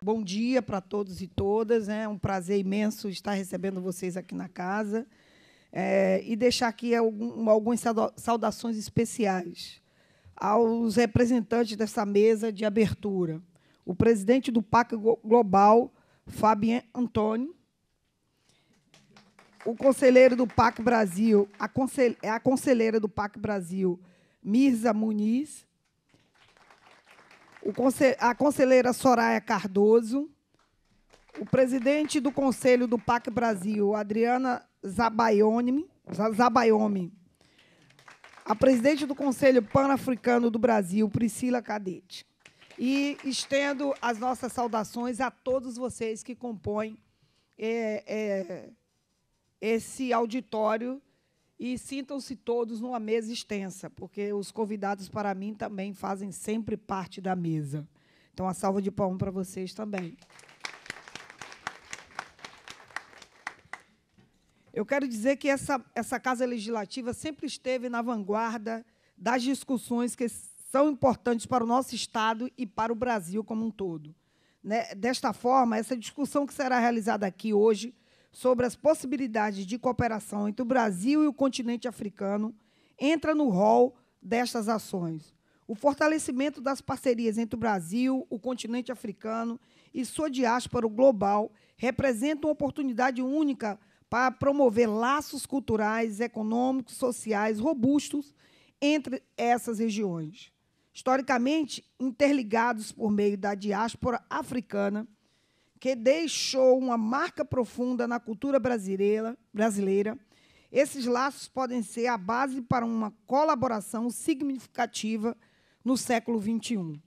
Bom dia para todos e todas. É um prazer imenso estar recebendo vocês aqui na casa. É, e deixar aqui algum, algumas saudações especiais aos representantes dessa mesa de abertura o presidente do PAC Global, Fabien Antônio, o conselheiro do PAC Brasil, a, é a conselheira do PAC Brasil, Mirza Muniz, a conselheira Soraya Cardoso, o presidente do Conselho do PAC Brasil, Adriana Zabaione, Zabaiome, a presidente do Conselho Pan-Africano do Brasil, Priscila Cadete. E estendo as nossas saudações a todos vocês que compõem é, é, esse auditório e sintam-se todos numa mesa extensa, porque os convidados para mim também fazem sempre parte da mesa. Então, a salva de palmas para vocês também. Eu quero dizer que essa, essa Casa Legislativa sempre esteve na vanguarda das discussões que são importantes para o nosso Estado e para o Brasil como um todo. Né? Desta forma, essa discussão que será realizada aqui hoje sobre as possibilidades de cooperação entre o Brasil e o continente africano entra no rol destas ações. O fortalecimento das parcerias entre o Brasil, o continente africano e sua diáspora global representa uma oportunidade única para promover laços culturais, econômicos, sociais robustos entre essas regiões historicamente interligados por meio da diáspora africana, que deixou uma marca profunda na cultura brasileira, brasileira. Esses laços podem ser a base para uma colaboração significativa no século XXI.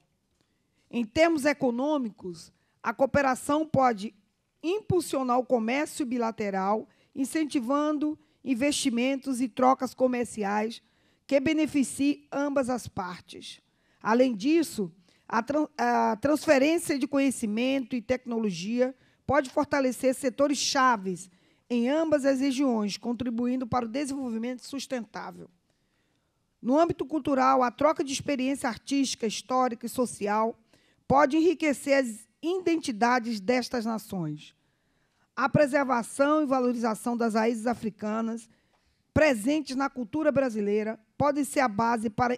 Em termos econômicos, a cooperação pode impulsionar o comércio bilateral, incentivando investimentos e trocas comerciais que beneficiem ambas as partes. Além disso, a, tra a transferência de conhecimento e tecnologia pode fortalecer setores chaves em ambas as regiões, contribuindo para o desenvolvimento sustentável. No âmbito cultural, a troca de experiência artística, histórica e social pode enriquecer as identidades destas nações. A preservação e valorização das raízes africanas presentes na cultura brasileira podem ser a base para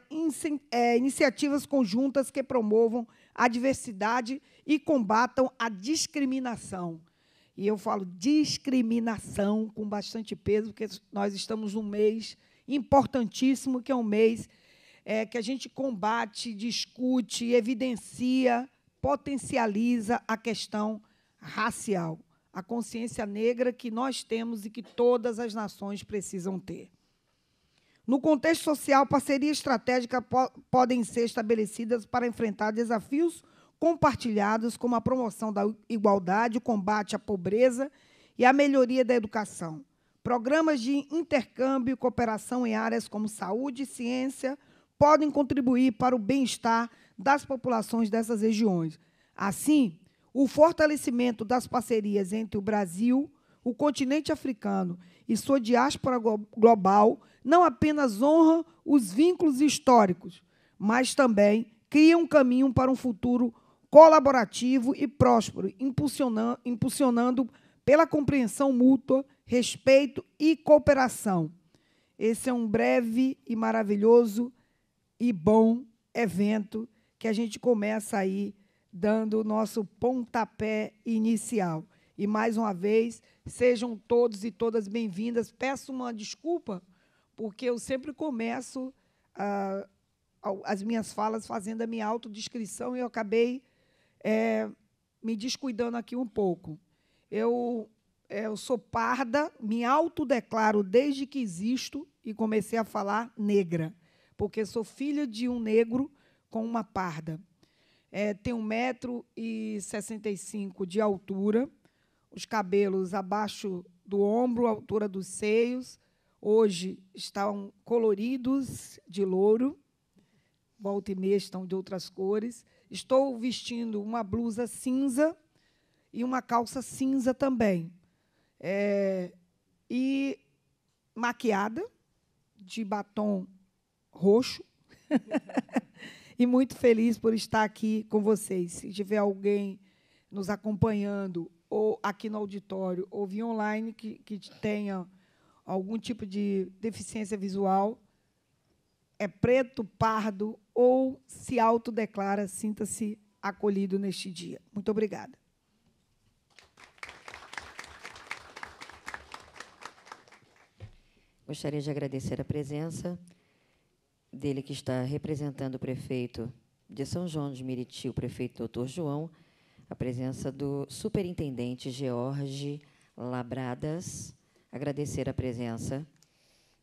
é, iniciativas conjuntas que promovam a diversidade e combatam a discriminação. E eu falo discriminação com bastante peso, porque nós estamos num mês importantíssimo, que é um mês é, que a gente combate, discute, evidencia, potencializa a questão racial, a consciência negra que nós temos e que todas as nações precisam ter. No contexto social, parcerias estratégicas po podem ser estabelecidas para enfrentar desafios compartilhados, como a promoção da igualdade, o combate à pobreza e a melhoria da educação. Programas de intercâmbio e cooperação em áreas como saúde e ciência podem contribuir para o bem-estar das populações dessas regiões. Assim, o fortalecimento das parcerias entre o Brasil, o continente africano e sua diáspora global não apenas honram os vínculos históricos, mas também criam um caminho para um futuro colaborativo e próspero, impulsionando, impulsionando pela compreensão mútua, respeito e cooperação. Esse é um breve e maravilhoso e bom evento que a gente começa aí dando o nosso pontapé inicial. E mais uma vez, sejam todos e todas bem-vindas. Peço uma desculpa, porque eu sempre começo ah, as minhas falas fazendo a minha autodescrição e eu acabei é, me descuidando aqui um pouco. Eu, é, eu sou parda, me autodeclaro desde que existo e comecei a falar negra, porque sou filha de um negro com uma parda. É, tenho 1,65m de altura, os cabelos abaixo do ombro, à altura dos seios. Hoje estão coloridos de louro, volta e meia estão de outras cores. Estou vestindo uma blusa cinza e uma calça cinza também. É, e maquiada, de batom roxo. e muito feliz por estar aqui com vocês. Se tiver alguém nos acompanhando ou aqui no auditório, via online, que, que tenha algum tipo de deficiência visual, é preto, pardo ou se autodeclara, sinta-se acolhido neste dia. Muito obrigada. Gostaria de agradecer a presença dele que está representando o prefeito de São João de Meriti, o prefeito doutor João, a presença do superintendente George Labradas, agradecer a presença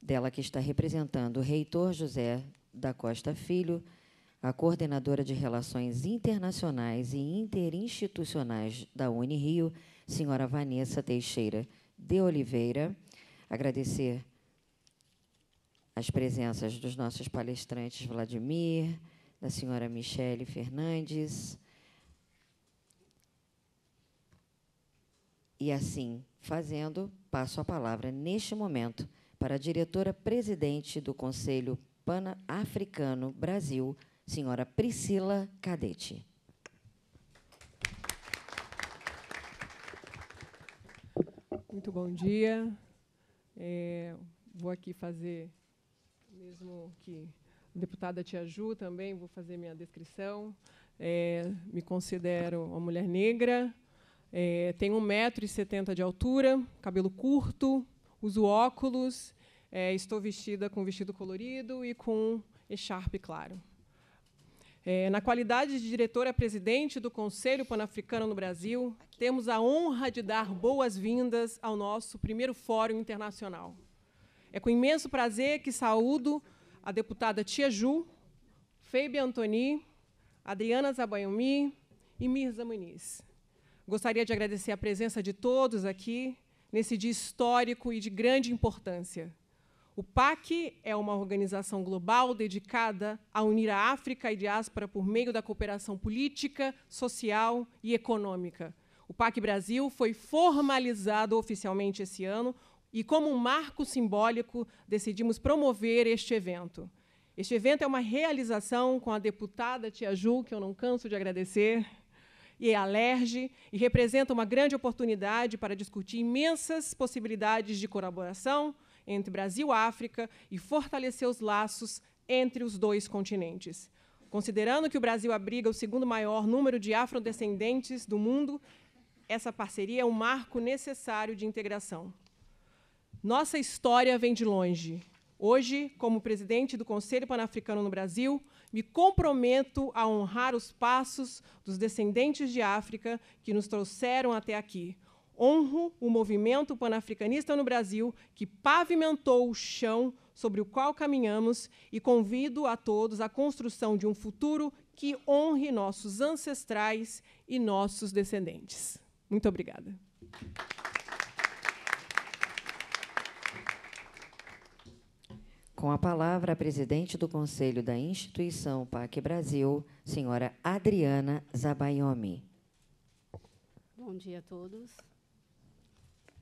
dela que está representando o reitor José da Costa Filho, a coordenadora de Relações Internacionais e Interinstitucionais da Unirio, senhora Vanessa Teixeira de Oliveira. Agradecer as presenças dos nossos palestrantes Vladimir, da senhora Michele Fernandes, E assim fazendo, passo a palavra neste momento para a diretora-presidente do Conselho Pan-Africano Brasil, senhora Priscila Cadete. Muito bom dia. É, vou aqui fazer, mesmo que a deputada Tiaju também, vou fazer minha descrição. É, me considero uma mulher negra, é, tem 1,70m de altura, cabelo curto, uso óculos, é, estou vestida com vestido colorido e com echarpe claro. É, na qualidade de diretora-presidente do Conselho Pan-Africano no Brasil, temos a honra de dar boas-vindas ao nosso primeiro Fórum Internacional. É com imenso prazer que saúdo a deputada Tia Ju, Febe Antoni, Adriana Zabayomi e Mirza Muniz. Gostaria de agradecer a presença de todos aqui nesse dia histórico e de grande importância. O PAC é uma organização global dedicada a unir a África e a diáspora por meio da cooperação política, social e econômica. O PAC Brasil foi formalizado oficialmente esse ano e, como um marco simbólico, decidimos promover este evento. Este evento é uma realização com a deputada Tia Ju, que eu não canso de agradecer, e é alerge e representa uma grande oportunidade para discutir imensas possibilidades de colaboração entre Brasil e África e fortalecer os laços entre os dois continentes. Considerando que o Brasil abriga o segundo maior número de afrodescendentes do mundo, essa parceria é um marco necessário de integração. Nossa história vem de longe Hoje, como presidente do Conselho Pan-Africano no Brasil, me comprometo a honrar os passos dos descendentes de África que nos trouxeram até aqui. Honro o movimento panafricanista no Brasil que pavimentou o chão sobre o qual caminhamos e convido a todos à construção de um futuro que honre nossos ancestrais e nossos descendentes. Muito obrigada. Com a palavra, a presidente do Conselho da Instituição PAC Brasil, senhora Adriana Zabaiomi. Bom dia a todos.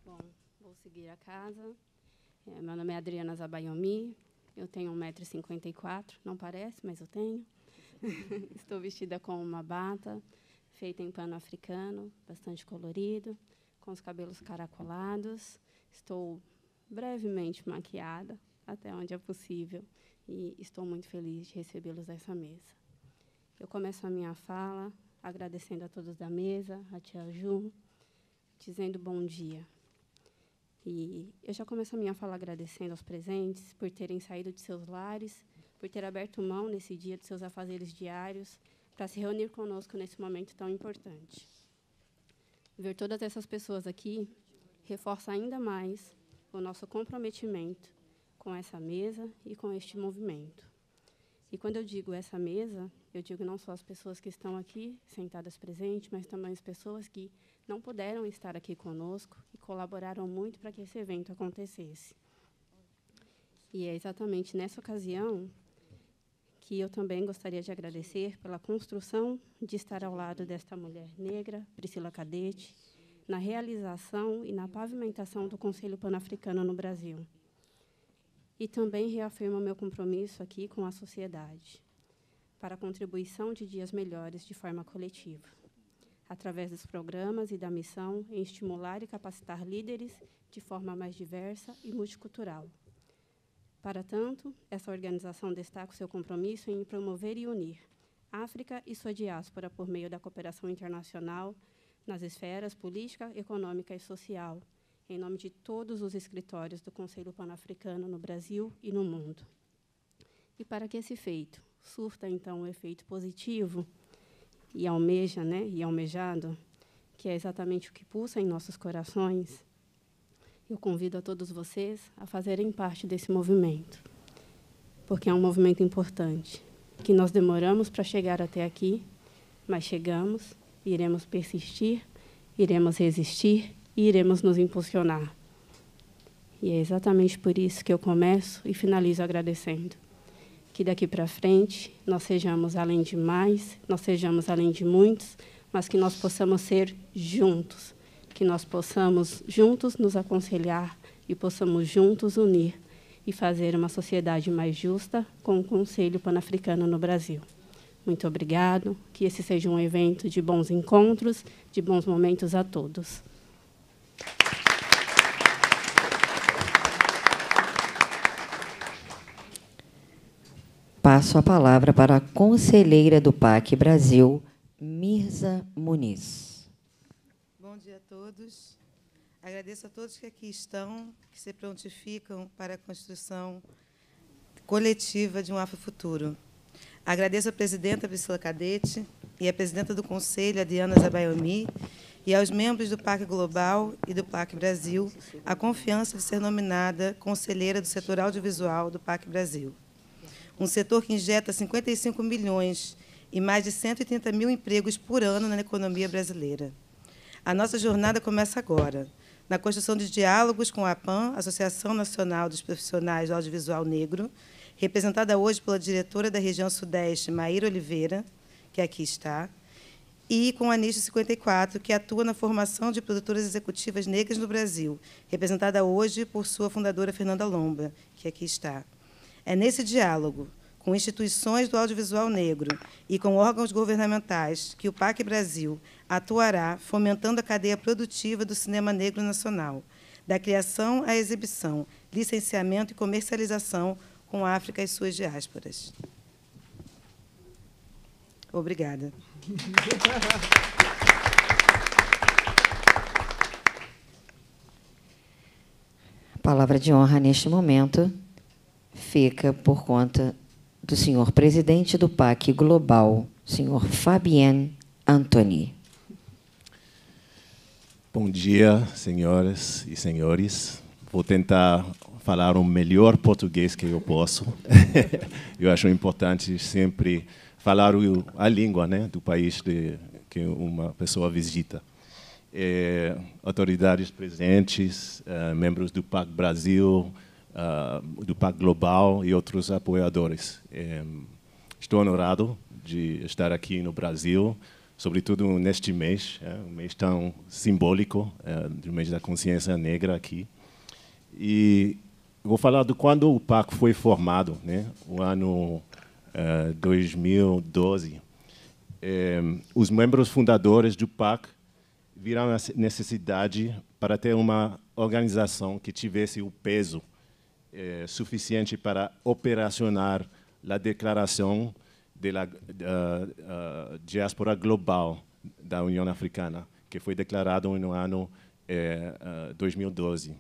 Bom, vou seguir a casa. É, meu nome é Adriana Zabaiomi. eu tenho 1,54m, não parece, mas eu tenho. Estou vestida com uma bata, feita em pano africano, bastante colorido, com os cabelos caracolados. Estou brevemente maquiada, até onde é possível. E estou muito feliz de recebê-los nessa mesa. Eu começo a minha fala agradecendo a todos da mesa, a tia Ju, dizendo bom dia. E eu já começo a minha fala agradecendo aos presentes por terem saído de seus lares, por ter aberto mão nesse dia de seus afazeres diários para se reunir conosco nesse momento tão importante. Ver todas essas pessoas aqui reforça ainda mais o nosso comprometimento com essa mesa e com este movimento. E quando eu digo essa mesa, eu digo não só as pessoas que estão aqui sentadas presentes, mas também as pessoas que não puderam estar aqui conosco e colaboraram muito para que esse evento acontecesse. E é exatamente nessa ocasião que eu também gostaria de agradecer pela construção de estar ao lado desta mulher negra, Priscila Cadete, na realização e na pavimentação do Conselho Pan-Africano no Brasil e também reafirmo meu compromisso aqui com a sociedade, para a contribuição de dias melhores de forma coletiva, através dos programas e da missão em estimular e capacitar líderes de forma mais diversa e multicultural. Para tanto, essa organização destaca o seu compromisso em promover e unir África e sua diáspora por meio da cooperação internacional nas esferas política, econômica e social, em nome de todos os escritórios do Conselho Pan-Africano no Brasil e no mundo. E para que esse feito surta, então, um efeito positivo e almeja, né, e almejado, que é exatamente o que pulsa em nossos corações, eu convido a todos vocês a fazerem parte desse movimento, porque é um movimento importante, que nós demoramos para chegar até aqui, mas chegamos, iremos persistir, iremos resistir e iremos nos impulsionar. E é exatamente por isso que eu começo e finalizo agradecendo. Que daqui para frente nós sejamos além de mais, nós sejamos além de muitos, mas que nós possamos ser juntos, que nós possamos juntos nos aconselhar e possamos juntos unir e fazer uma sociedade mais justa com o Conselho Pan-Africano no Brasil. Muito obrigado, que esse seja um evento de bons encontros, de bons momentos a todos. passo a palavra para a conselheira do PAC Brasil, Mirza Muniz. Bom dia a todos. Agradeço a todos que aqui estão, que se prontificam para a construção coletiva de um afrofuturo. Agradeço à presidenta Priscila Cadete e à presidenta do Conselho, Adriana Diana Zabayomi, e aos membros do PAC Global e do PAC Brasil a confiança de ser nominada conselheira do setor audiovisual do PAC Brasil um setor que injeta 55 milhões e mais de 130 mil empregos por ano na economia brasileira. A nossa jornada começa agora, na construção de diálogos com a APAN, Associação Nacional dos Profissionais do Audiovisual Negro, representada hoje pela diretora da região Sudeste, Maíra Oliveira, que aqui está, e com a Nicho 54, que atua na formação de produtoras executivas negras no Brasil, representada hoje por sua fundadora Fernanda Lomba, que aqui está. É nesse diálogo com instituições do audiovisual negro e com órgãos governamentais que o PAC Brasil atuará fomentando a cadeia produtiva do cinema negro nacional, da criação à exibição, licenciamento e comercialização com a África e suas diásporas. Obrigada. Palavra de honra neste momento fica por conta do senhor presidente do PAC Global, senhor Fabien Anthony. Bom dia, senhoras e senhores. Vou tentar falar o melhor português que eu posso. eu acho importante sempre falar a língua né, do país de, que uma pessoa visita. É, autoridades presentes, é, membros do PAC Brasil, ah, do Pacto Global e outros apoiadores. estou honrado de estar aqui no Brasil, sobretudo neste mês, é, um mês tão simbólico, é, do mês da consciência negra aqui. E vou falar de quando o Pacto foi formado, né? o ano 2012. É, os membros fundadores do PAC viram a necessidade para ter uma organização que tivesse o peso é, suficiente para operacionar a declaração de uh, uh, diáspora global da União Africana, que foi declarada no ano uh, é, 2012. É,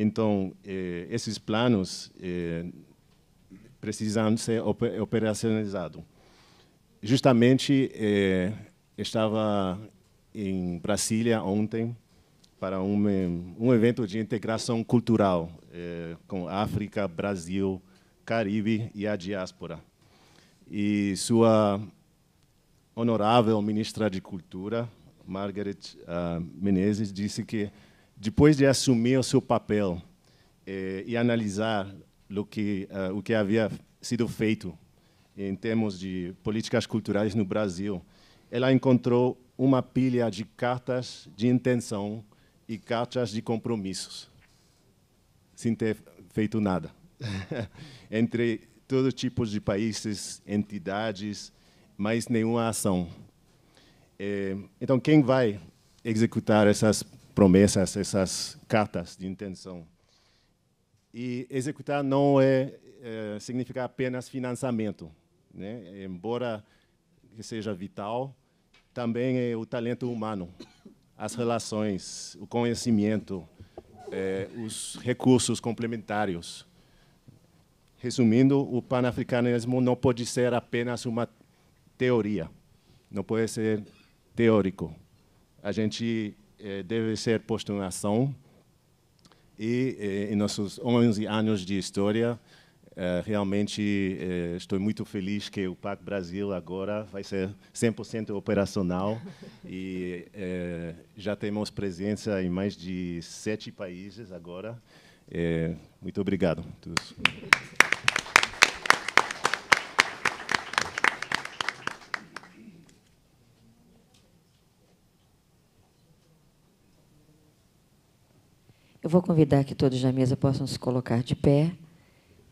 então, é, esses planos precisam ser operacionalizados. Justamente, estava em Brasília ontem para um, um evento de integração cultural é, com África, Brasil, Caribe e a diáspora. E sua honorável ministra de Cultura, Margaret uh, Menezes, disse que, depois de assumir o seu papel eh, e analisar o que, uh, o que havia sido feito em termos de políticas culturais no Brasil, ela encontrou uma pilha de cartas de intenção e cartas de compromissos sem ter feito nada. Entre todos tipos de países, entidades, mas nenhuma ação. É, então, quem vai executar essas promessas, essas cartas de intenção? E executar não é, é significa apenas financiamento, né? Embora seja vital, também é o talento humano, as relações, o conhecimento, é, os recursos complementares. Resumindo, o panafricanismo não pode ser apenas uma teoria, não pode ser teórico. A gente é, deve ser posto em ação e, é, em nossos 11 anos de história, é, realmente é, estou muito feliz que o PAC Brasil agora vai ser 100% operacional e é, já temos presença em mais de sete países agora. muito obrigado a todos. Eu vou convidar que todos da mesa possam se colocar de pé.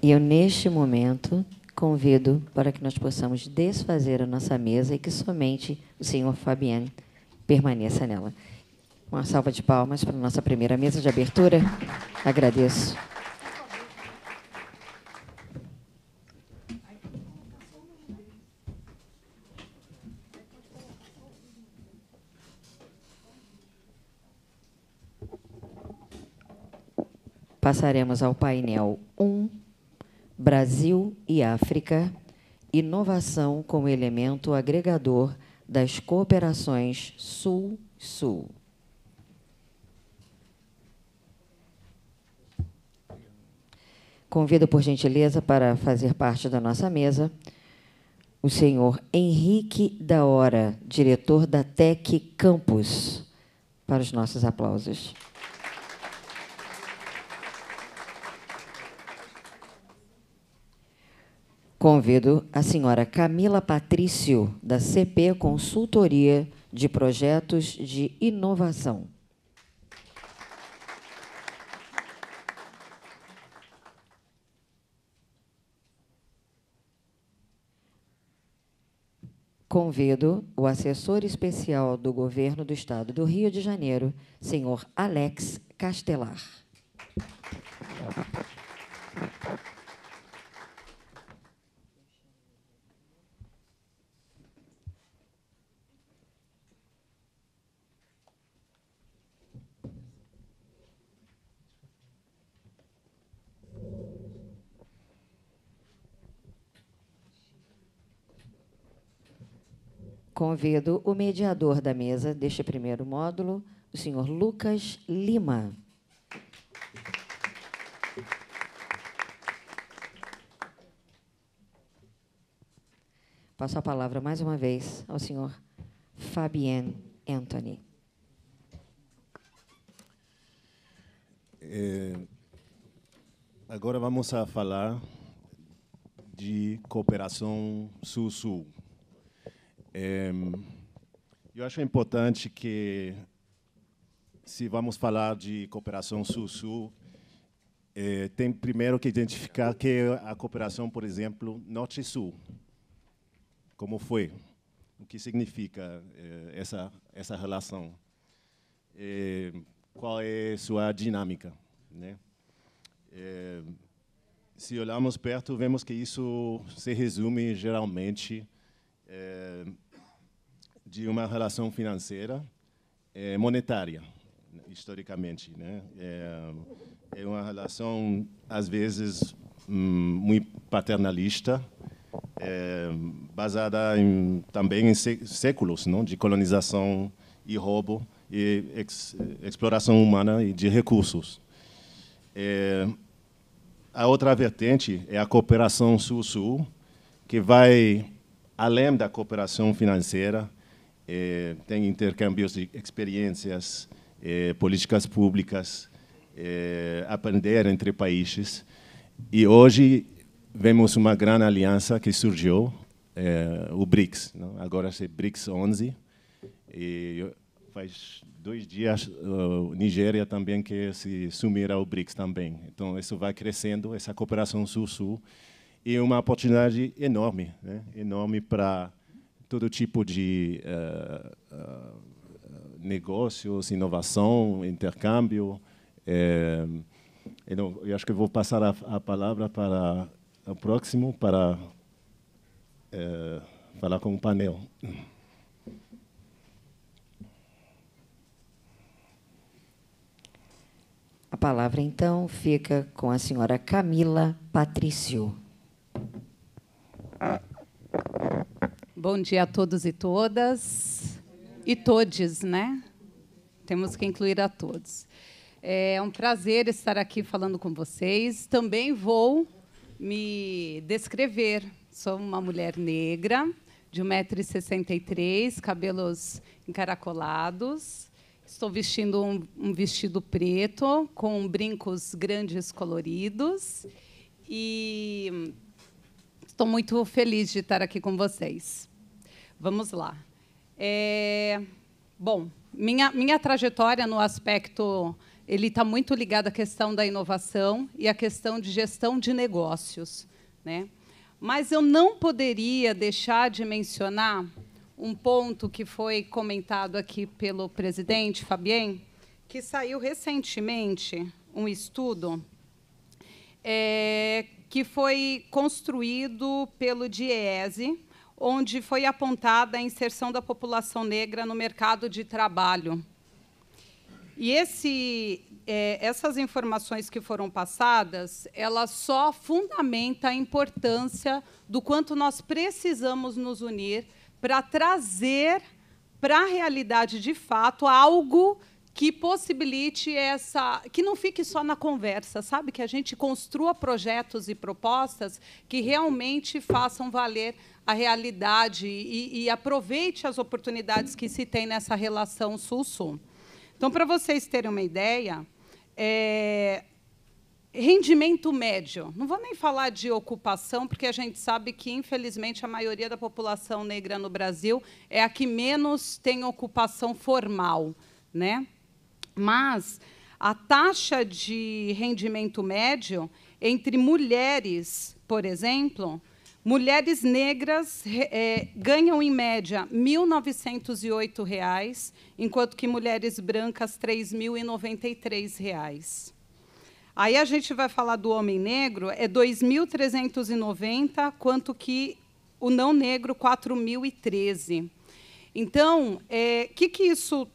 E eu, neste momento, convido para que nós possamos desfazer a nossa mesa e que somente o senhor Fabiane permaneça nela. Uma salva de palmas para a nossa primeira mesa de abertura. Agradeço. Passaremos ao painel 1. Um Brasil e África, inovação como elemento agregador das cooperações Sul-Sul. Convido, por gentileza, para fazer parte da nossa mesa o senhor Henrique da Hora, diretor da TEC Campus, para os nossos aplausos. Convido a senhora Camila Patrício, da CP Consultoria de Projetos de Inovação. Convido o assessor especial do Governo do Estado do Rio de Janeiro, senhor Alex Castelar. Convido o mediador da mesa deste primeiro módulo, o senhor Lucas Lima. Passo a palavra mais uma vez ao senhor Fabien Anthony. É, agora vamos a falar de cooperação sul-sul. É, eu acho importante que, se vamos falar de cooperação sul-sul, é, tem primeiro que identificar que a cooperação, por exemplo, norte-sul, como foi, o que significa é, essa essa relação, eh, qual é sua dinâmica, né? se olharmos perto, vemos que isso se resume geralmente de uma relação financeira é, monetária, historicamente. Né? É, é, uma relação, às vezes, hum, muito paternalista, é, baseada em, também em séculos não? de colonização e roubo e ex, exploração humana e de recursos. É, a outra vertente é a cooperação sul-sul, que vai além da cooperação financeira, eh, tem intercâmbios de experiências, eh, políticas públicas, eh, aprender entre países. E hoje vemos uma grande aliança que surgiu, eh, o BRICS. Não? Né? Agora é BRICS 11. E faz dois dias uh, Nigéria também que se sumir ao BRICS também. Então isso vai crescendo, essa cooperação sul-sul. E uma oportunidade enorme, né? enorme para todo tipo de uh, uh, negócios, inovação, intercâmbio. É, então, eu acho que vou passar a, a palavra para o próximo, para falar com o painel. A palavra, então, fica com a senhora Camila Patricio. Ah. Bom dia a todos e todas. E todes, né? Temos que incluir a todos. É um prazer estar aqui falando com vocês. Também vou me descrever. Sou uma mulher negra, de 1,63m, cabelos encaracolados. Estou vestindo um, um vestido preto com brincos grandes coloridos. E Estou muito feliz de estar aqui com vocês. Vamos lá. É, bom, minha, minha trajetória no aspecto ele está muito ligado à questão da inovação e à questão de gestão de negócios, né? Mas eu não poderia deixar de mencionar um ponto que foi comentado aqui pelo presidente Fabien, que saiu recentemente um estudo é, que foi construído pelo DIEESE, onde foi apontada a inserção da população negra no mercado de trabalho. E esse, é, essas informações que foram passadas, ela só fundamenta a importância do quanto nós precisamos nos unir para trazer para a realidade de fato algo que possibilite essa, que não fique só na conversa, sabe? Que a gente construa projetos e propostas que realmente façam valer a realidade e, e aproveite as oportunidades que se tem nessa relação Sul-Sul. Então, para vocês terem uma ideia, é, rendimento médio. Não vou nem falar de ocupação, porque a gente sabe que, infelizmente, a maioria da população negra no Brasil é a que menos tem ocupação formal. Né? Mas a taxa de rendimento médio entre mulheres, por exemplo, mulheres negras é, ganham em média R$ 1.908, reais, enquanto que mulheres brancas R$ 3.093. Reais. Aí a gente vai falar do homem negro, é 2.390, quanto que o não negro 4.013. Então, o é, que, que isso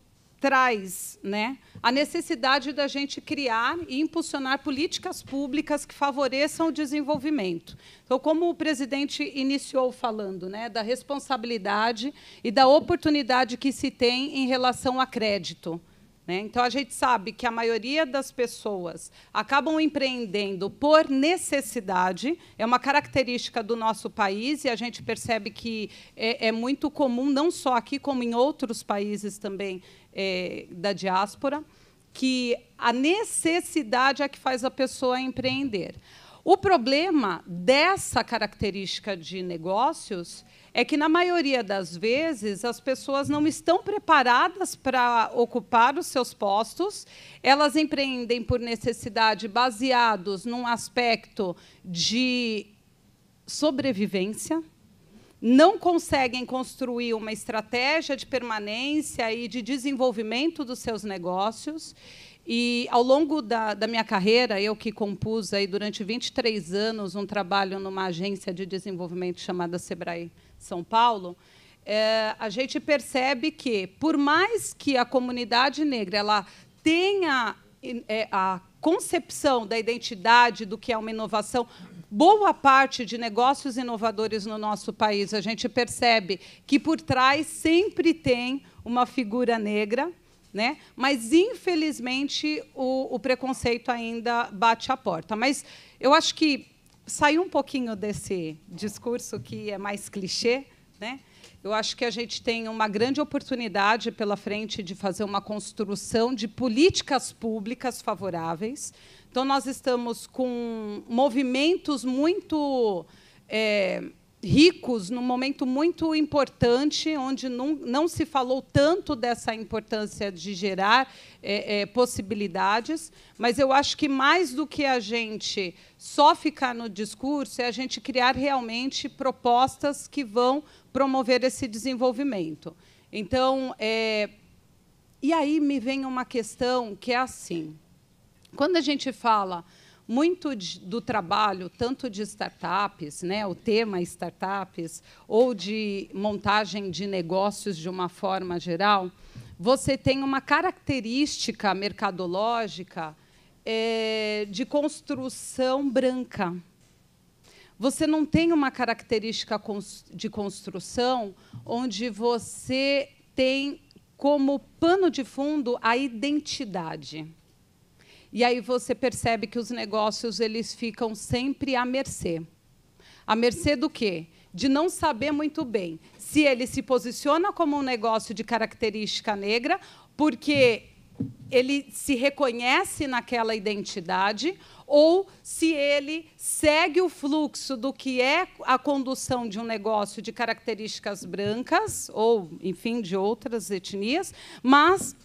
traz, né? a necessidade da gente criar e impulsionar políticas públicas que favoreçam o desenvolvimento. Então, como o presidente iniciou falando, né, da responsabilidade e da oportunidade que se tem em relação a crédito. Né? Então, a gente sabe que a maioria das pessoas acabam empreendendo por necessidade, é uma característica do nosso país, e a gente percebe que é, é muito comum, não só aqui, como em outros países também, é, da diáspora, que a necessidade é que faz a pessoa empreender. O problema dessa característica de negócios é que, na maioria das vezes, as pessoas não estão preparadas para ocupar os seus postos, elas empreendem por necessidade, baseados num aspecto de sobrevivência não conseguem construir uma estratégia de permanência e de desenvolvimento dos seus negócios. E ao longo da, da, minha carreira, eu que compus aí durante 23 anos um trabalho numa agência de desenvolvimento chamada Sebrae São Paulo, é, a gente percebe que, por mais que a comunidade negra ela tenha é, a concepção da identidade do que é uma inovação boa parte de negócios inovadores no nosso país, a gente percebe que por trás sempre tem uma figura negra, né? Mas infelizmente o, o preconceito ainda bate a porta. Mas eu acho que saiu um pouquinho desse discurso que é mais clichê, né? Eu acho que a gente tem uma grande oportunidade pela frente de fazer uma construção de políticas públicas favoráveis então, nós estamos com movimentos muito é, ricos, num momento muito importante, onde não, não se falou tanto dessa importância de gerar é, é, possibilidades, mas eu acho que mais do que a gente só ficar no discurso, é a gente criar realmente propostas que vão promover esse desenvolvimento. Então, é, e aí me vem uma questão que é assim. Quando a gente fala muito de, do trabalho, tanto de startups, né, o tema startups, ou de montagem de negócios de uma forma geral, você tem uma característica mercadológica é, de construção branca. Você não tem uma característica de construção onde você tem como pano de fundo a identidade. E aí você percebe que os negócios eles ficam sempre à mercê. À mercê do quê? De não saber muito bem se ele se posiciona como um negócio de característica negra, porque ele se reconhece naquela identidade ou se ele segue o fluxo do que é a condução de um negócio de características brancas ou, enfim, de outras etnias, mas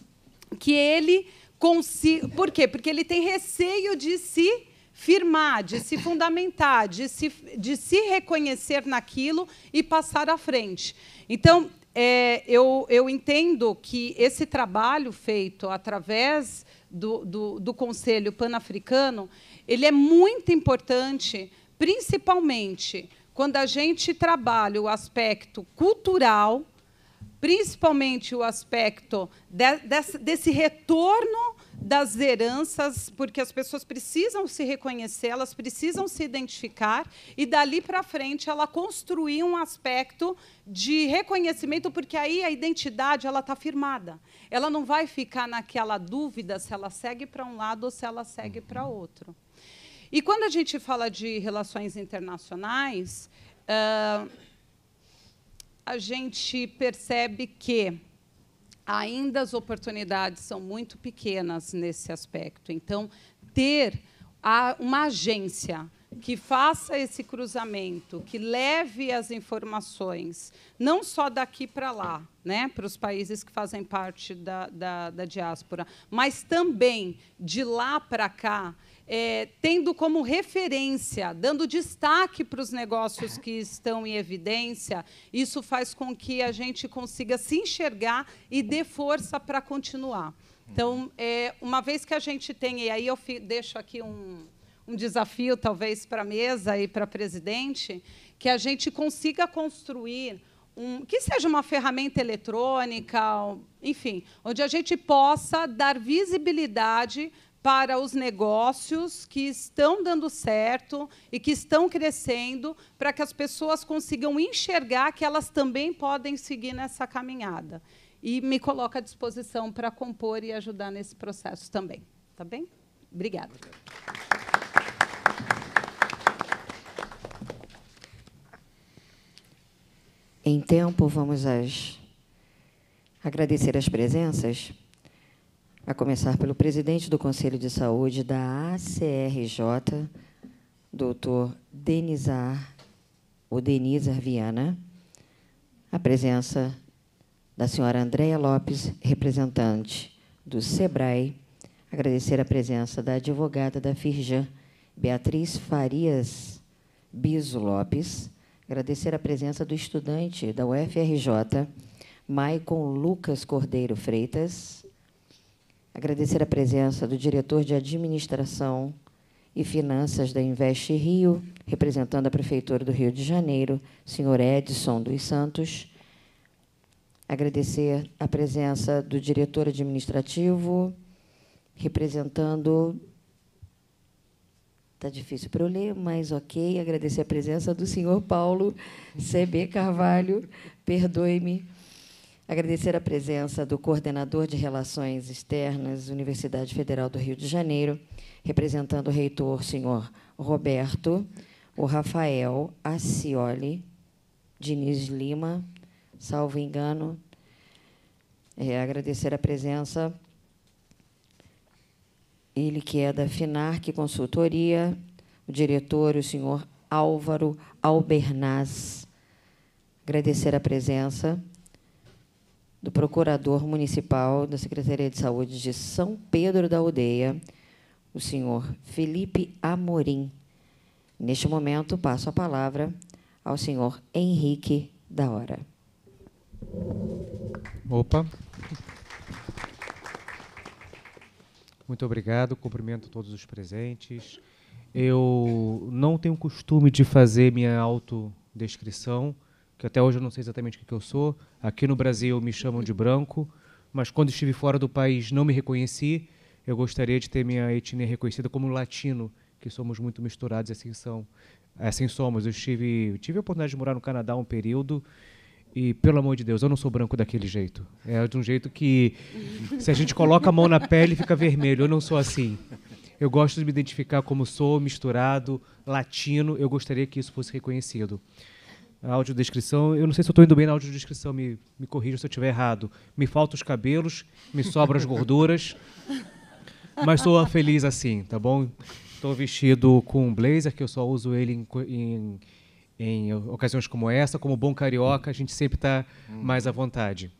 que ele Consi... Por quê? Porque ele tem receio de se firmar, de se fundamentar, de se, de se reconhecer naquilo e passar à frente. Então, é, eu, eu entendo que esse trabalho feito através do, do, do Conselho Pan-Africano, ele é muito importante, principalmente quando a gente trabalha o aspecto cultural principalmente o aspecto de, desse, desse retorno das heranças, porque as pessoas precisam se reconhecer, elas precisam se identificar e dali para frente ela construir um aspecto de reconhecimento, porque aí a identidade ela está firmada. Ela não vai ficar naquela dúvida se ela segue para um lado ou se ela segue para uhum. outro. E quando a gente fala de relações internacionais, uh, a gente percebe que ainda as oportunidades são muito pequenas nesse aspecto. Então, ter uma agência que faça esse cruzamento, que leve as informações, não só daqui para lá, né, para os países que fazem parte da, da, da diáspora, mas também de lá para cá, é, tendo como referência, dando destaque para os negócios que estão em evidência, isso faz com que a gente consiga se enxergar e dê força para continuar. Então, é, uma vez que a gente tem, e aí eu deixo aqui um, um desafio, talvez, para a mesa e para a presidente, que a gente consiga construir um, que seja uma ferramenta eletrônica, enfim, onde a gente possa dar visibilidade para os negócios que estão dando certo e que estão crescendo, para que as pessoas consigam enxergar que elas também podem seguir nessa caminhada. E me coloco à disposição para compor e ajudar nesse processo também. Tá bem? Obrigada. Em tempo, vamos às... agradecer as presenças a começar pelo presidente do Conselho de Saúde da ACRJ, doutor Denizar, o Denizar Viana, a presença da senhora Andréia Lopes, representante do SEBRAE, agradecer a presença da advogada da Firjan, Beatriz Farias Biso Lopes, agradecer a presença do estudante da UFRJ, Maicon Lucas Cordeiro Freitas, Agradecer a presença do diretor de Administração e Finanças da Invest Rio, representando a Prefeitura do Rio de Janeiro, senhor Edson dos Santos. Agradecer a presença do diretor administrativo, representando Está difícil para eu ler, mas ok. Agradecer a presença do senhor Paulo C.B. Carvalho. Perdoe-me Agradecer a presença do coordenador de Relações Externas, Universidade Federal do Rio de Janeiro, representando o reitor, senhor Roberto, o Rafael Acioli Diniz Lima, salvo engano. É, agradecer a presença, ele que é da FINARC Consultoria, o diretor, o senhor Álvaro Albernaz. Agradecer a presença do Procurador Municipal da Secretaria de Saúde de São Pedro da Aldeia, o senhor Felipe Amorim. Neste momento, passo a palavra ao senhor Henrique da Hora. Opa. Muito obrigado, cumprimento todos os presentes. Eu não tenho costume de fazer minha autodescrição, que até hoje eu não sei exatamente o que, eu sou. Aqui no Brasil me chamam de branco, mas quando estive fora do país não me reconheci. Eu gostaria de ter minha etnia reconhecida como latino, que somos muito misturados, assim são, assim somos. Eu tive, tive a oportunidade de morar no Canadá um período e pelo amor de Deus, eu não sou branco daquele jeito. É de um jeito que se a gente coloca a mão na pele fica vermelho. Eu não sou assim. Eu gosto de me identificar como sou, misturado, latino. Eu gostaria que isso fosse reconhecido a audiodescrição. Eu não sei se eu estou indo bem na audiodescrição, me, me corrija se eu estiver errado. Me faltam os cabelos, me sobram as gorduras, mas sou feliz assim, tá bom? Estou vestido com um blazer, que eu só uso ele em, em, em ocasiões como essa. Como bom carioca, a gente sempre está uhum. mais à vontade.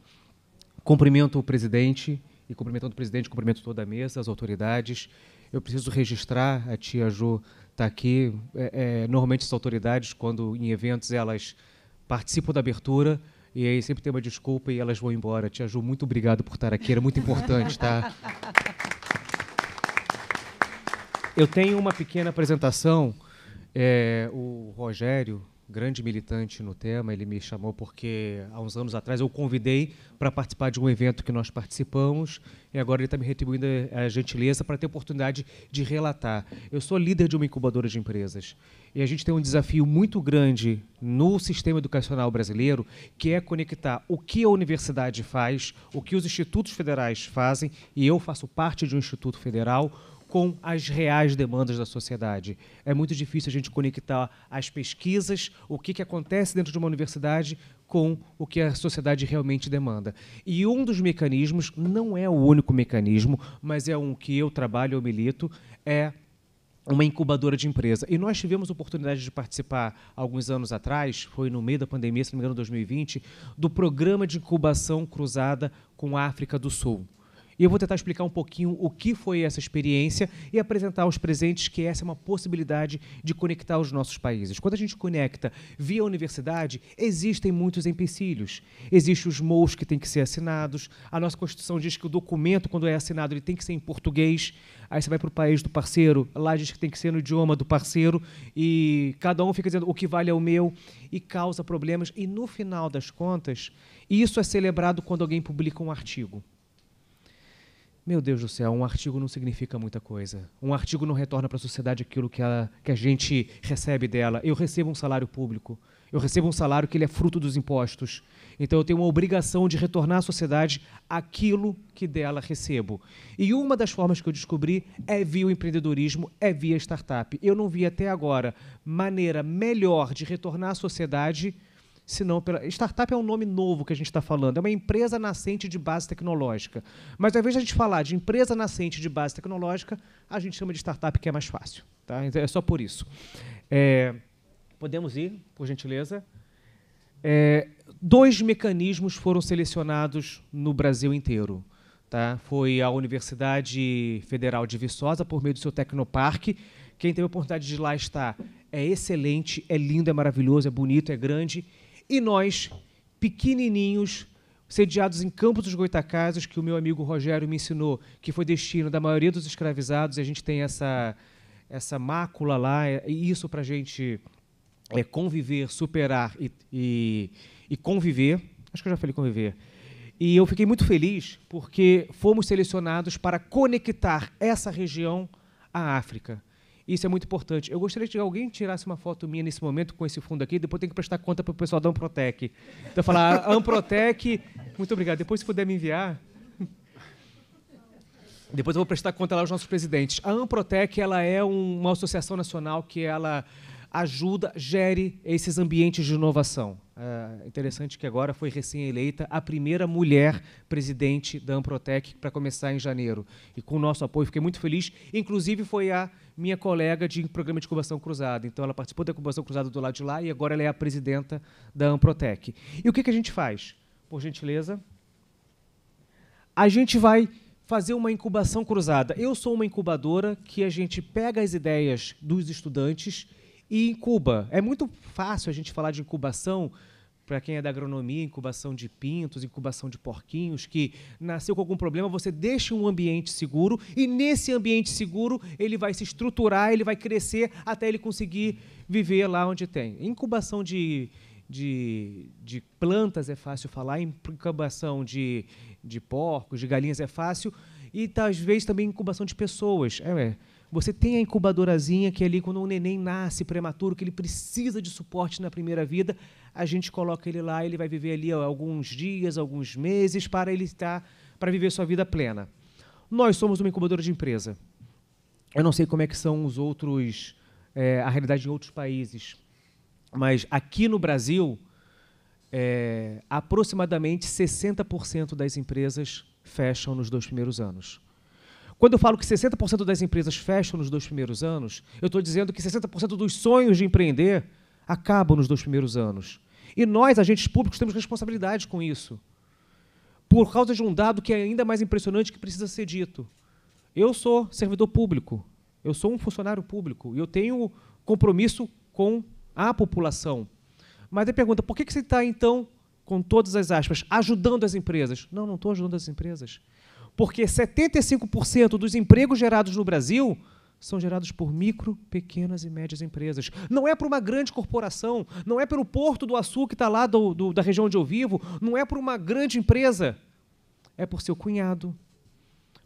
Cumprimento o presidente, e cumprimentando o presidente, cumprimento toda a mesa, as autoridades. Eu preciso registrar a tia Jo está aqui. É, é, normalmente as autoridades, quando em eventos, elas participam da abertura e aí sempre tem uma desculpa e elas vão embora. Tia Ju, muito obrigado por estar aqui, era muito importante, tá? Eu tenho uma pequena apresentação. É, o Rogério, grande militante no tema, ele me chamou porque há uns anos atrás eu o convidei para participar de um evento que nós participamos e agora ele está me retribuindo eh, a gentileza para ter oportunidade de relatar. Eu sou líder de uma incubadora de empresas e a gente tem um desafio muito grande no sistema educacional brasileiro que é conectar o que a universidade faz, o que os institutos federais fazem e eu faço parte de um instituto federal com as reais demandas da sociedade. É muito difícil a gente conectar as pesquisas, o que, que acontece dentro de uma universidade, com o que a sociedade realmente demanda. E um dos mecanismos, não é o único mecanismo, mas é um que eu trabalho, eu milito, é uma incubadora de empresa. E nós tivemos oportunidade de participar alguns anos atrás, foi no meio da pandemia, se não me engano, 2020, do programa de incubação cruzada com a África do Sul. E eu vou tentar explicar um pouquinho o que foi essa experiência e apresentar aos presentes que essa é uma possibilidade de conectar os nossos países. Quando a gente conecta via universidade, existem muitos empecilhos. Existem os MOUs que têm que ser assinados, a nossa Constituição diz que o documento, quando é assinado, ele tem que ser em português, aí você vai para o país do parceiro, lá diz que tem que ser no idioma do parceiro, e cada um fica dizendo o que vale é o meu, e causa problemas, e no final das contas, isso é celebrado quando alguém publica um artigo. Meu Deus do céu, um artigo não significa muita coisa. Um artigo não retorna para a sociedade aquilo que, a que a gente recebe dela. Eu recebo um salário público. Eu recebo um salário que ele é fruto dos impostos. Então eu tenho uma obrigação de retornar à sociedade aquilo que dela recebo. E uma das formas que eu descobri é via o empreendedorismo, é via startup. Eu não vi até agora maneira melhor de retornar à sociedade senão pela. Startup é um nome novo que a gente está falando, é uma empresa nascente de base tecnológica. Mas ao invés de a gente falar de empresa nascente de base tecnológica, a gente chama de startup, que é mais fácil. Tá? Então, é só por isso. É, podemos ir, por gentileza. É, dois mecanismos foram selecionados no Brasil inteiro. Tá? Foi a Universidade Federal de Viçosa, por meio do seu Tecnoparque. Quem teve a oportunidade de ir lá estar é excelente, é lindo, é maravilhoso, é bonito, é grande e nós, pequenininhos, sediados em Campos dos Goitacazes, que o meu amigo Rogério me ensinou, que foi destino da maioria dos escravizados, e a gente tem essa, essa mácula lá, e isso para a gente é, conviver, superar e, e, e conviver. Acho que eu já falei conviver. E eu fiquei muito feliz porque fomos selecionados para conectar essa região à África. Isso é muito importante. Eu gostaria que alguém tirasse uma foto minha nesse momento com esse fundo aqui, depois tem que prestar conta para o pessoal da Amprotec. Então, falar ah, Amprotec, muito obrigado. Depois, se puder me enviar. Depois eu vou prestar conta lá aos nossos presidentes. A Amprotec ela é uma associação nacional que ela ajuda, gere esses ambientes de inovação. Uh, interessante que agora foi recém-eleita a primeira mulher presidente da Amprotec para começar em janeiro. E com o nosso apoio, fiquei muito feliz. Inclusive, foi a minha colega de programa de incubação cruzada. Então, ela participou da incubação cruzada do lado de lá e agora ela é a presidenta da Amprotec. E o que, que a gente faz? Por gentileza. A gente vai fazer uma incubação cruzada. Eu sou uma incubadora que a gente pega as ideias dos estudantes e em Cuba, é muito fácil a gente falar de incubação para quem é da agronomia, incubação de pintos, incubação de porquinhos, que nasceu com algum problema, você deixa um ambiente seguro e nesse ambiente seguro ele vai se estruturar, ele vai crescer até ele conseguir viver lá onde tem. Incubação de, de, de plantas é fácil falar, incubação de, de porcos, de galinhas é fácil e talvez também incubação de pessoas. É, é você tem a incubadorazinha que é ali quando o neném nasce prematuro, que ele precisa de suporte na primeira vida, a gente coloca ele lá, ele vai viver ali alguns dias, alguns meses para ele estar para viver sua vida plena. Nós somos uma incubadora de empresa. Eu não sei como é que são os outros é, a realidade em outros países, mas aqui no Brasil, é, aproximadamente 60% das empresas fecham nos dois primeiros anos. Quando eu falo que 60% das empresas fecham nos dois primeiros anos, eu estou dizendo que 60% dos sonhos de empreender acabam nos dois primeiros anos. E nós, agentes públicos, temos responsabilidade com isso. Por causa de um dado que é ainda mais impressionante que precisa ser dito. Eu sou servidor público, eu sou um funcionário público e eu tenho compromisso com a população. Mas aí pergunta, por que você está, então, com todas as aspas, ajudando as empresas? Não, não estou ajudando as empresas porque 75% dos empregos gerados no Brasil são gerados por micro, pequenas e médias empresas. Não é para uma grande corporação, não é pelo Porto do Açu que está lá do, do, da região onde eu vivo, não é para uma grande empresa. É por seu cunhado,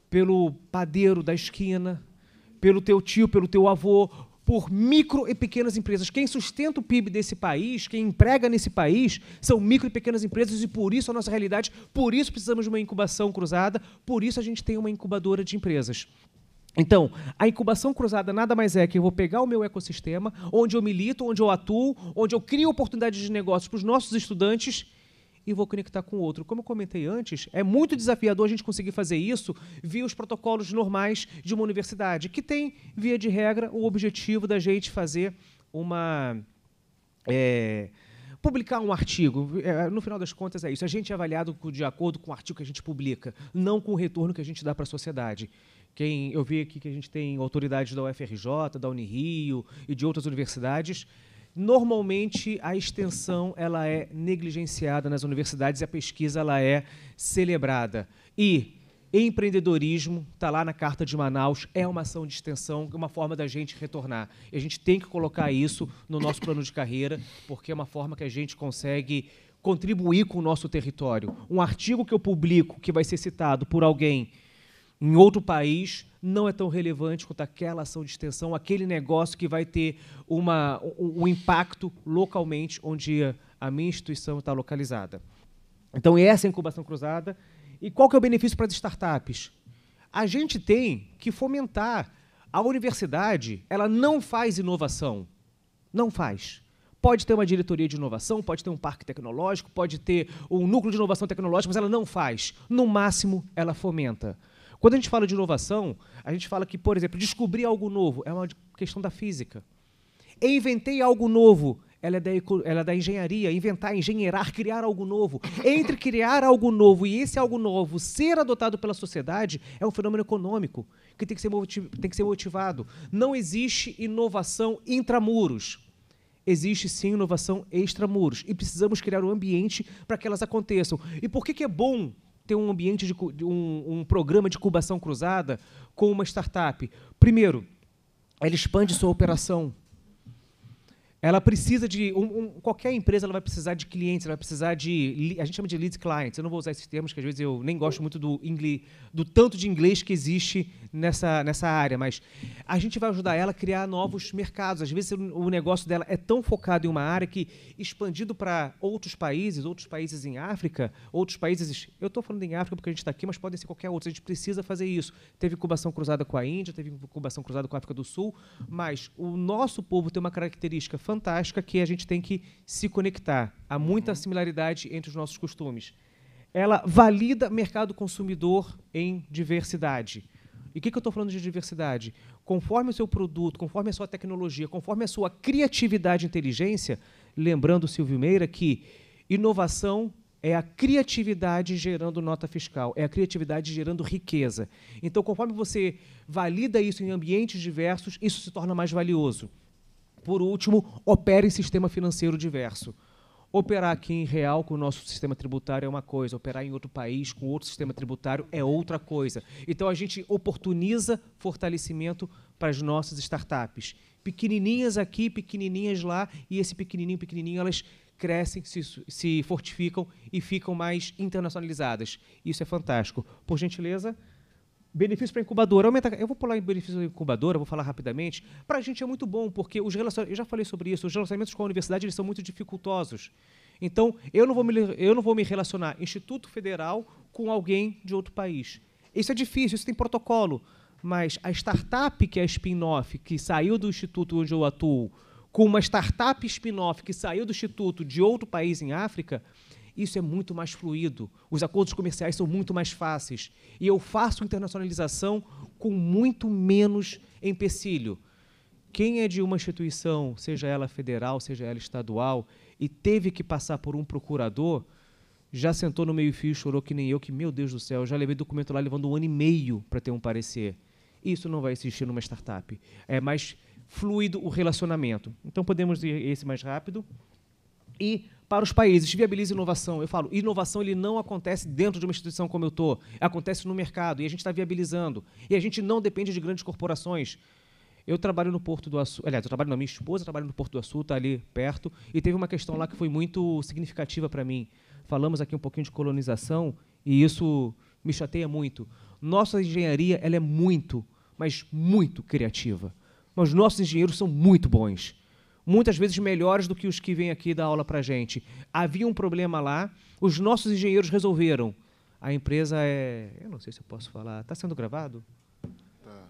pelo padeiro da esquina, pelo teu tio, pelo teu avô, por micro e pequenas empresas. Quem sustenta o PIB desse país, quem emprega nesse país, são micro e pequenas empresas e por isso a nossa realidade, por isso precisamos de uma incubação cruzada, por isso a gente tem uma incubadora de empresas. Então, a incubação cruzada nada mais é que eu vou pegar o meu ecossistema, onde eu milito, onde eu atuo, onde eu crio oportunidades de negócios para os nossos estudantes e vou conectar com o outro. Como eu comentei antes, é muito desafiador a gente conseguir fazer isso via os protocolos normais de uma universidade, que tem, via de regra, o objetivo da gente fazer uma. É, publicar um artigo. É, no final das contas, é isso. A gente é avaliado de acordo com o artigo que a gente publica, não com o retorno que a gente dá para a sociedade. Quem, eu vi aqui que a gente tem autoridades da UFRJ, da Unirio e de outras universidades Normalmente a extensão ela é negligenciada nas universidades e a pesquisa ela é celebrada. E empreendedorismo está lá na Carta de Manaus, é uma ação de extensão, uma forma da gente retornar. E a gente tem que colocar isso no nosso plano de carreira, porque é uma forma que a gente consegue contribuir com o nosso território. Um artigo que eu publico que vai ser citado por alguém em outro país não é tão relevante quanto aquela ação de extensão, aquele negócio que vai ter uma, um, um impacto localmente onde a minha instituição está localizada. Então, essa é a incubação cruzada. E qual que é o benefício para as startups? A gente tem que fomentar. A universidade, ela não faz inovação. Não faz. Pode ter uma diretoria de inovação, pode ter um parque tecnológico, pode ter um núcleo de inovação tecnológica, mas ela não faz. No máximo, ela fomenta. Quando a gente fala de inovação, a gente fala que, por exemplo, descobrir algo novo é uma questão da física. Eu inventei algo novo, ela é, da, ela é da, engenharia, inventar, engenheirar, criar algo novo. Entre criar algo novo e esse algo novo ser adotado pela sociedade é um fenômeno econômico que tem que ser, tem que ser motivado. Não existe inovação intramuros. Existe sim inovação extramuros e precisamos criar um ambiente para que elas aconteçam. E por que, que é bom ter um ambiente de um, um programa de incubação cruzada com uma startup? Primeiro, ela expande sua operação ela precisa de. Um, um, qualquer empresa ela vai precisar de clientes, ela vai precisar de. A gente chama de lead clients. Eu não vou usar esses termos, que às vezes eu nem gosto muito do, inglês, do tanto de inglês que existe nessa, nessa área, mas a gente vai ajudar ela a criar novos mercados. Às vezes o negócio dela é tão focado em uma área que, expandido para outros países, outros países em África, outros países. Eu estou falando em África porque a gente está aqui, mas podem ser qualquer outro. A gente precisa fazer isso. Teve incubação cruzada com a Índia, teve incubação cruzada com a África do Sul, mas o nosso povo tem uma característica fantástica fantástica que a gente tem que se conectar. Há muita uhum. similaridade entre os nossos costumes. Ela valida mercado consumidor em diversidade. E o que, que, eu estou falando de diversidade? Conforme o seu produto, conforme a sua tecnologia, conforme a sua criatividade e inteligência, lembrando Silvio Meira que inovação é a criatividade gerando nota fiscal, é a criatividade gerando riqueza. Então, conforme você valida isso em ambientes diversos, isso se torna mais valioso. Por último, opera em sistema financeiro diverso. Operar aqui em real com o nosso sistema tributário é uma coisa, operar em outro país com outro sistema tributário é outra coisa. Então a gente oportuniza fortalecimento para as nossas startups. Pequenininhas aqui, pequenininhas lá, e esse pequenininho, pequenininho, elas crescem, se, se fortificam e ficam mais internacionalizadas. Isso é fantástico. Por gentileza. Benefício para incubadora. Aumenta, eu vou pular em benefício para incubadora, vou falar rapidamente. Para a gente é muito bom, porque os relacionamentos, eu já falei sobre isso, os relacionamentos com a universidade eles são muito dificultosos. Então, eu não vou me, eu não vou me relacionar Instituto Federal com alguém de outro país. Isso é difícil, isso tem protocolo. Mas a startup que é spin-off, que saiu do instituto onde eu atuo, com uma startup spin-off que saiu do instituto de outro país em África, isso é muito mais fluido. Os acordos comerciais são muito mais fáceis. E eu faço internacionalização com muito menos empecilho. Quem é de uma instituição, seja ela federal, seja ela estadual, e teve que passar por um procurador, já sentou no meio-fio e chorou que nem eu, que, meu Deus do céu, já levei documento lá levando um ano e meio para ter um parecer. Isso não vai existir numa startup. É mais fluido o relacionamento. Então, podemos ir esse mais rápido. E para os países, viabiliza inovação. Eu falo, inovação ele não acontece dentro de uma instituição como eu estou, acontece no mercado e a gente está viabilizando. E a gente não depende de grandes corporações. Eu trabalho no Porto do Açu, aliás, eu trabalho na minha esposa, trabalho no Porto do Açu, está ali perto, e teve uma questão lá que foi muito significativa para mim. Falamos aqui um pouquinho de colonização e isso me chateia muito. Nossa engenharia ela é muito, mas muito criativa. Mas nossos engenheiros são muito bons muitas vezes melhores do que os que vêm aqui dar aula para a gente. Havia um problema lá, os nossos engenheiros resolveram. A empresa é. Eu não sei se eu posso falar. Está sendo gravado? Tá.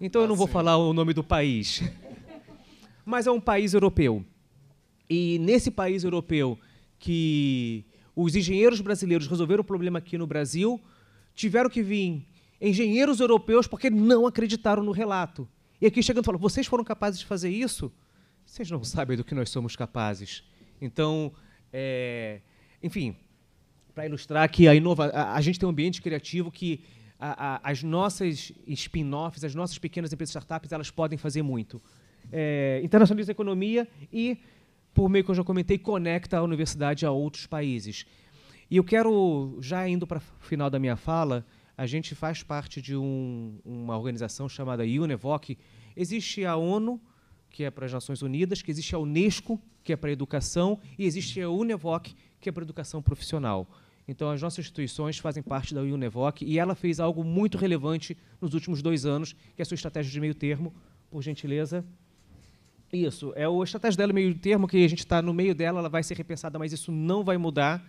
Então tá eu não tá vou sim. falar o nome do país. Mas é um país europeu. E nesse país europeu que os engenheiros brasileiros resolveram o problema aqui no Brasil, tiveram que vir engenheiros europeus porque não acreditaram no relato. E aqui chegando falando, vocês foram capazes de fazer isso? vocês não sabem do que nós somos capazes. Então, é, enfim, para ilustrar que a, inova a, a, gente tem um ambiente criativo que a, a, as nossas spin-offs, as nossas pequenas empresas startups, elas podem fazer muito. É, internacionaliza a economia e, por meio que eu já comentei, conecta a universidade a outros países. E eu quero, já indo para o final da minha fala, a gente faz parte de um, uma organização chamada UNEVOC. Existe a ONU, que é para as Nações Unidas, que existe a Unesco, que é para a educação, e existe a UNEVOC, que é para a educação profissional. Então, as nossas instituições fazem parte da UNEVOC e ela fez algo muito relevante nos últimos dois anos, que é a sua estratégia de meio termo, por gentileza. Isso, é a estratégia dela meio termo, que a gente está no meio dela, ela vai ser repensada, mas isso não vai mudar.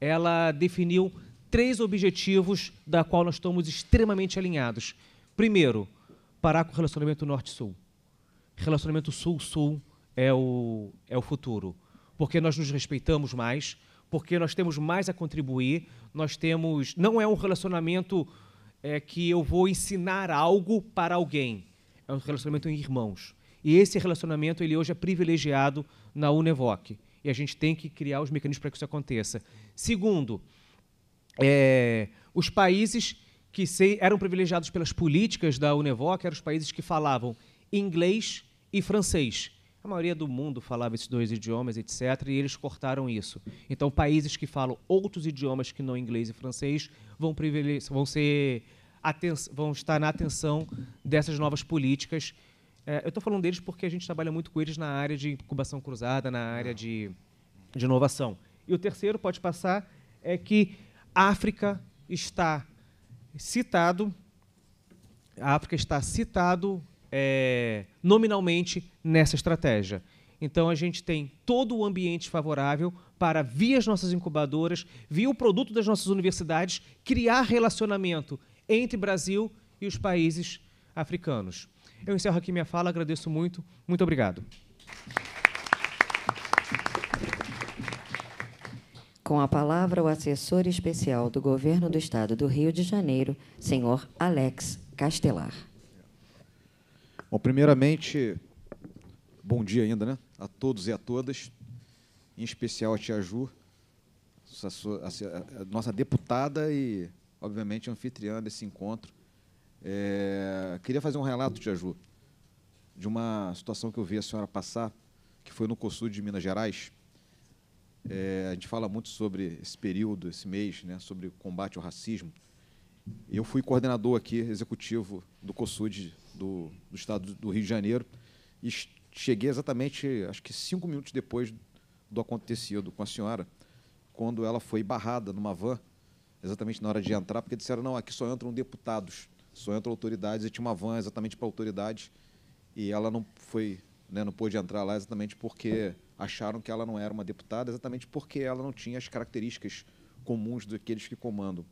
Ela definiu três objetivos da qual nós estamos extremamente alinhados. Primeiro, parar com o relacionamento norte-sul relacionamento sul-sul é o, é o futuro. Porque nós nos respeitamos mais, porque nós temos mais a contribuir, nós temos. Não é um relacionamento é, que eu vou ensinar algo para alguém. É um relacionamento em irmãos. E esse relacionamento ele hoje é privilegiado na Unevoc. E a gente tem que criar os mecanismos para que isso aconteça. Segundo, é, os países que se, eram privilegiados pelas políticas da Unevoc eram os países que falavam inglês e francês. A maioria do mundo falava esses dois idiomas, etc., e eles cortaram isso. Então, países que falam outros idiomas que não inglês e francês vão, vão, ser, vão estar na atenção dessas novas políticas. É, eu estou falando deles porque a gente trabalha muito com eles na área de incubação cruzada, na área de, de inovação. E o terceiro, pode passar, é que a África está citado, a África está citado é, nominalmente nessa estratégia. Então a gente tem todo o ambiente favorável para, via as nossas incubadoras, via o produto das nossas universidades, criar relacionamento entre Brasil e os países africanos. Eu encerro aqui minha fala, agradeço muito. Muito obrigado. Com a palavra, o assessor especial do Governo do Estado do Rio de Janeiro, senhor Alex Castelar. Bom, primeiramente, bom dia ainda, né? A todos e a todas, em especial a Tia Ju, a, nossa deputada e, obviamente, anfitriã desse encontro. É, queria fazer um relato, Tia Ju, de uma situação que eu vi a senhora passar, que foi no COSUD de Minas Gerais. É, a gente fala muito sobre esse período, esse mês, né, sobre combate ao racismo. Eu fui coordenador aqui, executivo do COSUD do, do estado do Rio de Janeiro. E cheguei exatamente, acho que cinco minutos depois do acontecido com a senhora, quando ela foi barrada numa van, exatamente na hora de entrar, porque disseram: não, aqui só entram deputados, só entram autoridades. E tinha uma van exatamente para autoridades. E ela não foi, né, não pôde entrar lá exatamente porque acharam que ela não era uma deputada, exatamente porque ela não tinha as características comuns daqueles que comandam.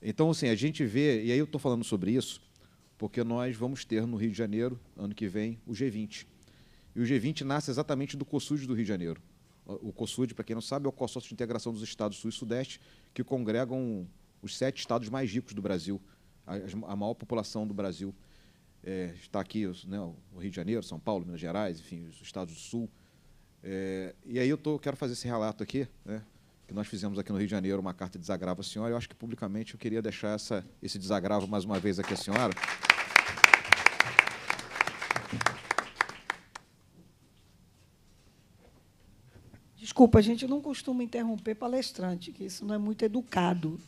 Então, assim, a gente vê, e aí eu estou falando sobre isso, porque nós vamos ter no Rio de Janeiro, ano que vem, o G20. E o G20 nasce exatamente do COSUD do Rio de Janeiro. O COSUD, para quem não sabe, é o consórcio de integração dos estados sul e sudeste, que congregam os sete estados mais ricos do Brasil, a, maior população do Brasil. É, está aqui né, o Rio de Janeiro, São Paulo, Minas Gerais, enfim, os estados do sul. É, e aí eu tô, quero fazer esse relato aqui, né, nós fizemos aqui no Rio de Janeiro uma carta de desagravo à senhora. Eu acho que publicamente eu queria deixar essa, esse desagravo mais uma vez aqui à senhora. Desculpa, a gente não costuma interromper palestrante, que isso não é muito educado.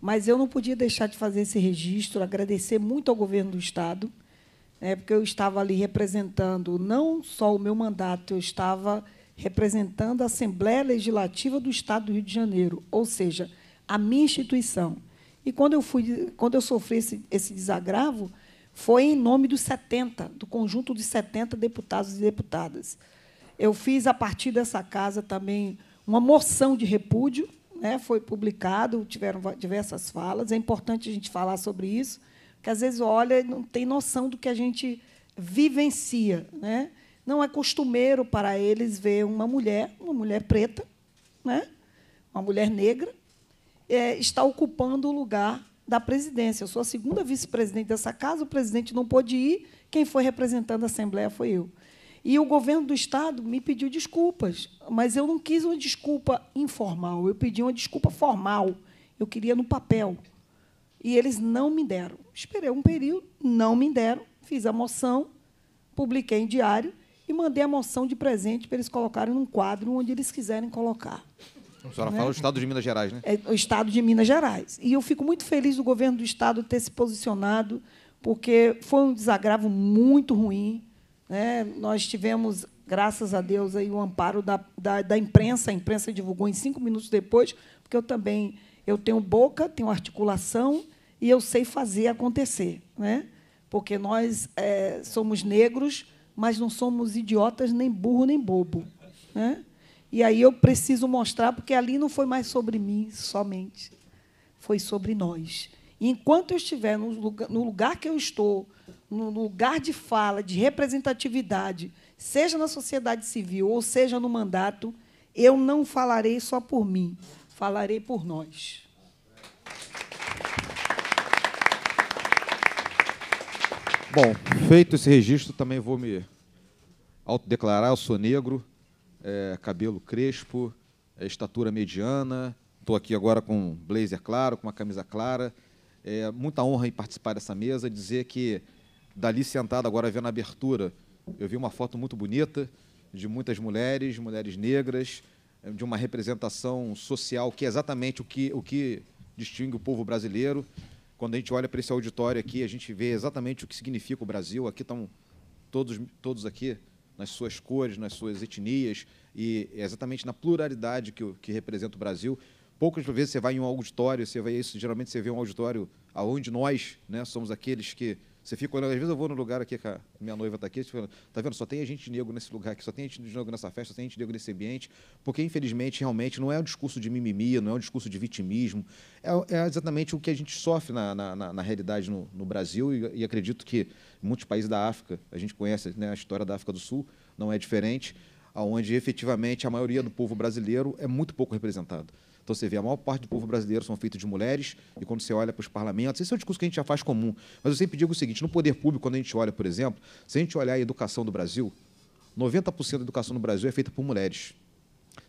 Mas eu não podia deixar de fazer esse registro, agradecer muito ao governo do Estado, né, porque eu estava ali representando não só o meu mandato, eu estava representando a Assembleia Legislativa do Estado do Rio de Janeiro, ou seja, a minha instituição. E quando eu fui, quando eu sofri esse, esse desagravo, foi em nome dos 70, do conjunto dos 70 deputados e deputadas. Eu fiz, a partir dessa casa, também uma moção de repúdio, né? foi publicado, tiveram diversas falas. É importante a gente falar sobre isso, porque, às vezes, olha, não tem noção do que a gente vivencia. Né? Não é costumeiro para eles ver uma mulher, uma mulher preta, né? uma mulher negra, é, está ocupando o lugar da presidência. Eu sou a segunda vice-presidente dessa casa, o presidente não pôde ir, quem foi representando a Assembleia foi eu. E o governo do Estado me pediu desculpas, mas eu não quis uma desculpa informal, eu pedi uma desculpa formal, eu queria no papel. E eles não me deram. Esperei um período, não me deram, fiz a moção, publiquei em diário, e mandei a moção de presente para eles colocarem num quadro onde eles quiserem colocar. A senhora né? fala o Estado de Minas Gerais, né? É, o Estado de Minas Gerais. E eu fico muito feliz do governo do Estado ter se posicionado, porque foi um desagravo muito ruim. Né? Nós tivemos, graças a Deus, aí, o amparo da, da, da imprensa. A imprensa divulgou em cinco minutos depois, porque eu também eu tenho boca, tenho articulação e eu sei fazer acontecer. Né? Porque nós é, somos negros mas não somos idiotas, nem burro, nem bobo. Né? E aí eu preciso mostrar, porque ali não foi mais sobre mim somente, foi sobre nós. E enquanto eu estiver no lugar, no lugar que eu estou, no lugar de fala, de representatividade, seja na sociedade civil ou seja no mandato, eu não falarei só por mim, falarei por nós. Bom, feito esse registro, também vou me autodeclarar. Eu sou negro, é, cabelo crespo, é, estatura mediana. Estou aqui agora com blazer claro, com uma camisa clara. É muita honra em participar dessa mesa. Dizer que, dali sentado, agora vendo a abertura, eu vi uma foto muito bonita de muitas mulheres, mulheres negras, é, de uma representação social que é exatamente o que, o que distingue o povo brasileiro. Quando a gente olha para esse auditório aqui, a gente vê exatamente o que significa o Brasil. Aqui estão todos, todos aqui nas suas cores, nas suas etnias e é exatamente na pluralidade que, que representa o Brasil. Poucas vezes você vai em um auditório, você vai isso, geralmente você vê um auditório aonde nós, né, somos aqueles que você fica olhando, às vezes eu vou no lugar aqui, a minha noiva está aqui, você fica, tá vendo? Só tem gente negro nesse lugar aqui, só tem gente negro nessa festa, só tem gente negro nesse ambiente, porque infelizmente realmente não é um discurso de mimimi, não é um discurso de vitimismo, é, é exatamente o que a gente sofre na, na, na, na realidade no, no Brasil e, e, acredito que em muitos países da África, a gente conhece né, a história da África do Sul, não é diferente, aonde efetivamente a maioria do povo brasileiro é muito pouco representado. Então você vê, a maior parte do povo brasileiro são feitos de mulheres, e quando você olha para os parlamentos, esse é um discurso que a gente já faz comum. Mas eu sempre digo o seguinte: no poder público, quando a gente olha, por exemplo, se a gente olhar a educação do Brasil, 90% da educação no Brasil é feita por mulheres.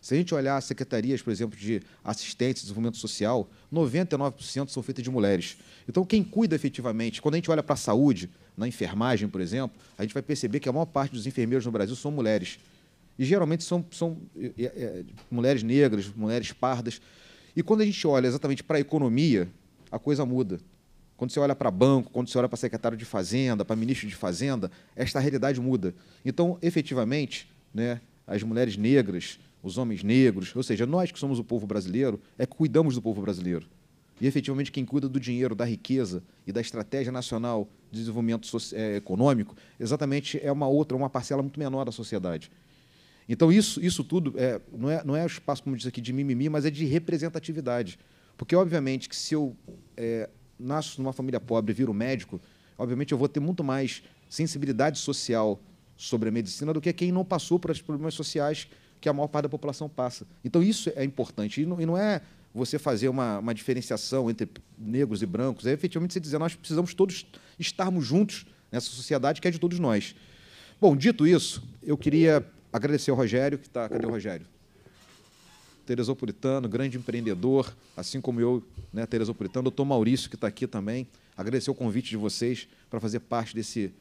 Se a gente olhar secretarias, por exemplo, de assistência e desenvolvimento social, 99% são feitas de mulheres. Então, quem cuida efetivamente, quando a gente olha para a saúde, na enfermagem, por exemplo, a gente vai perceber que a maior parte dos enfermeiros no Brasil são mulheres. E geralmente são, são é, é, mulheres negras, mulheres pardas. E quando a gente olha exatamente para a economia, a coisa muda. Quando você olha para banco, quando você olha para secretário de Fazenda, para ministro de Fazenda, esta realidade muda. Então, efetivamente, né, as mulheres negras, os homens negros, ou seja, nós que somos o povo brasileiro, é que cuidamos do povo brasileiro. E efetivamente quem cuida do dinheiro, da riqueza e da estratégia nacional de desenvolvimento econômico, exatamente é uma outra, uma parcela muito menor da sociedade. Então, isso, isso tudo é, não, é, não é espaço, como diz aqui, de mimimi, mas é de representatividade. Porque, obviamente, que se eu é, nasço numa família pobre e viro médico, obviamente eu vou ter muito mais sensibilidade social sobre a medicina do que quem não passou por os problemas sociais que a maior parte da população passa. Então, isso é importante. E não, e não é você fazer uma, uma, diferenciação entre negros e brancos, é efetivamente você dizer, nós precisamos todos estarmos juntos nessa sociedade que é de todos nós. Bom, dito isso, eu queria agradecer ao Rogério, que está. Cadê o Rogério? Teresopolitano, grande empreendedor, assim como eu, né, Teresopolitano, doutor Maurício, que está aqui também. Agradecer o convite de vocês para fazer parte desse,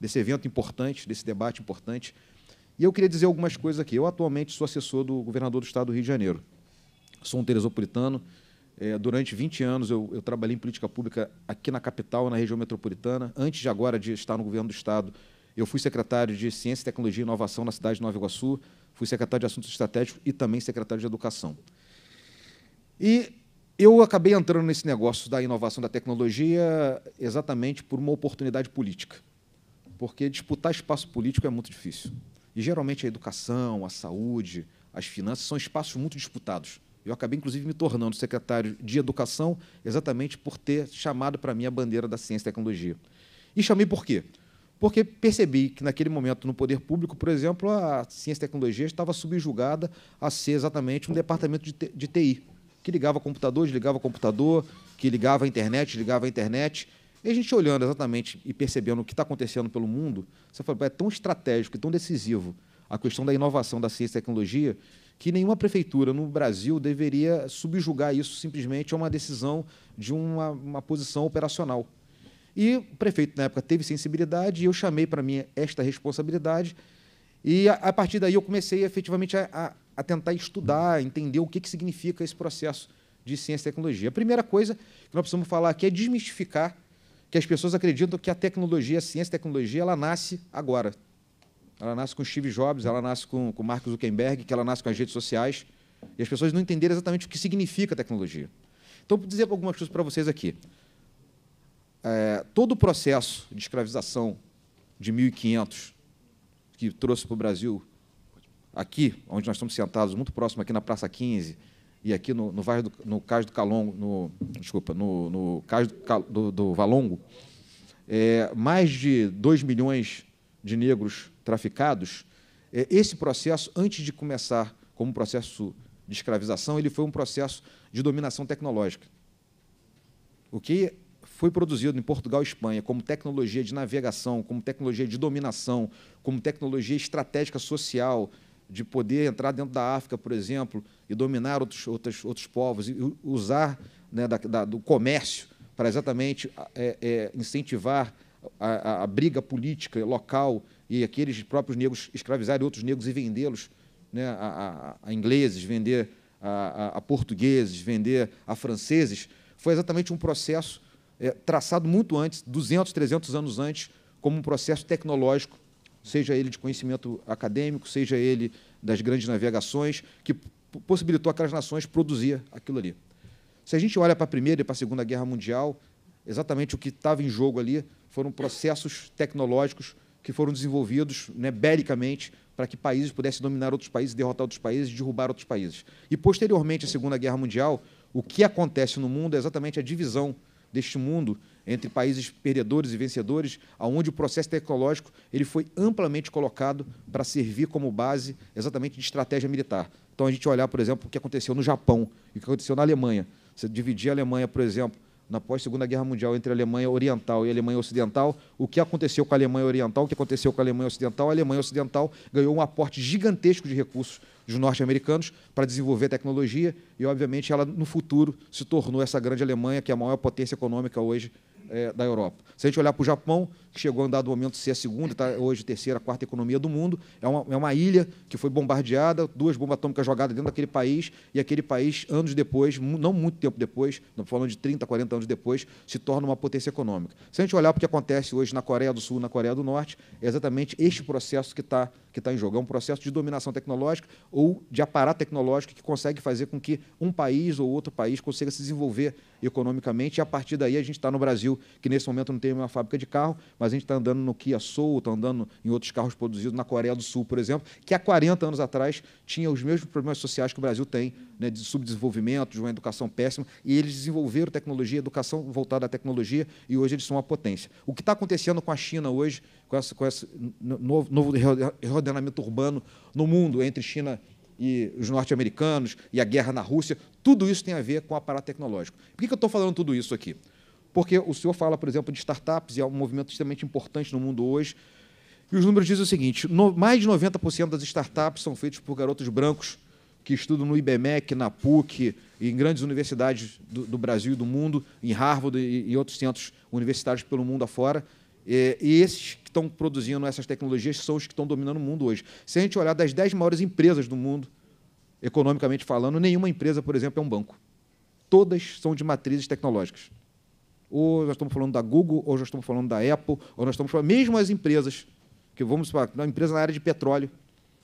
desse evento importante, desse debate importante. E eu queria dizer algumas coisas aqui. Eu atualmente sou assessor do governador do estado do Rio de Janeiro. Sou um teresopolitano. É, durante 20 anos eu, eu trabalhei em política pública aqui na capital, na região metropolitana. Antes de agora de estar no governo do estado, eu fui secretário de Ciência, Tecnologia e Inovação na cidade de Nova Iguaçu, fui secretário de Assuntos Estratégicos e também secretário de Educação. E eu acabei entrando nesse negócio da inovação da tecnologia exatamente por uma oportunidade política. Porque disputar espaço político é muito difícil. E geralmente a educação, a saúde, as finanças são espaços muito disputados. Eu acabei, inclusive, me tornando secretário de Educação exatamente por ter chamado para mim a bandeira da ciência e tecnologia. E chamei por quê? porque percebi que naquele momento no poder público, por exemplo, a ciência e tecnologia estava subjugada a ser exatamente um departamento de, TI, que ligava computador, desligava computador, que ligava a internet, ligava a internet. E a gente olhando exatamente e percebendo o que está acontecendo pelo mundo, você fala, é tão estratégico e tão decisivo a questão da inovação da ciência e tecnologia que nenhuma prefeitura no Brasil deveria subjugar isso simplesmente a uma decisão de uma, uma posição operacional. E o prefeito, na época, teve sensibilidade e eu chamei para mim esta responsabilidade. E, a, a, partir daí, eu comecei efetivamente a, a, a tentar estudar, entender o que, que significa esse processo de ciência e tecnologia. A primeira coisa que nós precisamos falar aqui é desmistificar que as pessoas acreditam que a tecnologia, a ciência e tecnologia, ela nasce agora. Ela nasce com Steve Jobs, ela nasce com, com Mark Zuckerberg, que ela nasce com as redes sociais. E as pessoas não entenderam exatamente o que significa tecnologia. Então, vou dizer algumas coisas para vocês aqui é, todo o processo de escravização de 1500 que trouxe para o Brasil, aqui, onde nós estamos sentados, muito próximo aqui na Praça 15, e aqui no, no, do, no Cais do Calongo, no, desculpa, no, no Cais do, do, do Valongo, é, mais de 2 milhões de negros traficados, é, esse processo, antes de começar como um processo de escravização, ele foi um processo de dominação tecnológica. O que foi produzido em Portugal e Espanha como tecnologia de navegação, como tecnologia de dominação, como tecnologia estratégica social, de poder entrar dentro da África, por exemplo, e dominar outros, outros, outros povos, e usar né, da, da, do comércio para exatamente é, é, incentivar a, a, a, briga política local e aqueles próprios negros escravizarem outros negros e vendê-los né, a, a, ingleses, vender a, portugueses, vender a franceses, foi exatamente um processo é, traçado muito antes, 200, 300 anos antes, como um processo tecnológico, seja ele de conhecimento acadêmico, seja ele das grandes navegações, que possibilitou aquelas nações produzir aquilo ali. Se a gente olha para a Primeira e para a Segunda Guerra Mundial, exatamente o que estava em jogo ali foram processos tecnológicos que foram desenvolvidos né, belicamente para que países pudessem dominar outros países, derrotar outros países, derrubar outros países. E, posteriormente à Segunda Guerra Mundial, o que acontece no mundo é exatamente a divisão deste mundo entre países perdedores e vencedores, aonde o processo tecnológico ele foi amplamente colocado para servir como base exatamente de estratégia militar. Então a gente olhar, por exemplo, o que aconteceu no Japão e o que aconteceu na Alemanha. Você dividir a Alemanha, por exemplo, na pós-segunda guerra mundial entre a Alemanha Oriental e a Alemanha Ocidental, o que aconteceu com a Alemanha Oriental, o que aconteceu com a Alemanha Ocidental, a Alemanha Ocidental ganhou um aporte gigantesco de recursos dos norte-americanos para desenvolver tecnologia e, obviamente, ela no futuro se tornou essa grande Alemanha, que é a maior potência econômica hoje é, da Europa. Se a gente olhar para o Japão, que chegou a um dado momento ser a segunda, tá hoje terceira, quarta economia do mundo. É uma, é uma ilha que foi bombardeada, duas bombas atômicas jogadas dentro daquele país, e aquele país, anos depois, não muito tempo depois, não falando de 30, 40 anos depois, se torna uma potência econômica. Se a gente olhar para o que acontece hoje na Coreia do Sul, na Coreia do Norte, é exatamente este processo que está que tá em jogo. É um processo de dominação tecnológica ou de aparato tecnológico que consegue fazer com que um país ou outro país consiga se desenvolver economicamente, e a partir daí a gente está no Brasil, que nesse momento não tem uma fábrica de carro, mas a gente está andando no Kia Soul, está andando em outros carros produzidos na Coreia do Sul, por exemplo, que há 40 anos atrás tinha os mesmos problemas sociais que o Brasil tem, né, de subdesenvolvimento, de uma educação péssima, e eles desenvolveram tecnologia, educação voltada à tecnologia, e hoje eles são uma potência. O que está acontecendo com a China hoje, com esse, com esse novo, novo reordenamento urbano no mundo, entre China e os norte-americanos e a guerra na Rússia, tudo isso tem a ver com o aparato tecnológico. Por que, que eu estou falando tudo isso aqui? Porque o senhor fala, por exemplo, de startups, e é um movimento extremamente importante no mundo hoje. E os números dizem o seguinte: no, mais de 90% das startups são feitas por garotos brancos que estudam no IBMEC, na PUC, em grandes universidades do, do Brasil e do mundo, em Harvard e, e outros centros universitários pelo mundo afora. E, e esses que estão produzindo essas tecnologias são os que estão dominando o mundo hoje. Se a gente olhar das 10 maiores empresas do mundo, economicamente falando, nenhuma empresa, por exemplo, é um banco. Todas são de matrizes tecnológicas ou nós estamos falando da Google, ou nós estamos falando da Apple, ou nós estamos falando mesmo as empresas, que vamos falar, uma empresa na área de petróleo,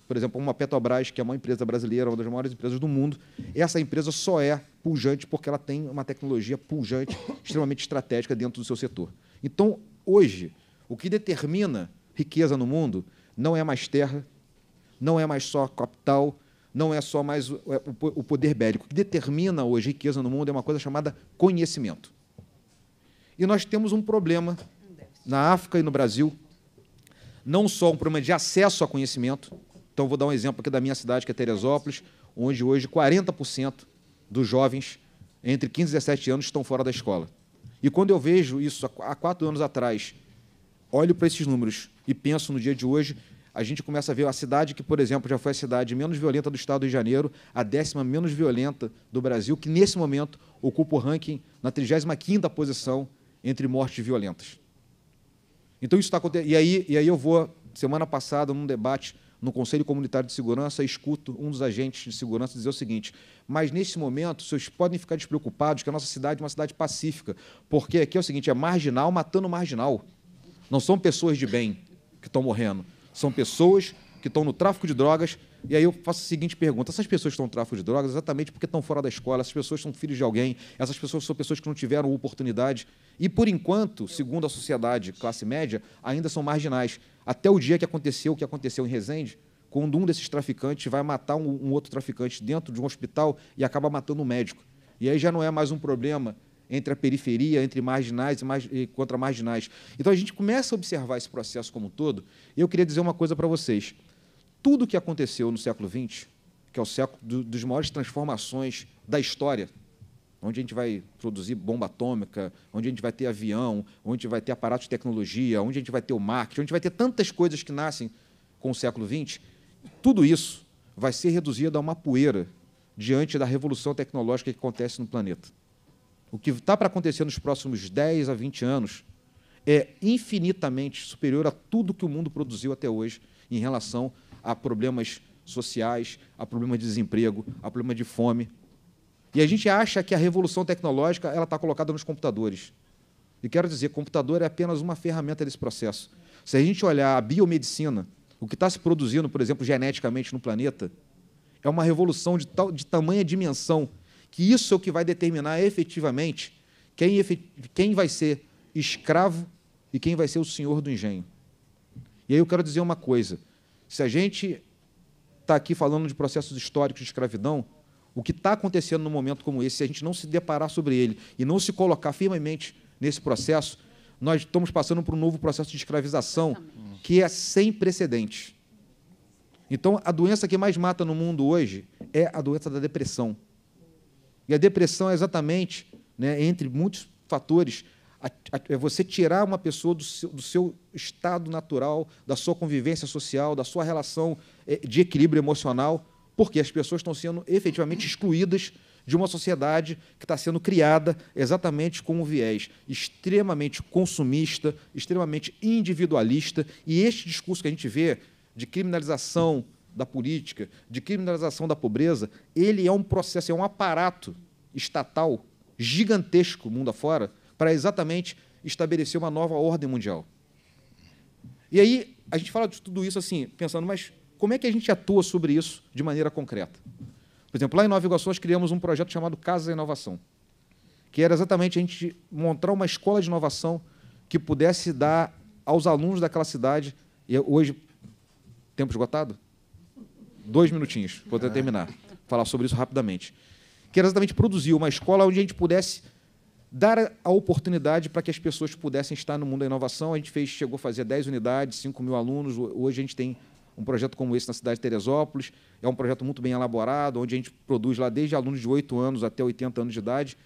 por exemplo, uma Petrobras, que é uma empresa brasileira, uma das maiores empresas do mundo, essa empresa só é pujante porque ela tem uma tecnologia pujante, extremamente estratégica dentro do seu setor. Então, hoje, o que determina riqueza no mundo não é mais terra, não é mais só capital, não é só mais o é, poder bélico. O que determina hoje riqueza no mundo é uma coisa chamada conhecimento. E nós temos um problema na África e no Brasil, não só um problema de acesso a conhecimento. Então, vou dar um exemplo aqui da minha cidade, que é Teresópolis, onde hoje 40% dos jovens entre 15 e 17 anos estão fora da escola. E quando eu vejo isso há quatro anos atrás, olho para esses números e penso no dia de hoje, a gente começa a ver a cidade que, por exemplo, já foi a cidade menos violenta do estado de Janeiro, a décima menos violenta do Brasil, que nesse momento ocupa o ranking na 35ª posição entre mortes violentas. Então isso está acontecendo. E aí, e aí eu vou, semana passada, num debate no Conselho Comunitário de Segurança, escuto um dos agentes de segurança dizer o seguinte: mas nesse momento, vocês podem ficar despreocupados que a nossa cidade é uma cidade pacífica, porque aqui é o seguinte: é marginal matando marginal. Não são pessoas de bem que estão morrendo, são pessoas que estão no tráfico de drogas. E aí eu faço a seguinte pergunta: essas pessoas estão no tráfico de drogas exatamente porque estão fora da escola, essas pessoas são filhos de alguém, essas pessoas são pessoas que não tiveram oportunidade e, por enquanto, segundo a sociedade classe média, ainda são marginais. Até o dia que aconteceu o que aconteceu em Resende, quando um desses traficantes vai matar um, um outro traficante dentro de um hospital e acaba matando um médico. E aí já não é mais um problema entre a periferia, entre marginais e, e contra marginais. Então a gente começa a observar esse processo como um todo. E eu queria dizer uma coisa para vocês. Tudo o que aconteceu no século XX, que é o século do, dos maiores transformações da história onde a gente vai produzir bomba atômica, onde a gente vai ter avião, onde a gente vai ter aparato de tecnologia, onde a gente vai ter o marketing, onde a gente vai ter tantas coisas que nascem com o século XX, tudo isso vai ser reduzido a uma poeira diante da revolução tecnológica que acontece no planeta. O que está para acontecer nos próximos 10 a 20 anos é infinitamente superior a tudo que o mundo produziu até hoje em relação a problemas sociais, a problemas de desemprego, a problema de fome, e a gente acha que a revolução tecnológica ela está colocada nos computadores. E quero dizer, computador é apenas uma ferramenta desse processo. Se a gente olhar a biomedicina, o que está se produzindo, por exemplo, geneticamente no planeta, é uma revolução de, tal, de tamanha dimensão que isso é o que vai determinar efetivamente quem, quem vai ser escravo e quem vai ser o senhor do engenho. E aí eu quero dizer uma coisa: se a gente está aqui falando de processos históricos de escravidão, o que está acontecendo num momento como esse, se a gente não se deparar sobre ele e não se colocar firmemente nesse processo, nós estamos passando por um novo processo de escravização que é sem precedentes. Então, a doença que mais mata no mundo hoje é a doença da depressão. E a depressão é exatamente, né, entre muitos fatores, a, a, é você tirar uma pessoa do seu, do seu, estado natural, da sua convivência social, da sua relação eh, de equilíbrio emocional porque as pessoas estão sendo efetivamente excluídas de uma sociedade que está sendo criada exatamente com um viés extremamente consumista, extremamente individualista, e este discurso que a gente vê de criminalização da política, de criminalização da pobreza, ele é um processo, é um aparato estatal gigantesco mundo afora para exatamente estabelecer uma nova ordem mundial. E aí a gente fala de tudo isso assim, pensando, mas como é que a gente atua sobre isso de maneira concreta? Por exemplo, lá em Nova Iguaçu, nós criamos um projeto chamado Casa da Inovação, que era exatamente a gente montar uma escola de inovação que pudesse dar aos alunos daquela cidade, e hoje, tempo esgotado? Dois minutinhos, vou até é. terminar, falar sobre isso rapidamente. Que era exatamente produzir uma escola onde a gente pudesse dar a oportunidade para que as pessoas pudessem estar no mundo da inovação. A gente fez, chegou a fazer 10 unidades, 5 mil alunos, hoje a gente tem um projeto como esse na cidade de Teresópolis. É um projeto muito bem elaborado, onde a gente produz lá desde alunos de 8 anos até 80 anos de idade.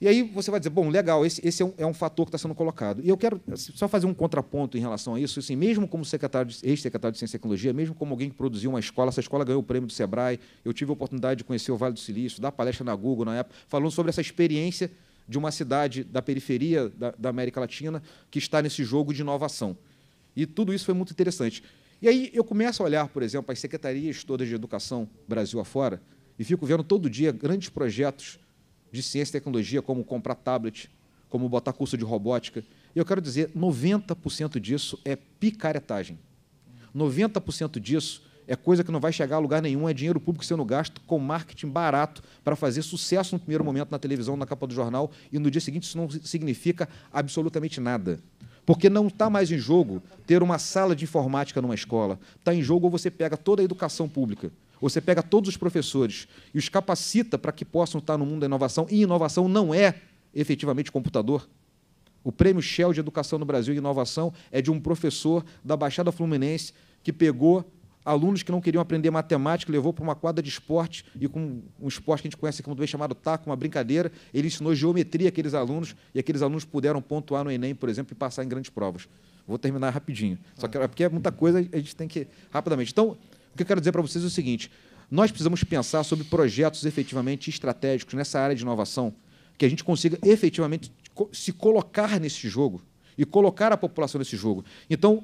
E aí você vai dizer, bom, legal, esse, esse é, um, é, um, fator que está sendo colocado. E eu quero assim, só fazer um contraponto em relação a isso. Assim, mesmo como secretário ex-secretário de Ciência e Tecnologia, mesmo como alguém que produziu uma escola, essa escola ganhou o prêmio do SEBRAE, eu tive a oportunidade de conhecer o Vale do Silício, dar palestra na Google na época, falando sobre essa experiência de uma cidade da periferia da, da América Latina que está nesse jogo de inovação. E tudo isso foi muito interessante. E aí eu começo a olhar, por exemplo, as secretarias todas de educação Brasil afora e fico vendo todo dia grandes projetos de ciência e tecnologia, como comprar tablet, como botar curso de robótica. E eu quero dizer, 90% disso é picaretagem. 90% disso é coisa que não vai chegar a lugar nenhum, é dinheiro público sendo gasto com marketing barato para fazer sucesso no primeiro momento na televisão, na capa do jornal, e no dia seguinte isso não significa absolutamente nada. Porque não está mais em jogo ter uma sala de informática numa escola. Está em jogo você pega toda a educação pública, você pega todos os professores e os capacita para que possam estar tá no mundo da inovação. E inovação não é efetivamente computador. O prêmio Shell de Educação no Brasil e Inovação é de um professor da Baixada Fluminense que pegou alunos que não queriam aprender matemática, levou para uma quadra de esporte, e com um esporte que a gente conhece como bem, chamado taco, uma brincadeira, ele ensinou geometria àqueles alunos, e aqueles alunos puderam pontuar no Enem, por exemplo, e passar em grandes provas. Vou terminar rapidinho. Só que é porque é muita coisa, a gente tem que rapidamente. Então, o que eu quero dizer para vocês é o seguinte: nós precisamos pensar sobre projetos efetivamente estratégicos nessa área de inovação, que a gente consiga efetivamente se colocar nesse jogo e colocar a população nesse jogo. Então,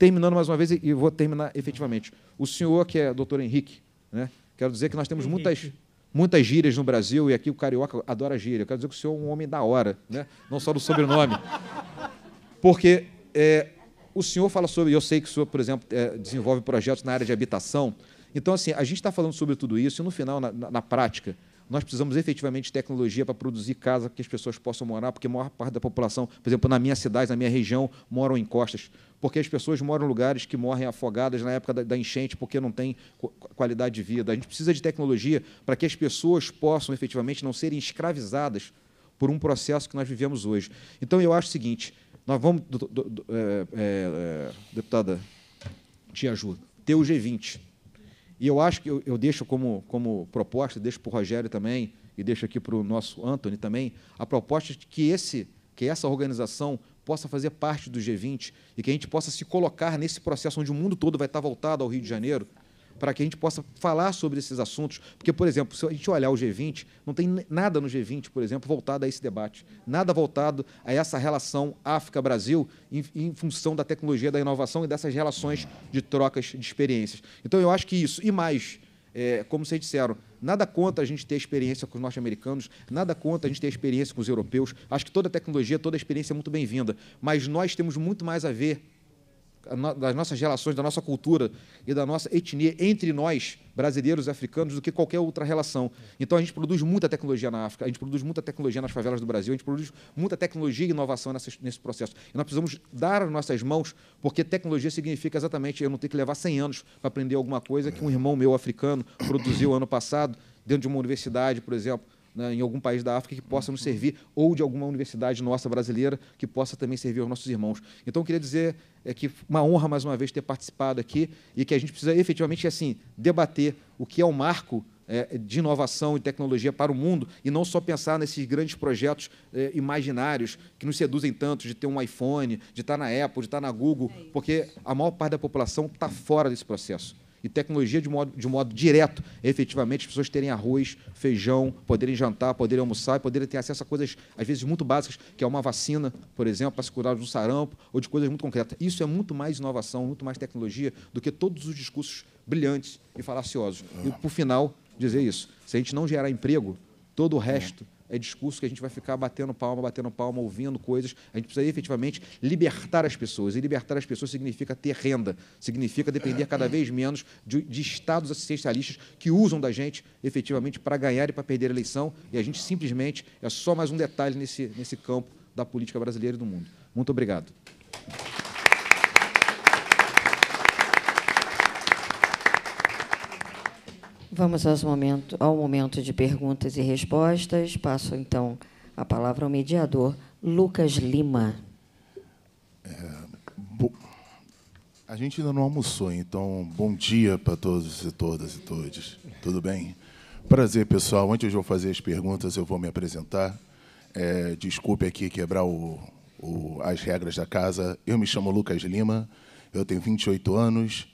Terminando mais uma vez, e vou terminar efetivamente. O senhor, que é doutor Henrique, né? quero dizer que nós temos Henrique. muitas muitas gírias no Brasil, e aqui o carioca adora gíria. Quero dizer que o senhor é um homem da hora, né? não só do sobrenome. Porque é, o senhor fala sobre, eu sei que o senhor, por exemplo, é, desenvolve projetos na área de habitação. Então, assim, a gente está falando sobre tudo isso, e no final, na, na, na prática, nós precisamos efetivamente de tecnologia para produzir casa que as pessoas possam morar, porque a maior parte da população, por exemplo, na minha cidade, na minha região, moram em costas, porque as pessoas moram em lugares que morrem afogadas na época da, da enchente, porque não tem qualidade de vida. A gente precisa de tecnologia para que as pessoas possam efetivamente não serem escravizadas por um processo que nós vivemos hoje. Então, eu acho o seguinte: nós vamos, do, do, do, é, é, é deputada, te ajudo. ter o G20 e eu acho que eu, eu deixo como, como proposta, deixo para o Rogério também, e deixo aqui para o nosso Anthony também, a proposta de que, esse, que essa organização possa fazer parte do G20 e que a gente possa se colocar nesse processo onde o mundo todo vai estar voltado ao Rio de Janeiro, para que a gente possa falar sobre esses assuntos. Porque, por exemplo, se a gente olhar o G20, não tem nada no G20, por exemplo, voltado a esse debate, nada voltado a essa relação África-Brasil em, em, função da tecnologia, da inovação e dessas relações de trocas de experiências. Então, eu acho que isso, e mais, é, como vocês disseram, Nada contra a gente ter experiência com os norte-americanos, nada contra a gente ter experiência com os europeus. Acho que toda a tecnologia, toda a experiência é muito bem-vinda. Mas nós temos muito mais a ver das nossas relações, da nossa cultura e da nossa etnia entre nós, brasileiros e africanos, do que qualquer outra relação. Então a gente produz muita tecnologia na África, a gente produz muita tecnologia nas favelas do Brasil, a gente produz muita tecnologia e inovação nessa, nesse processo. E nós precisamos dar as nossas mãos, porque tecnologia significa exatamente eu não ter que levar 100 anos para aprender alguma coisa que um irmão meu africano produziu ano passado, dentro de uma universidade, por exemplo né, em algum país da África que possa nos servir, ou de alguma universidade nossa brasileira que possa também servir aos nossos irmãos. Então, eu queria dizer é, que uma honra, mais uma vez, ter participado aqui e que a gente precisa efetivamente assim debater o que é o marco é, de inovação e tecnologia para o mundo e não só pensar nesses grandes projetos é, imaginários que nos seduzem tanto de ter um iPhone, de estar na Apple, de estar na Google, é porque a maior parte da população está fora desse processo e tecnologia de modo, de modo direto, efetivamente, as pessoas terem arroz, feijão, poderem jantar, poderem almoçar e poderem ter acesso a coisas, às vezes, muito básicas, que é uma vacina, por exemplo, para se curar de um sarampo ou de coisas muito concretas. Isso é muito mais inovação, muito mais tecnologia do que todos os discursos brilhantes e falaciosos. E, por final, dizer isso. Se a gente não gerar emprego, todo o resto é discurso que a gente vai ficar batendo palma, batendo palma, ouvindo coisas. A gente precisa efetivamente libertar as pessoas. E libertar as pessoas significa ter renda, significa depender cada vez menos de, de estados assistencialistas que usam da gente efetivamente para ganhar e para perder a eleição. E a gente simplesmente é só mais um detalhe nesse, nesse campo da política brasileira e do mundo. Muito obrigado. Vamos aos momento, ao momento de perguntas e respostas. Passo então a palavra ao mediador Lucas Lima. É, A gente ainda não almoçou, então bom dia para todos e todas e todos. Tudo bem? Prazer, pessoal. Antes de eu fazer as perguntas, eu vou me apresentar. É, desculpe aqui quebrar o, o, as regras da casa. Eu me chamo Lucas Lima, eu tenho 28 anos,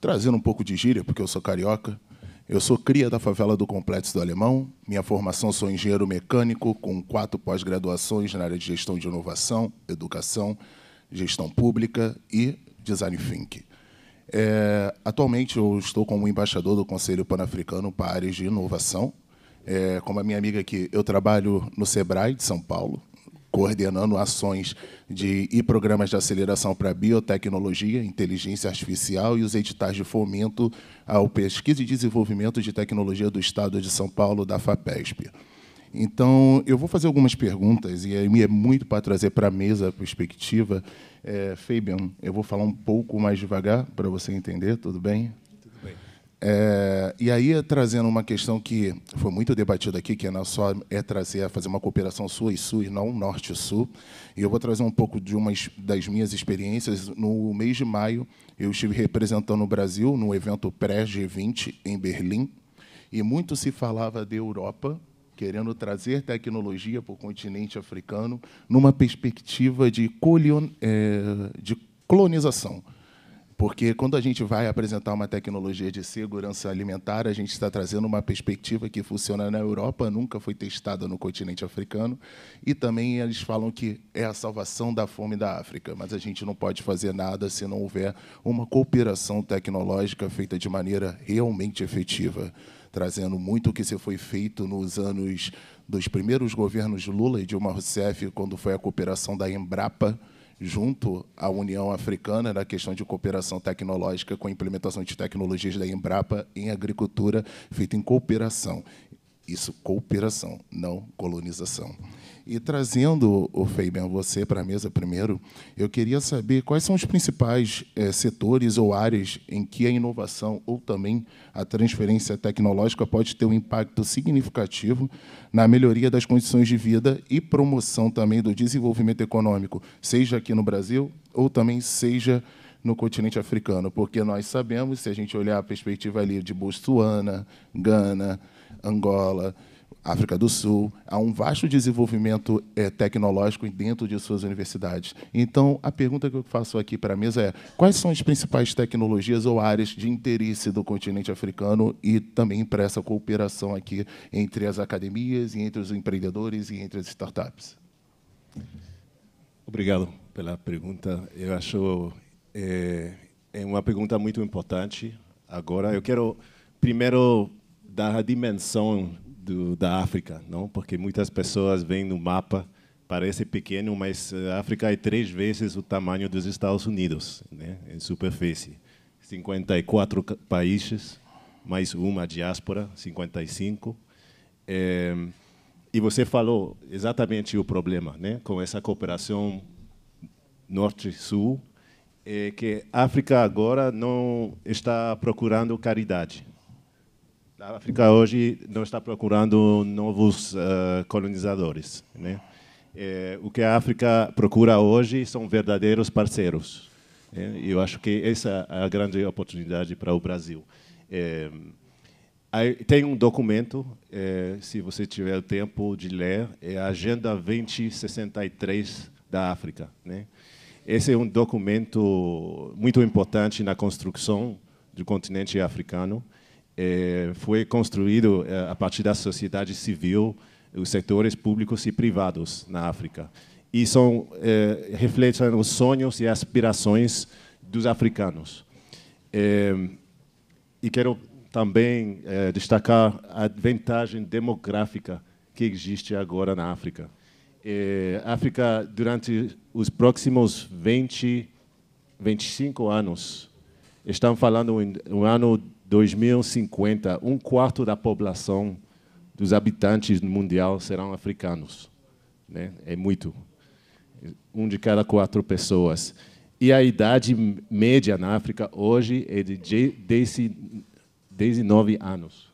trazendo um pouco de gíria, porque eu sou carioca. Eu sou cria da favela do Complexo do Alemão. Minha formação sou engenheiro mecânico, com quatro pós-graduações na área de gestão de inovação, educação, gestão pública e design thinking. É, atualmente, eu estou como embaixador do Conselho Pan-Africano para áreas de inovação. É, como a minha amiga aqui, eu trabalho no SEBRAE de São Paulo, coordenando ações de, e programas de aceleração para biotecnologia, inteligência artificial e os editais de fomento ao pesquisa e desenvolvimento de tecnologia do Estado de São Paulo, da FAPESP. Então, eu vou fazer algumas perguntas, e é muito para trazer para a mesa a perspectiva. É, Fabian, eu vou falar um pouco mais devagar para você entender, tudo bem? É, e aí, trazendo uma questão que foi muito debatida aqui, que é não só é trazer, é fazer uma cooperação sul e sul, e não norte sul, e eu vou trazer um pouco de uma das minhas experiências. No mês de maio, eu estive representando o Brasil no evento pré-G20 em Berlim, e muito se falava de Europa querendo trazer tecnologia para o continente africano numa perspectiva de, colion, é, de colonização porque quando a gente vai apresentar uma tecnologia de segurança alimentar, a gente está trazendo uma perspectiva que funciona na Europa, nunca foi testada no continente africano, e também eles falam que é a salvação da fome da África, mas a gente não pode fazer nada se não houver uma cooperação tecnológica feita de maneira realmente efetiva, trazendo muito o que se foi feito nos anos dos primeiros governos Lula e Dilma Rousseff, quando foi a cooperação da Embrapa, junto à União Africana na questão de cooperação tecnológica com a implementação de tecnologias da Embrapa em agricultura, feita em cooperação. Isso, cooperação, não colonização. E trazendo, o Fabian, você para a mesa primeiro, eu queria saber quais são os principais é, setores ou áreas em que a inovação ou também a transferência tecnológica pode ter um impacto significativo na melhoria das condições de vida e promoção também do desenvolvimento econômico, seja aqui no Brasil ou também seja no continente africano, porque nós sabemos, se a gente olhar a perspectiva ali de Botsuana, Gana, Angola, África do Sul, há um vasto desenvolvimento é, tecnológico dentro de suas universidades. Então, a pergunta que eu faço aqui para a mesa é: quais são as principais tecnologias ou áreas de interesse do continente africano e também para essa cooperação aqui entre as academias e entre os empreendedores e entre as startups? Obrigado pela pergunta. Eu acho é, é uma pergunta muito importante. Agora, eu quero primeiro da dimensão do, da África, não? Porque muitas pessoas veem no mapa parece pequeno, mas eh, a África é três vezes o tamanho dos Estados Unidos, né? Em superfície, 54 países, mais uma diáspora, 55. É, eh, e você falou exatamente o problema, né? Com essa cooperação norte-sul, é que a África agora não está procurando caridade, a África hoje não está procurando novos uh, colonizadores. Né? É, o que a África procura hoje são verdadeiros parceiros. Né? Eu acho que essa é a grande oportunidade para o Brasil. É, tem um documento, é, se você tiver tempo de ler, é a Agenda 2063 da África. Né? Esse é um documento muito importante na construção do continente africano é, foi construído é, a partir da sociedade civil, os setores públicos e privados na África. E são, é, refletem os sonhos e aspirações dos africanos. É, e quero também é, destacar a vantagem demográfica que existe agora na África. É, a África, durante os próximos 20, 25 anos, estamos falando em um ano 2050, um quarto da população dos habitantes mundial serão africanos. Né? É muito. Um de cada quatro pessoas. E a idade média na África hoje é de 19 anos.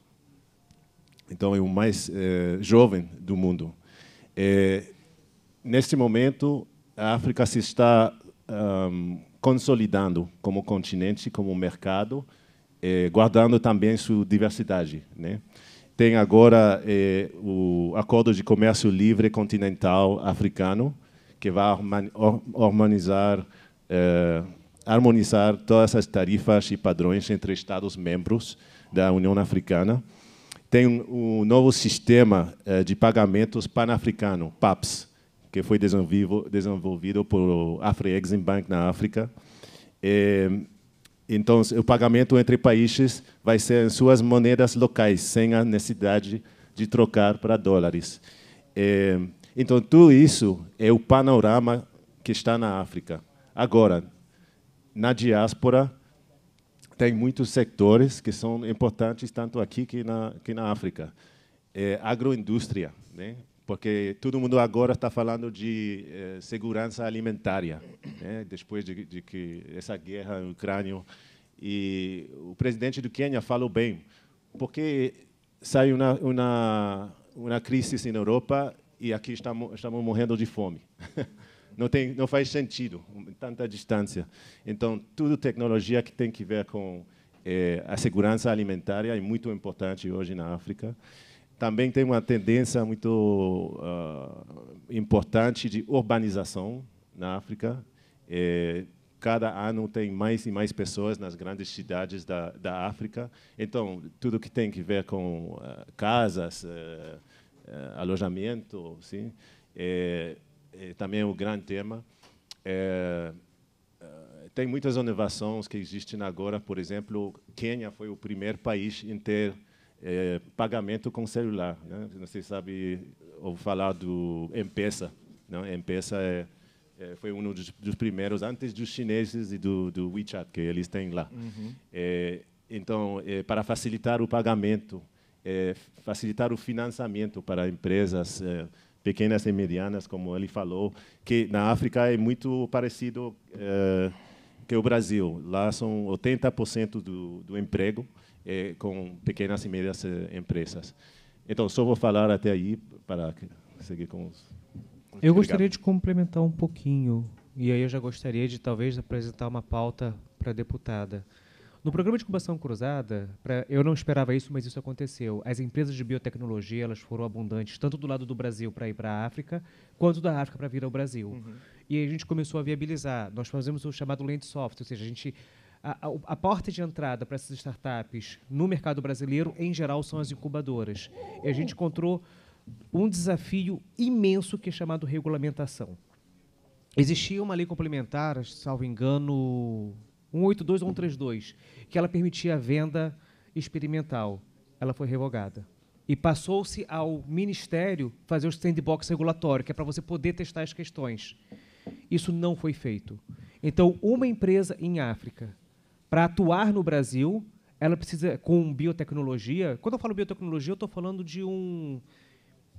Então, é o mais é, jovem do mundo. É, neste momento, a África se está um, consolidando como continente, como mercado, eh, guardando também sua diversidade. Né? Tem agora eh, o Acordo de Comércio Livre Continental Africano, que vai harmonizar, eh, harmonizar todas as tarifas e padrões entre Estados-membros da União Africana. Tem um, novo sistema de pagamentos pan-africano, PAPS, que foi desenvolvido, desenvolvido por Afri-Exim Bank na África. Então, o pagamento entre países vai ser em suas moedas locais, sem a necessidade de trocar para dólares. É, então, tudo isso é o panorama que está na África. Agora, na diáspora, tem muitos sectores que são importantes, tanto aqui que na, que na África. É, agroindústria. Né? porque todo mundo agora está falando de eh, segurança alimentária, né? depois de, de, que essa guerra no Ucrânia. E o presidente do Quênia falou bem, porque saiu uma, uma, uma crise na Europa e aqui estamos, estamos morrendo de fome. Não, tem, não faz sentido, tanta distância. Então, tudo tecnologia que tem que ver com eh, a segurança alimentária é muito importante hoje na África também tem uma tendência muito uh, importante de urbanização na África. É, cada ano tem mais e mais pessoas nas grandes cidades da, da África. Então, tudo que tem que ver com uh, casas, uh, alojamento, sim, é, é, também é um grande tema. É, eh, tem muitas inovações que existem agora. Por exemplo, Quênia foi o primeiro país em ter é, pagamento com celular. Né? Você sabe, ou falar do M-Pesa. Né? M-Pesa é, é, foi um dos, dos, primeiros, antes dos chineses e do, do WeChat, que eles têm lá. Uhum. É, então, é, para facilitar o pagamento, é, facilitar o financiamento para empresas é, pequenas e medianas, como ele falou, que na África é muito parecido que o Brasil. Lá são 80% do, do emprego eh, com pequenas e médias eh, empresas. Então, só vou falar até aí para seguir com os. Eu gostaria de complementar um pouquinho, e aí eu já gostaria de talvez apresentar uma pauta para a deputada. No programa de incubação cruzada, pra, eu não esperava isso, mas isso aconteceu. As empresas de biotecnologia elas foram abundantes, tanto do lado do Brasil para ir para a África, quanto da África para vir ao Brasil. Uhum. E a gente começou a viabilizar. Nós fazemos o chamado Land Soft, ou seja, a gente a, a, porta de entrada para essas startups no mercado brasileiro, em geral, são as incubadoras. E a gente encontrou um desafio imenso que é chamado regulamentação. Existia uma lei complementar, salvo engano, 182 ou 132, que ela permitia a venda experimental. Ela foi revogada. E passou-se ao Ministério fazer o sandbox regulatório, que é para você poder testar as questões. Isso não foi feito. Então, uma empresa em África para atuar no Brasil, ela precisa, com biotecnologia. Quando eu falo biotecnologia, eu estou falando de um.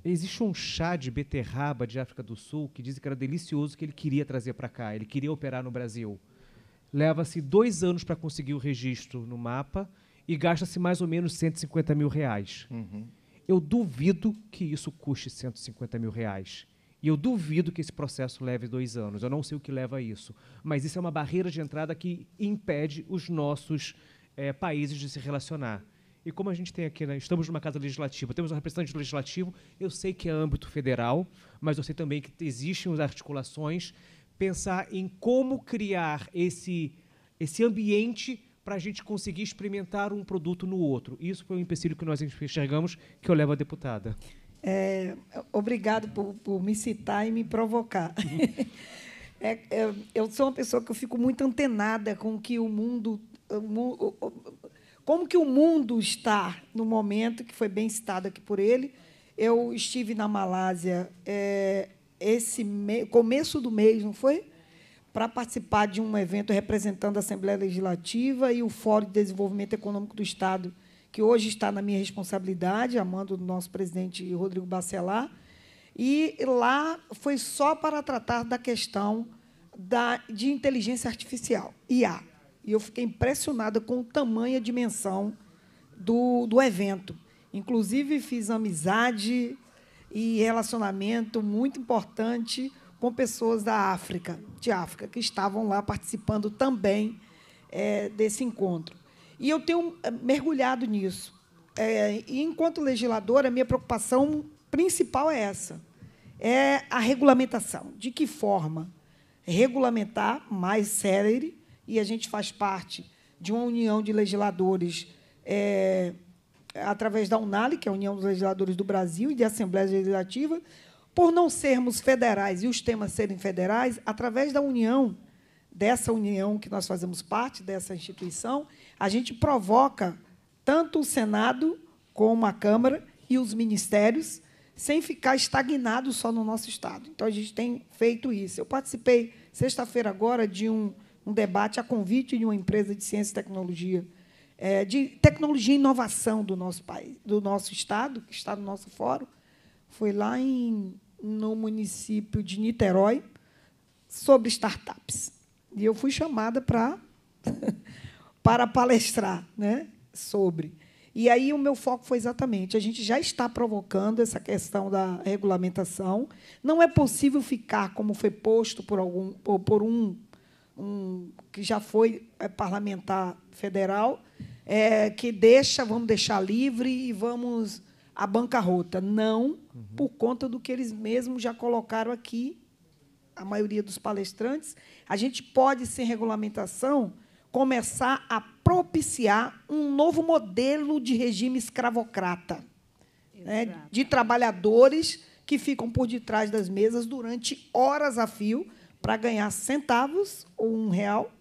Existe um chá de beterraba de África do Sul que dizem que era delicioso, que ele queria trazer para cá, ele queria operar no Brasil. Leva-se dois anos para conseguir o registro no mapa e gasta-se mais ou menos 150 mil reais. Uhum. Eu duvido que isso custe 150 mil reais. E eu duvido que esse processo leve dois anos. Eu não sei o que leva a isso. Mas isso é uma barreira de entrada que impede os nossos é, países de se relacionar. E como a gente tem aqui, né, estamos numa casa legislativa, temos um representante do legislativo, eu sei que é âmbito federal, mas eu sei também que existem as articulações, pensar em como criar esse, esse ambiente para a gente conseguir experimentar um produto no outro. Isso foi um empecilho que nós enxergamos, que eu levo à deputada. É, obrigado por, por, me citar e me provocar. Uhum. é, é, eu sou uma pessoa que eu fico muito antenada com que o mundo, como que o mundo está no momento que foi bem citado aqui por ele. Eu estive na Malásia é, esse me, começo do mês, não foi? Para participar de um evento representando a Assembleia Legislativa e o Fórum de Desenvolvimento Econômico do Estado que hoje está na minha responsabilidade, amando do nosso presidente Rodrigo Bacelar, e lá foi só para tratar da questão da, de inteligência artificial, IA. E eu fiquei impressionada com o tamanho e a dimensão do, do evento. Inclusive, fiz amizade e relacionamento muito importante com pessoas da África, de África, que estavam lá participando também é, desse encontro. E eu tenho eh, mergulhado nisso. É, e, enquanto legisladora, a minha preocupação principal é essa: é a regulamentação. De que forma regulamentar mais célere? E a gente faz parte de uma união de legisladores é, através da Unali que é a União dos Legisladores do Brasil, e de Assembleia Legislativas, por não sermos federais e os temas serem federais, através da união, dessa união que nós fazemos parte, dessa instituição, a gente provoca tanto o Senado como a Câmara e os ministérios, sem ficar estagnado só no nosso Estado. Então, a gente tem feito isso. Eu participei, sexta-feira agora, de um, um, debate a convite de uma empresa de ciência e tecnologia, é, de tecnologia e inovação do nosso país, do nosso Estado, que está no nosso fórum. Foi lá em, no município de Niterói, sobre startups. E eu fui chamada para para palestrar né, sobre. E aí o meu foco foi exatamente, a gente já está provocando essa questão da regulamentação. Não é possível ficar como foi posto por algum por um, um que já foi é, parlamentar federal, é, que deixa, vamos deixar livre e vamos à bancarrota. Não, uhum. por conta do que eles mesmos já colocaram aqui, a maioria dos palestrantes. A gente pode, sem regulamentação, começar a propiciar um novo modelo de regime escravocrata, né, de trabalhadores que ficam por detrás das mesas durante horas a fio para ganhar centavos ou um real,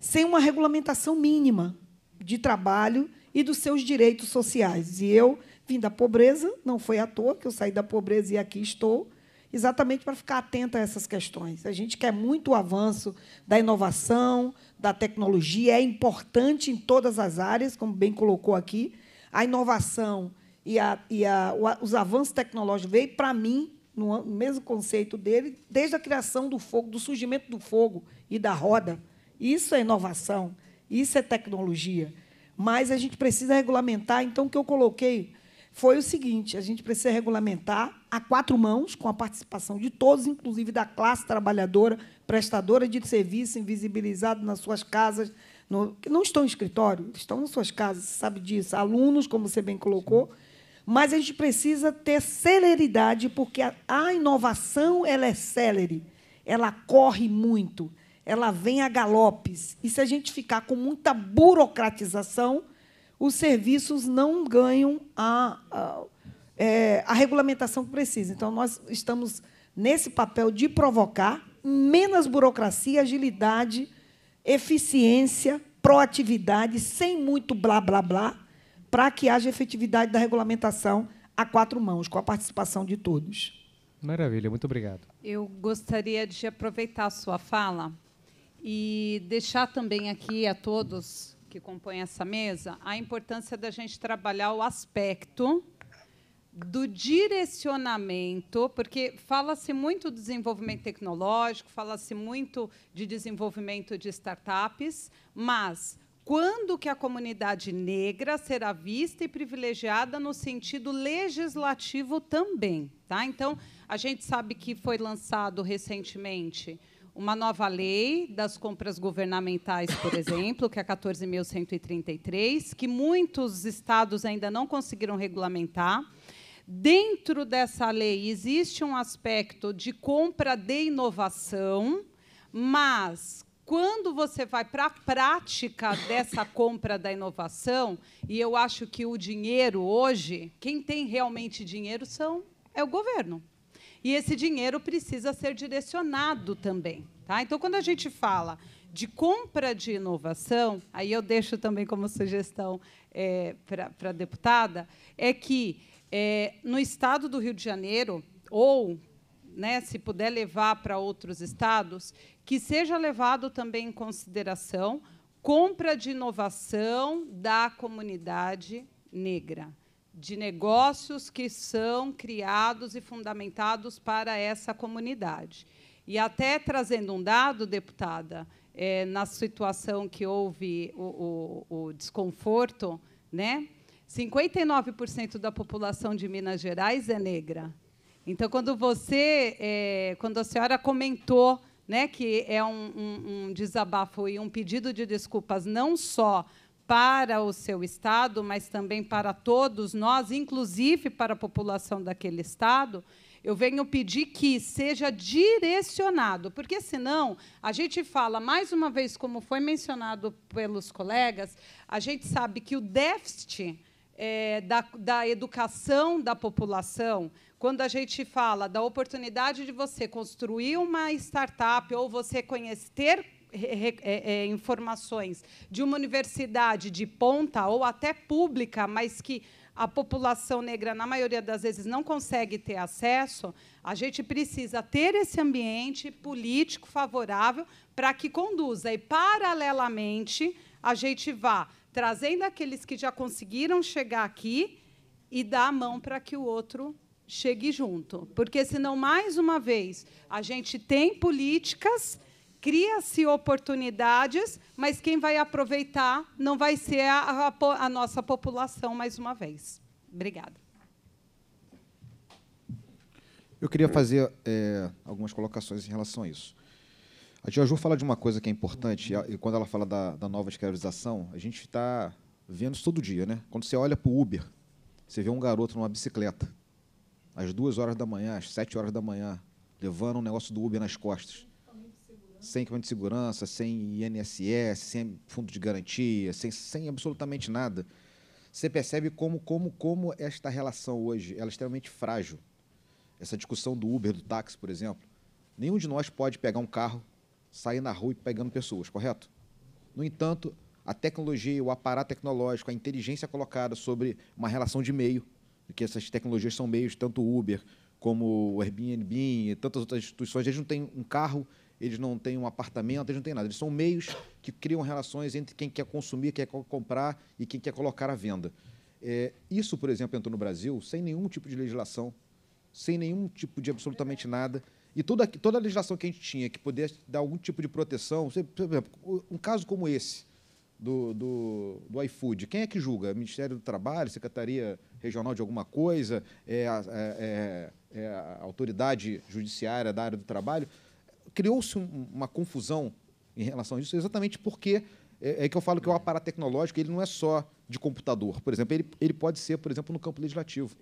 sem uma regulamentação mínima de trabalho e dos seus direitos sociais. E eu vim da pobreza, não foi à toa que eu saí da pobreza e aqui estou, exatamente para ficar atenta a essas questões. A gente quer muito o avanço da inovação, da tecnologia é importante em todas as áreas, como bem colocou aqui. A inovação e, a, e a, os avanços tecnológicos veio, para mim, no mesmo conceito dele, desde a criação do fogo, do surgimento do fogo e da roda. Isso é inovação, isso é tecnologia. Mas a gente precisa regulamentar, então, o que eu coloquei foi o seguinte: a gente precisa regulamentar a quatro mãos, com a participação de todos, inclusive da classe trabalhadora, prestadora de serviço, invisibilizado nas suas casas, no, que não estão em escritório, estão nas suas casas, sabe disso, alunos, como você bem colocou. Mas a gente precisa ter celeridade, porque a, a inovação ela é célere, ela corre muito, ela vem a galopes. E se a gente ficar com muita burocratização, os serviços não ganham a, a, é, a regulamentação que precisa. Então, nós estamos nesse papel de provocar menos burocracia, agilidade, eficiência, proatividade, sem muito blá, blá, blá, para que haja efetividade da regulamentação a quatro mãos, com a participação de todos. Maravilha, muito obrigado. Eu gostaria de aproveitar a sua fala e deixar também aqui a todos que compõem essa mesa, a importância da gente trabalhar o aspecto do direcionamento, porque fala-se muito do desenvolvimento tecnológico, fala-se muito de desenvolvimento de startups, mas quando que a comunidade negra será vista e privilegiada no sentido legislativo também, tá? Então, a gente sabe que foi lançado recentemente uma nova lei das compras governamentais, por exemplo, que é a 14.133, que muitos estados ainda não conseguiram regulamentar. Dentro dessa lei existe um aspecto de compra de inovação, mas quando você vai para a prática dessa compra da inovação, e eu acho que o dinheiro hoje, quem tem realmente dinheiro são é o governo e esse dinheiro precisa ser direcionado também. Tá? Então, quando a gente fala de compra de inovação, aí eu deixo também como sugestão é, para a deputada, é que é, no estado do Rio de Janeiro, ou né, se puder levar para outros estados, que seja levado também em consideração compra de inovação da comunidade negra de negócios que são criados e fundamentados para essa comunidade. E até trazendo um dado, deputada, é, na situação que houve o, o, o desconforto, né? 59% da população de Minas Gerais é negra. Então, quando você, é, quando a senhora comentou, né, que é um, um, um desabafo e um pedido de desculpas não só para o seu estado, mas também para todos nós, inclusive para a população daquele estado, eu venho pedir que seja direcionado, porque senão a gente fala, mais uma vez, como foi mencionado pelos colegas, a gente sabe que o déficit é, da, da educação da população, quando a gente fala da oportunidade de você construir uma startup ou você conhecer, ter é, é, informações de uma universidade de ponta ou até pública, mas que a população negra, na maioria das vezes, não consegue ter acesso, a gente precisa ter esse ambiente político favorável para que conduza. E, paralelamente, a gente vá trazendo aqueles que já conseguiram chegar aqui e dar a mão para que o outro chegue junto. Porque, senão, mais uma vez, a gente tem políticas Cria-se oportunidades, mas quem vai aproveitar não vai ser a, a, a nossa população, mais uma vez. Obrigada. Eu queria fazer é, algumas colocações em relação a isso. A Tia Ju fala de uma coisa que é importante, e quando ela fala da, da nova escravização, a gente está vendo isso todo dia. Né? Quando você olha para o Uber, você vê um garoto numa bicicleta, às duas horas da manhã, às sete horas da manhã, levando um negócio do Uber nas costas sem equipamento de segurança, sem INSS, sem fundo de garantia, sem, sem absolutamente nada. Você percebe como, como, como esta relação hoje ela é extremamente frágil. Essa discussão do Uber, do táxi, por exemplo. Nenhum de nós pode pegar um carro, sair na rua e pegando pessoas, correto? No entanto, a tecnologia, o aparato tecnológico, a inteligência colocada sobre uma relação de meio, que essas tecnologias são meios, tanto o Uber como o Airbnb, e tantas outras instituições, eles não têm um carro eles não têm um apartamento, eles não têm nada. Eles são meios que criam relações entre quem quer consumir, quem quer comprar e quem quer colocar à venda. É, isso, por exemplo, entrou no Brasil sem nenhum tipo de legislação, sem nenhum tipo de absolutamente nada. E toda, toda a legislação que a gente tinha que pudesse dar algum tipo de proteção, por exemplo, um caso como esse, do, do, do iFood. Quem é que julga? Ministério do Trabalho, Secretaria Regional de alguma coisa, é, é, é, é a autoridade judiciária da área do trabalho? criou-se um, uma confusão em relação a isso, exatamente porque é, é, que eu falo que o é aparato tecnológico ele não é só de computador. Por exemplo, ele, ele pode ser, por exemplo, no campo legislativo,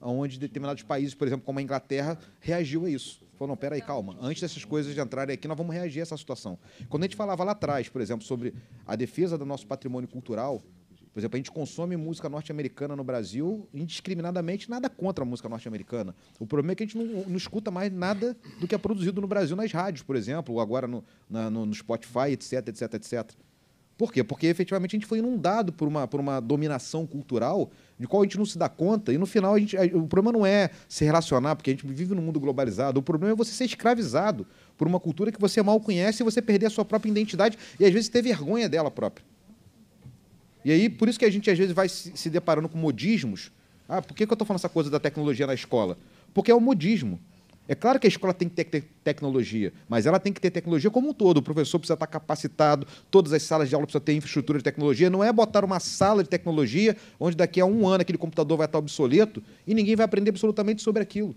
onde determinados países, por exemplo, como a Inglaterra, reagiu a isso. Falou, não, peraí, calma, antes dessas coisas de entrarem aqui, nós vamos reagir a essa situação. Quando a gente falava lá atrás, por exemplo, sobre a defesa do nosso patrimônio cultural, por exemplo, a gente consome música norte-americana no Brasil indiscriminadamente, nada contra a música norte-americana. O problema é que a gente não, não, escuta mais nada do que é produzido no Brasil nas rádios, por exemplo, ou agora no, na, no, no Spotify, etc, etc, etc. Por quê? Porque efetivamente a gente foi inundado por uma, por uma dominação cultural de qual a gente não se dá conta, e no final a gente, a, o problema não é se relacionar, porque a gente vive num mundo globalizado, o problema é você ser escravizado por uma cultura que você mal conhece e você perder a sua própria identidade e às vezes ter vergonha dela própria. E aí, por isso que a gente às vezes vai se deparando com modismos. Ah, por que, que eu estou falando essa coisa da tecnologia na escola? Porque é um modismo. É claro que a escola tem que ter tecnologia, mas ela tem que ter tecnologia como um todo. O professor precisa estar capacitado, todas as salas de aula precisam ter infraestrutura de tecnologia. Não é botar uma sala de tecnologia onde daqui a um ano aquele computador vai estar obsoleto e ninguém vai aprender absolutamente sobre aquilo.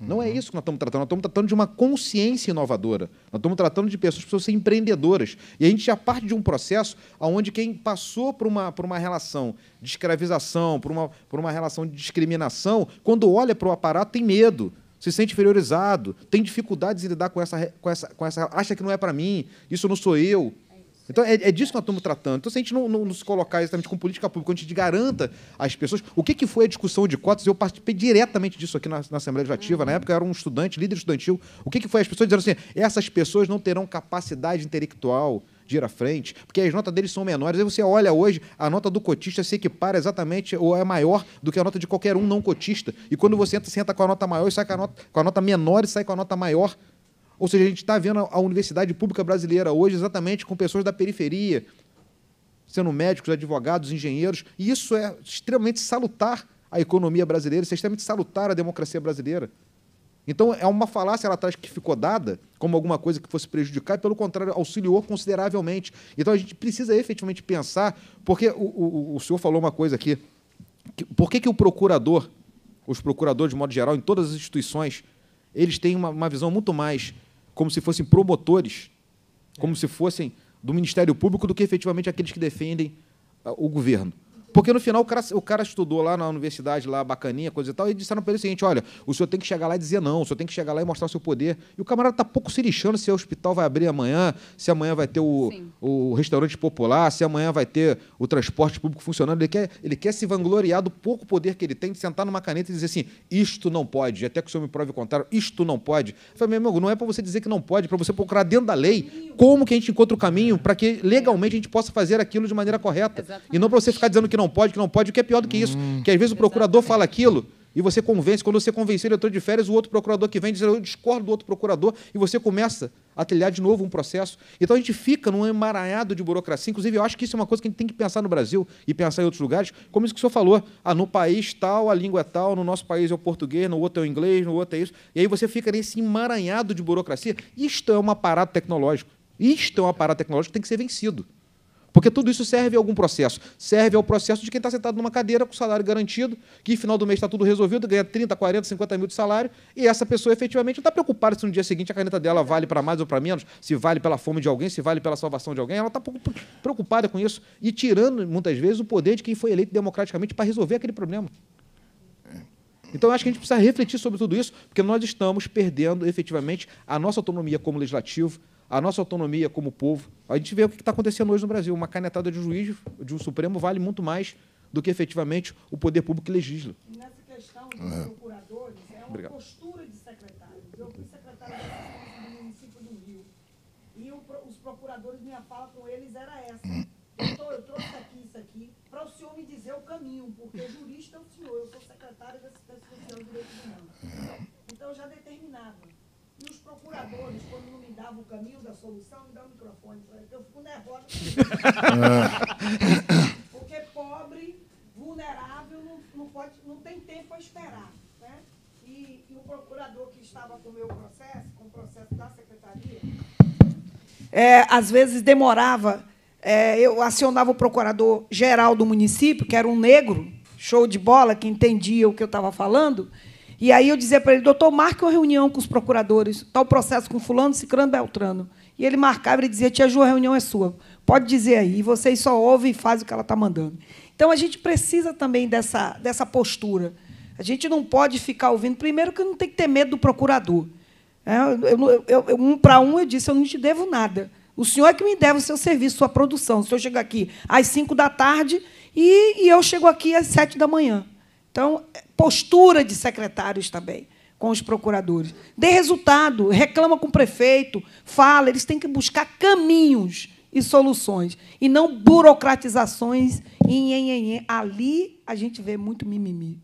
Uhum. Não é isso que nós estamos tratando. Nós estamos tratando de uma consciência inovadora. Nós estamos tratando de pessoas que precisam ser empreendedoras. E a gente já parte de um processo onde quem passou por uma, por uma relação de escravização, por uma, por uma relação de discriminação, quando olha para o aparato, tem medo se sente inferiorizado, tem dificuldades em lidar com essa, com essa, com essa acha que não é para mim, isso não sou eu. Então é, é disso que nós estamos tratando. Então, se a gente não, não nos colocar exatamente com política pública, onde a gente garanta às pessoas. O que, que foi a discussão de cotas? Eu participei diretamente disso aqui na, na Assembleia Legislativa. Uhum. Na época eu era um estudante, líder estudantil. O que, que foi? As pessoas dizendo assim: essas pessoas não terão capacidade intelectual de ir à frente, porque as notas deles são menores. Aí você olha hoje, a nota do cotista se equipara exatamente ou é maior do que a nota de qualquer um não cotista. E quando você entra, com a nota maior e sai com a nota, com a nota menor e sai com a nota maior. Ou seja, a gente está vendo a universidade pública brasileira hoje exatamente com pessoas da periferia, sendo médicos, advogados, engenheiros, e isso é extremamente salutar a economia brasileira, isso é extremamente salutar a democracia brasileira. Então, é uma falácia lá atrás que ficou dada como alguma coisa que fosse prejudicar, e, pelo contrário, auxiliou consideravelmente. Então, a gente precisa efetivamente pensar, porque o, o, o senhor falou uma coisa aqui, que, por que, que o procurador, os procuradores, de modo geral, em todas as instituições, eles têm uma, uma visão muito mais como se fossem promotores, como é. se fossem do Ministério Público, do que efetivamente aqueles que defendem ah, o governo. Porque no final o cara, o cara estudou lá na universidade, lá bacaninha, coisa e tal, e disseram para ele o seguinte: olha, o senhor tem que chegar lá e dizer não, o senhor tem que chegar lá e mostrar o seu poder. E o camarada tá pouco se lixando se o hospital vai abrir amanhã, se amanhã vai ter o, o restaurante popular, se amanhã vai ter o transporte público funcionando. Ele quer, ele quer se vangloriar do pouco poder que ele tem de sentar numa caneta e dizer assim: isto não pode, até que o senhor me prove o contrário, isto não pode. Eu falei, meu amigo, não é para você dizer que não pode, é para você procurar dentro da lei como que a gente encontra o caminho para que legalmente a gente possa fazer aquilo de maneira correta. Exatamente. E não para você ficar dizendo que não pode, que não pode. O que é pior do que isso? Hum. Que às vezes o procurador fala aquilo e você convence. Quando você convencer o eleitor de férias, o outro procurador que vem diz, eu discordo do outro procurador, e você começa a trilhar de novo um processo. Então a gente fica num emaranhado de burocracia. Inclusive, eu acho que isso é uma coisa que a gente tem que pensar no Brasil e pensar em outros lugares, como isso que o senhor falou. Ah, no país tal, a língua é tal, no nosso país é o português, no outro é o inglês, no outro é isso. E aí você fica nesse emaranhado de burocracia. Isto é um aparato tecnológico. Isto é um aparato tecnológico que tem que ser vencido. Porque tudo isso serve a algum processo. Serve ao processo de quem está sentado numa cadeira com salário garantido, que final do mês está tudo resolvido, ganha 30, 40, 50 mil de salário, e essa pessoa efetivamente não está preocupada se no dia seguinte a caneta dela vale para mais ou para menos, se vale pela fome de alguém, se vale pela salvação de alguém. Ela está preocupada com isso e tirando, muitas vezes, o poder de quem foi eleito democraticamente para resolver aquele problema. Então, acho que a gente precisa refletir sobre tudo isso, porque nós estamos perdendo efetivamente a nossa autonomia como legislativo, a nossa autonomia como povo. A gente vê o que está acontecendo hoje no Brasil. Uma canetada de um juiz, de um Supremo, vale muito mais do que efetivamente o poder público que legisla. E nessa questão dos uhum. procuradores, é uma Obrigado. É. postura de secretários. Eu fui secretário do município do Rio. E os procuradores, minha fala com eles era essa. Doutor, eu trouxe aqui isso aqui para o senhor me dizer o caminho, porque jurista é o senhor, eu sou secretário da Secretaria de Direitos Humanos. Então, já determinado procuradores, quando não me davam o caminho da solução, me dão o microfone, eu fico nervosa. Porque pobre, vulnerável, não, não, pode, não tem tempo a esperar. Né? E, e o procurador que estava com o meu processo, com o processo da secretaria, é, às vezes demorava. É, eu acionava o procurador geral do município, que era um negro, show de bola, que entendia o que eu estava falando, e aí eu dizia para ele, doutor, marque uma reunião com os procuradores, tal processo com fulano, cicrano, beltrano. E ele marcava e dizia, tia Ju, a reunião é sua. Pode dizer aí, e vocês só ouvem e fazem o que ela está mandando. Então, a gente precisa também dessa, dessa postura. A gente não pode ficar ouvindo. Primeiro, que não tem que ter medo do procurador. É, eu, eu, eu, um para um, eu disse: eu não te devo nada. O senhor é que me deve o seu serviço, sua produção. O senhor chega aqui às cinco da tarde e, e eu chego aqui às sete da manhã. Então, postura de secretários também com os procuradores. Dê resultado, reclama com o prefeito, fala, eles têm que buscar caminhos e soluções, e não burocratizações e ali a gente vê muito mimimi.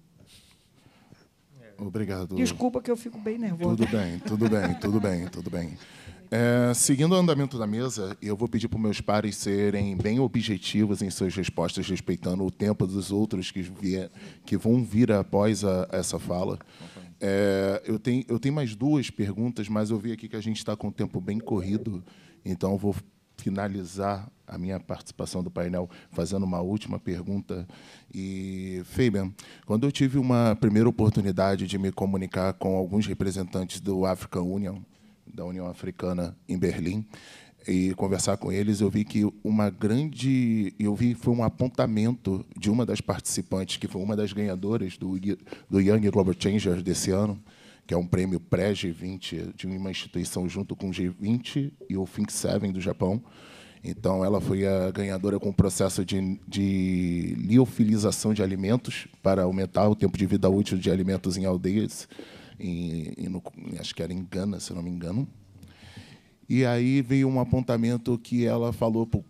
Obrigado. Desculpa que eu fico bem nervosa. Tudo bem, tudo bem, tudo bem, tudo bem. É, seguindo o andamento da mesa, eu vou pedir para meus pares serem bem objetivos em suas respostas, respeitando o tempo dos outros que, vier, que vão vir após a, essa fala. É, eu, tenho, eu tenho mais duas perguntas, mas eu vi aqui que a gente está com o tempo bem corrido, então vou finalizar a minha participação do painel fazendo uma última pergunta. E, Fabian, quando eu tive uma primeira oportunidade de me comunicar com alguns representantes do African Union, da União Africana em Berlim e conversar com eles, eu vi que uma grande, eu vi foi um apontamento de uma das participantes que foi uma das ganhadoras do do Young Global Changers desse ano, que é um prêmio pré-G20 de uma instituição junto com o G20 e o Think Seven do Japão. Então, ela foi a ganhadora com o processo de, de liofilização de alimentos para aumentar o tempo de vida útil de alimentos em aldeias em, em no, acho que era em Gana, se não me engano. E aí veio um apontamento que ela falou para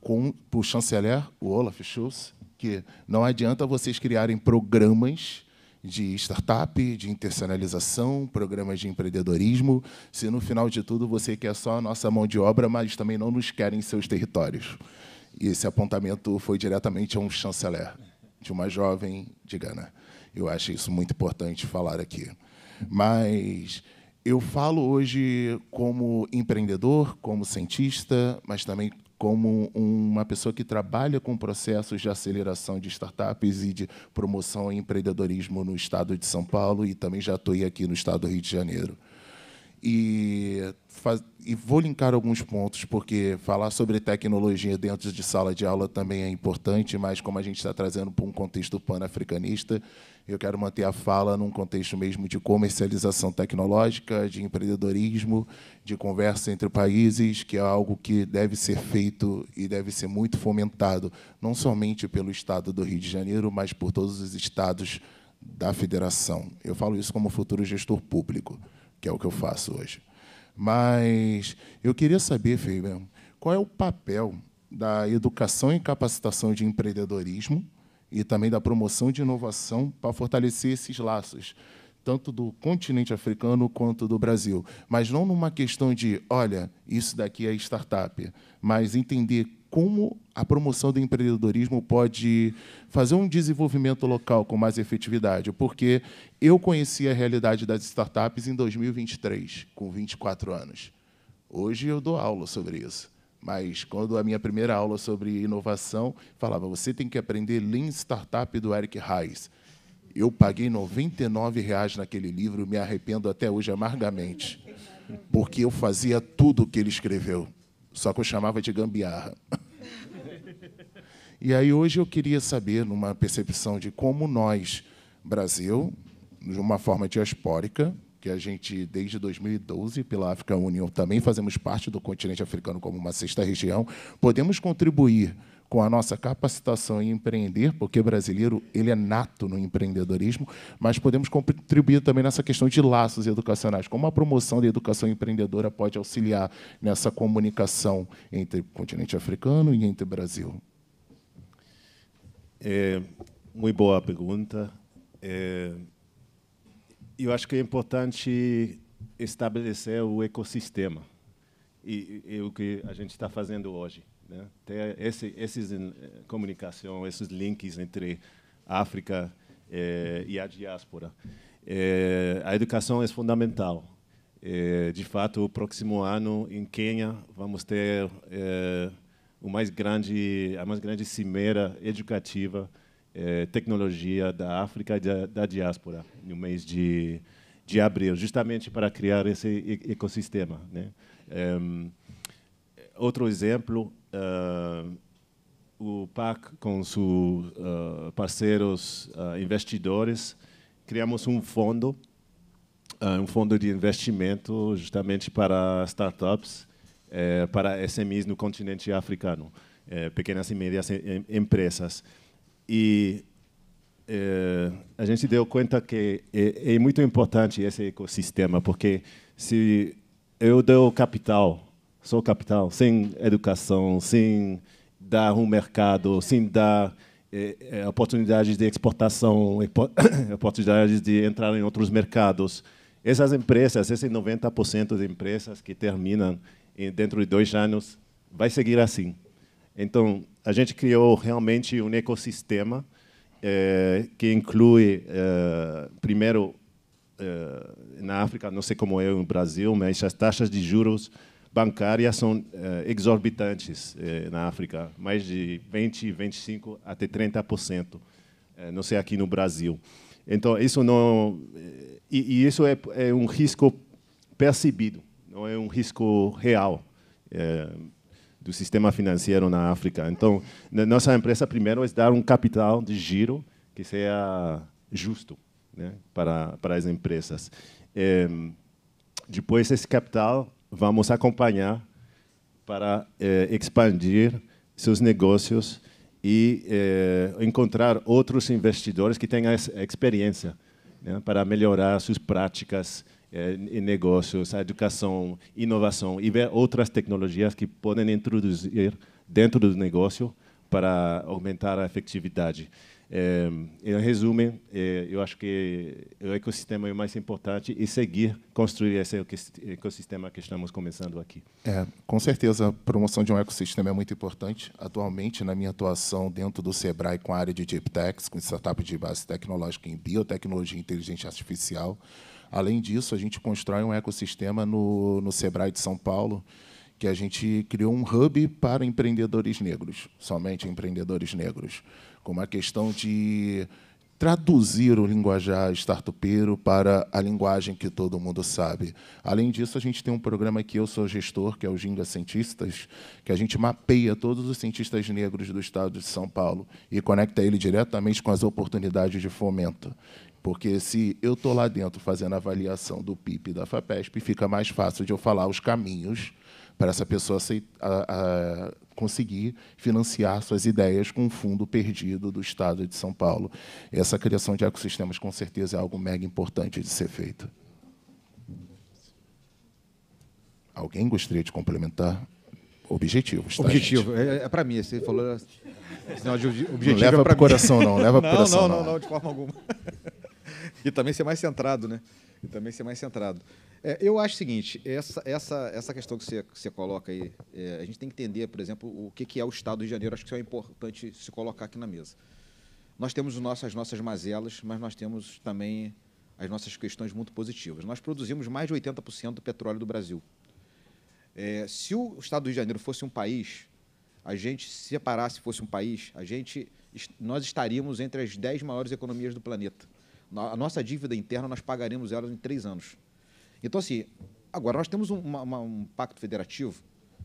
o chanceler, o Olaf Scholz, que não adianta vocês criarem programas de startup, de internacionalização, programas de empreendedorismo, se no final de tudo você quer só a nossa mão de obra, mas também não nos querem em seus territórios. E esse apontamento foi diretamente a um chanceler, de uma jovem de Gana. Eu acho isso muito importante falar aqui. Mas eu falo hoje como empreendedor, como cientista, mas também como uma pessoa que trabalha com processos de aceleração de startups e de promoção ao empreendedorismo no estado de São Paulo e também já atuei aqui no estado do Rio de Janeiro. E, faz, e vou linkar alguns pontos, porque falar sobre tecnologia dentro de sala de aula também é importante, mas como a gente está trazendo para um contexto pan-africanista, eu quero manter a fala num contexto mesmo de comercialização tecnológica, de empreendedorismo, de conversa entre países, que é algo que deve ser feito e deve ser muito fomentado, não somente pelo Estado do Rio de Janeiro, mas por todos os estados da federação. Eu falo isso como futuro gestor público, que é o que eu faço hoje. Mas eu queria saber, Fabian, qual é o papel da educação e capacitação de empreendedorismo e também da promoção de inovação para fortalecer esses laços, tanto do continente africano quanto do Brasil. Mas não numa questão de, olha, isso daqui é startup, mas entender como a promoção do empreendedorismo pode fazer um desenvolvimento local com mais efetividade, porque eu conheci a realidade das startups em 2023, com 24 anos. Hoje eu dou aula sobre isso. Mas quando a minha primeira aula sobre inovação falava, você tem que aprender Lean Startup do Eric Reis. Eu paguei R$ 99,00 naquele livro e me arrependo até hoje amargamente, porque eu fazia tudo o que ele escreveu, só que eu chamava de gambiarra. E aí hoje eu queria saber, numa percepção de como nós, Brasil, de uma forma diaspórica, que a gente, desde 2012, pela África União, também fazemos parte do continente africano como uma sexta região, podemos contribuir com a nossa capacitação em empreender, porque brasileiro ele é nato no empreendedorismo, mas podemos contribuir também nessa questão de laços educacionais, como a promoção da educação empreendedora pode auxiliar nessa comunicação entre o continente africano e entre o Brasil. É, muito boa pergunta. É eu acho que é importante estabelecer o ecossistema e, e o que a gente está fazendo hoje, né? Ter esse, esses eh, comunicação, esses links entre a África eh, e a diáspora. Eh, a educação é fundamental. de fato, o próximo ano em Quênia vamos ter o mais grande, a mais grande cimeira educativa é, tecnologia da África e da, diáspora no mês de, de abril, justamente para criar esse ecossistema. Né? Um, é, outro exemplo, uh, o PAC com seus uh, ah, parceiros uh, investidores, criamos um fundo, um fundo de investimento justamente para startups, eh, para SMEs no continente africano, eh, pequenas e médias empresas. E é, a gente deu conta que é, é, muito importante esse ecossistema, porque se eu dou capital, só capital, sem educação, sem dar um mercado, sem dar é, é, oportunidades de exportação, oportunidades de entrar em outros mercados, essas empresas, esses 90% de empresas que terminam dentro de dois anos, vai seguir assim. Então, a gente criou realmente um ecossistema eh, que inclui, eh, primeiro, eh, na África, não sei como é no Brasil, mas as taxas de juros bancárias são exorbitantes na África, mais de 20, 25 até 30%, não sei aqui no Brasil. Então, isso não. E, e isso é, é, um risco percebido, não é um risco real do sistema financeiro na África. Então, nossa empresa primeiro é dar um capital de giro que seja justo né, para, para as empresas. É, depois, esse capital vamos acompanhar para é, expandir seus negócios e é, encontrar outros investidores que tenham essa experiência né, para melhorar suas práticas é, em negócios, a educação, inovação e ver outras tecnologias que podem introduzir dentro do negócio para aumentar a efetividade. É, em resumo, é, eu acho que o ecossistema é o mais importante e seguir construir esse ecossistema que estamos começando aqui. É, com certeza, a promoção de um ecossistema é muito importante. Atualmente, na minha atuação dentro do Sebrae com a área de Deep Techs, com startup de base tecnológica em biotecnologia e inteligência artificial, Além disso, a gente constrói um ecossistema no, no Sebrae de São Paulo, que a gente criou um hub para empreendedores negros, somente empreendedores negros, com uma questão de traduzir o linguajar startupeiro para a linguagem que todo mundo sabe. Além disso, a gente tem um programa que eu sou gestor, que é o Ginga Cientistas, que a gente mapeia todos os cientistas negros do estado de São Paulo e conecta ele diretamente com as oportunidades de fomento. Porque se eu estou lá dentro fazendo avaliação do PIB da FAPESP, fica mais fácil de eu falar os caminhos para essa pessoa aceitar, a, a conseguir financiar suas ideias com um fundo perdido do Estado de São Paulo. Essa criação de ecossistemas, com certeza, é algo mega importante de ser feito. Alguém gostaria de complementar? Objetivos, tá, Objetivo. É, é para mim, você falou... Não, objetivo não leva é para o coração, não. Leva para o coração, não. Não, não, não, de forma alguma. e também ser mais centrado, né? E também ser mais centrado. É, eu acho o seguinte, essa, essa, essa questão que você, que você coloca aí, é, a gente tem que entender, por exemplo, o que, que é o Estado de Janeiro, acho que isso é importante se colocar aqui na mesa. Nós temos as nossas mazelas, mas nós temos também as nossas questões muito positivas. Nós produzimos mais de 80% do petróleo do Brasil. É, se o Estado do Rio de Janeiro fosse um país, a gente se separasse fosse um país, a gente, nós estaríamos entre as 10 maiores economias do planeta. A nossa dívida interna, nós pagaremos ela em três anos. Então, assim, agora nós temos um, uma, um pacto federativo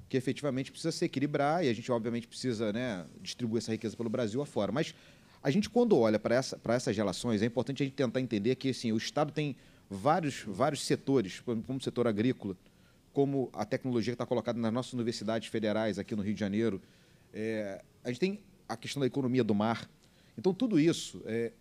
que efetivamente precisa se equilibrar e a gente, obviamente, precisa né, distribuir essa riqueza pelo Brasil afora. Mas a gente, quando olha para essa, essas relações, é importante a gente tentar entender que assim, o Estado tem vários, vários setores, como o setor agrícola, como a tecnologia que está colocada nas nossas universidades federais aqui no Rio de Janeiro. É, a gente tem a questão da economia do mar. Então, tudo isso é,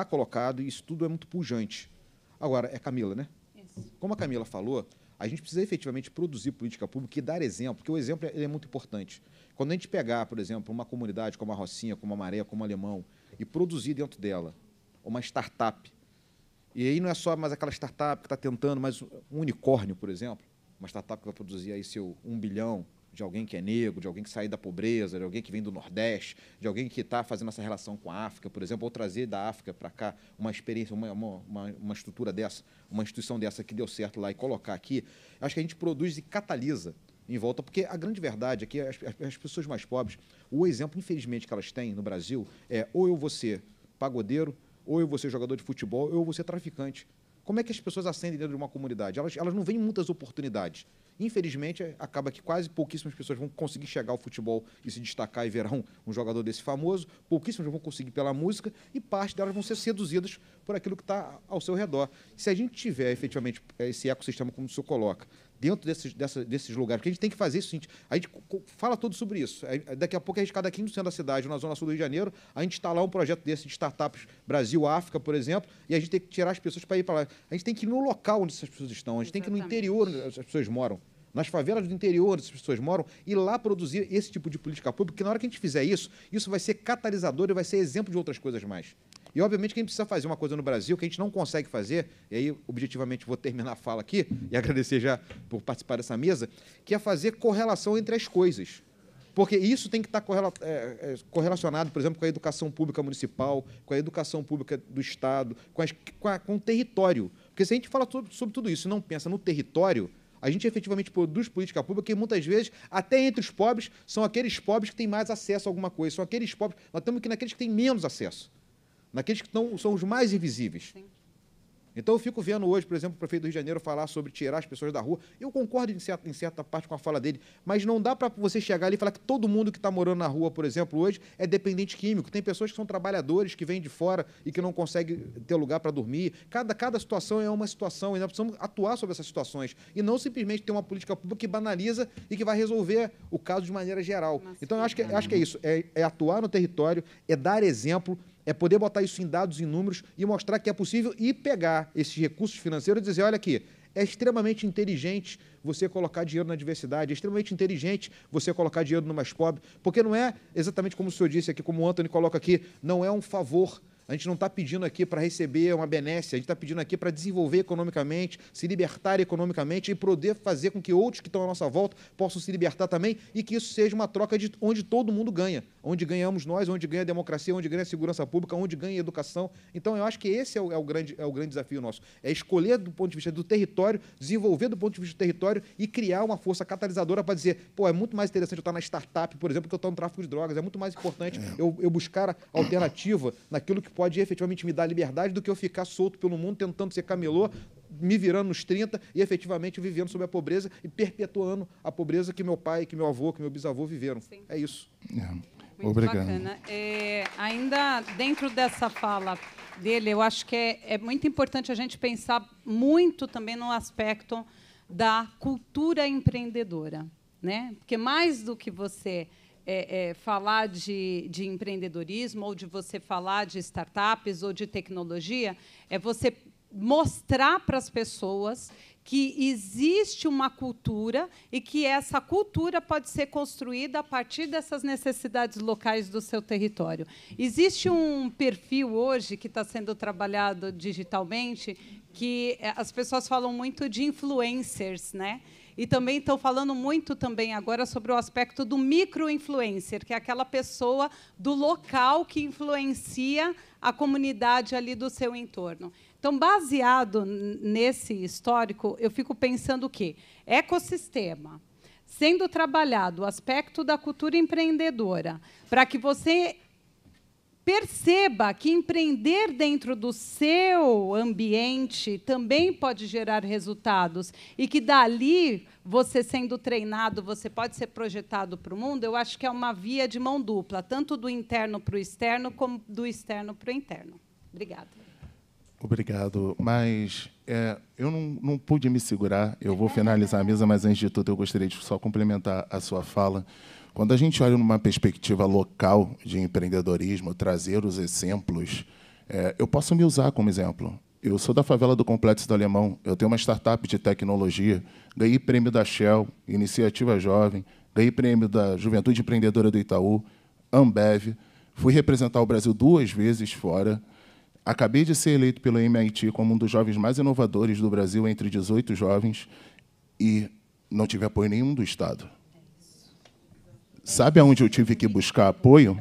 está colocado e isso tudo é muito pujante. Agora, é Camila, né? Isso. Como a Camila falou, a gente precisa efetivamente produzir política pública e dar exemplo, porque o exemplo é muito importante. Quando a gente pegar, por exemplo, uma comunidade como a Rocinha, como a Maré, como o Alemão, e produzir dentro dela uma startup, e aí não é só mais aquela startup que está tentando, mas um unicórnio, por exemplo, uma startup que vai produzir aí seu 1 bilhão, de alguém que é negro, de alguém que saiu da pobreza, de alguém que vem do Nordeste, de alguém que está fazendo essa relação com a África, por exemplo, ou trazer da África para cá uma experiência, uma, uma, uma estrutura dessa, uma instituição dessa que deu certo lá e colocar aqui, acho que a gente produz e catalisa em volta, porque a grande verdade é que as, as pessoas mais pobres, o exemplo, infelizmente, que elas têm no Brasil é ou eu vou ser pagodeiro, ou eu vou ser jogador de futebol, ou eu vou ser traficante. Como é que as pessoas ascendem dentro de uma comunidade? Elas, elas não veem muitas oportunidades. Infelizmente, é, acaba que quase pouquíssimas pessoas vão conseguir chegar ao futebol e se destacar e ver um, um jogador desse famoso, pouquíssimas vão conseguir pela música e parte delas vão ser seduzidas por aquilo que está ao seu redor. Se a gente tiver efetivamente é, esse ecossistema como o senhor coloca, dentro desses, dessa, desses lugares. Porque a gente tem que fazer isso. A gente, a gente fala tudo sobre isso. Daqui a pouco, a gente, cada 15 centro da cidade, na zona sul do Rio de Janeiro, a gente está lá um projeto desse de startups Brasil-África, por exemplo, e a gente tem que tirar as pessoas para ir para lá. A gente tem que ir no local onde essas pessoas estão, a gente Exatamente. tem que ir no interior onde as pessoas moram. Nas favelas do interior onde as pessoas moram e lá produzir esse tipo de política pública, porque na hora que a gente fizer isso, isso vai ser catalisador e vai ser exemplo de outras coisas mais. E, obviamente, que a gente precisa fazer uma coisa no Brasil que a gente não consegue fazer, e aí, objetivamente, vou terminar a fala aqui e agradecer já por participar dessa mesa, que é fazer correlação entre as coisas. Porque isso tem que tá estar é, é, correlacionado, por exemplo, com a educação pública municipal, com a educação pública do Estado, com, as, com, a, com o território. Porque se a gente fala sobre, sobre tudo isso e não pensa no território, a gente efetivamente produz política pública que muitas vezes, até entre os pobres, são aqueles pobres que têm mais acesso a alguma coisa, são aqueles pobres. Nós estamos aqui naqueles que têm menos acesso naqueles que são os mais invisíveis. Sim. Então eu fico vendo hoje, por exemplo, o prefeito do Rio de Janeiro falar sobre tirar as pessoas da rua. Eu concordo em certa, em certa parte com a fala dele, mas não dá para você chegar ali e falar que todo mundo que está morando na rua, por exemplo, hoje é dependente químico. Tem pessoas que são trabalhadores, que vêm de fora e que não conseguem ter lugar para dormir. Cada, cada situação é uma situação e nós precisamos atuar sobre essas situações e não simplesmente ter uma política pública que banaliza e que vai resolver o caso de maneira geral. Nossa, então eu acho que, acho que é isso, é, é atuar no território, é dar exemplo, é poder botar isso em dados, em números e mostrar que é possível e pegar esses recursos financeiros e dizer: olha aqui, é extremamente inteligente você colocar dinheiro na diversidade, é extremamente inteligente você colocar dinheiro no mais pobre, porque não é exatamente como o senhor disse aqui, como o Anthony coloca aqui, não é um favor a gente não está pedindo aqui para receber uma benécia, a gente está pedindo aqui para desenvolver economicamente, se libertar economicamente e poder fazer com que outros que estão à nossa volta possam se libertar também e que isso seja uma troca de onde todo mundo ganha, onde ganhamos nós, onde ganha a democracia, onde ganha a segurança pública, onde ganha a educação. Então, eu acho que esse é o, é o grande, é o grande desafio nosso. É escolher do ponto de vista do território, desenvolver do ponto de vista do território e criar uma força catalisadora para dizer, pô, é muito mais interessante eu estar tá na startup, por exemplo, que eu estou no tráfico de drogas. É muito mais importante é. eu, eu buscar alternativa naquilo que pode efetivamente me dar liberdade do que eu ficar solto pelo mundo tentando ser camelô, me virando nos 30 e efetivamente vivendo sobre a pobreza e perpetuando a pobreza que meu pai, que meu avô, que meu bisavô viveram. Sim. É isso. É. Muito Obrigado. bacana. É, ainda dentro dessa fala dele, eu acho que é, é muito importante a gente pensar muito também no aspecto da cultura empreendedora, né? Porque mais do que você é, é, falar de, de empreendedorismo, ou de você falar de startups, ou de tecnologia, é você mostrar para as pessoas que existe uma cultura e que essa cultura pode ser construída a partir dessas necessidades locais do seu território. Existe um perfil hoje que está sendo trabalhado digitalmente que eh, as pessoas falam muito de influencers, né? E também estão falando muito também agora sobre o aspecto do micro-influencer, que é aquela pessoa do local que influencia a comunidade ali do seu entorno. Então, baseado nesse histórico, eu fico pensando o quê? Ecossistema. Sendo trabalhado o aspecto da cultura empreendedora, para que você Perceba que empreender dentro do seu ambiente também pode gerar resultados e que dali, você sendo treinado, você pode ser projetado para o mundo. Eu acho que é uma via de mão dupla, tanto do interno para o externo, como do externo para o interno. Obrigada. Obrigado. Mas é, eu não, não pude me segurar, eu vou finalizar a mesa, mas antes de tudo, eu gostaria de só complementar a sua fala. Quando a gente olha numa perspectiva local de empreendedorismo, trazer os exemplos, é, eu posso me usar como exemplo. Eu sou da favela do Complexo do Alemão, eu tenho uma startup de tecnologia, ganhei prêmio da Shell, Iniciativa Jovem, ganhei prêmio da Juventude Empreendedora do Itaú, Ambev, fui representar o Brasil duas vezes fora, acabei de ser eleito pelo MIT como um dos jovens mais inovadores do Brasil entre 18 jovens e não tive apoio nenhum do Estado. Sabe aonde eu tive que buscar apoio?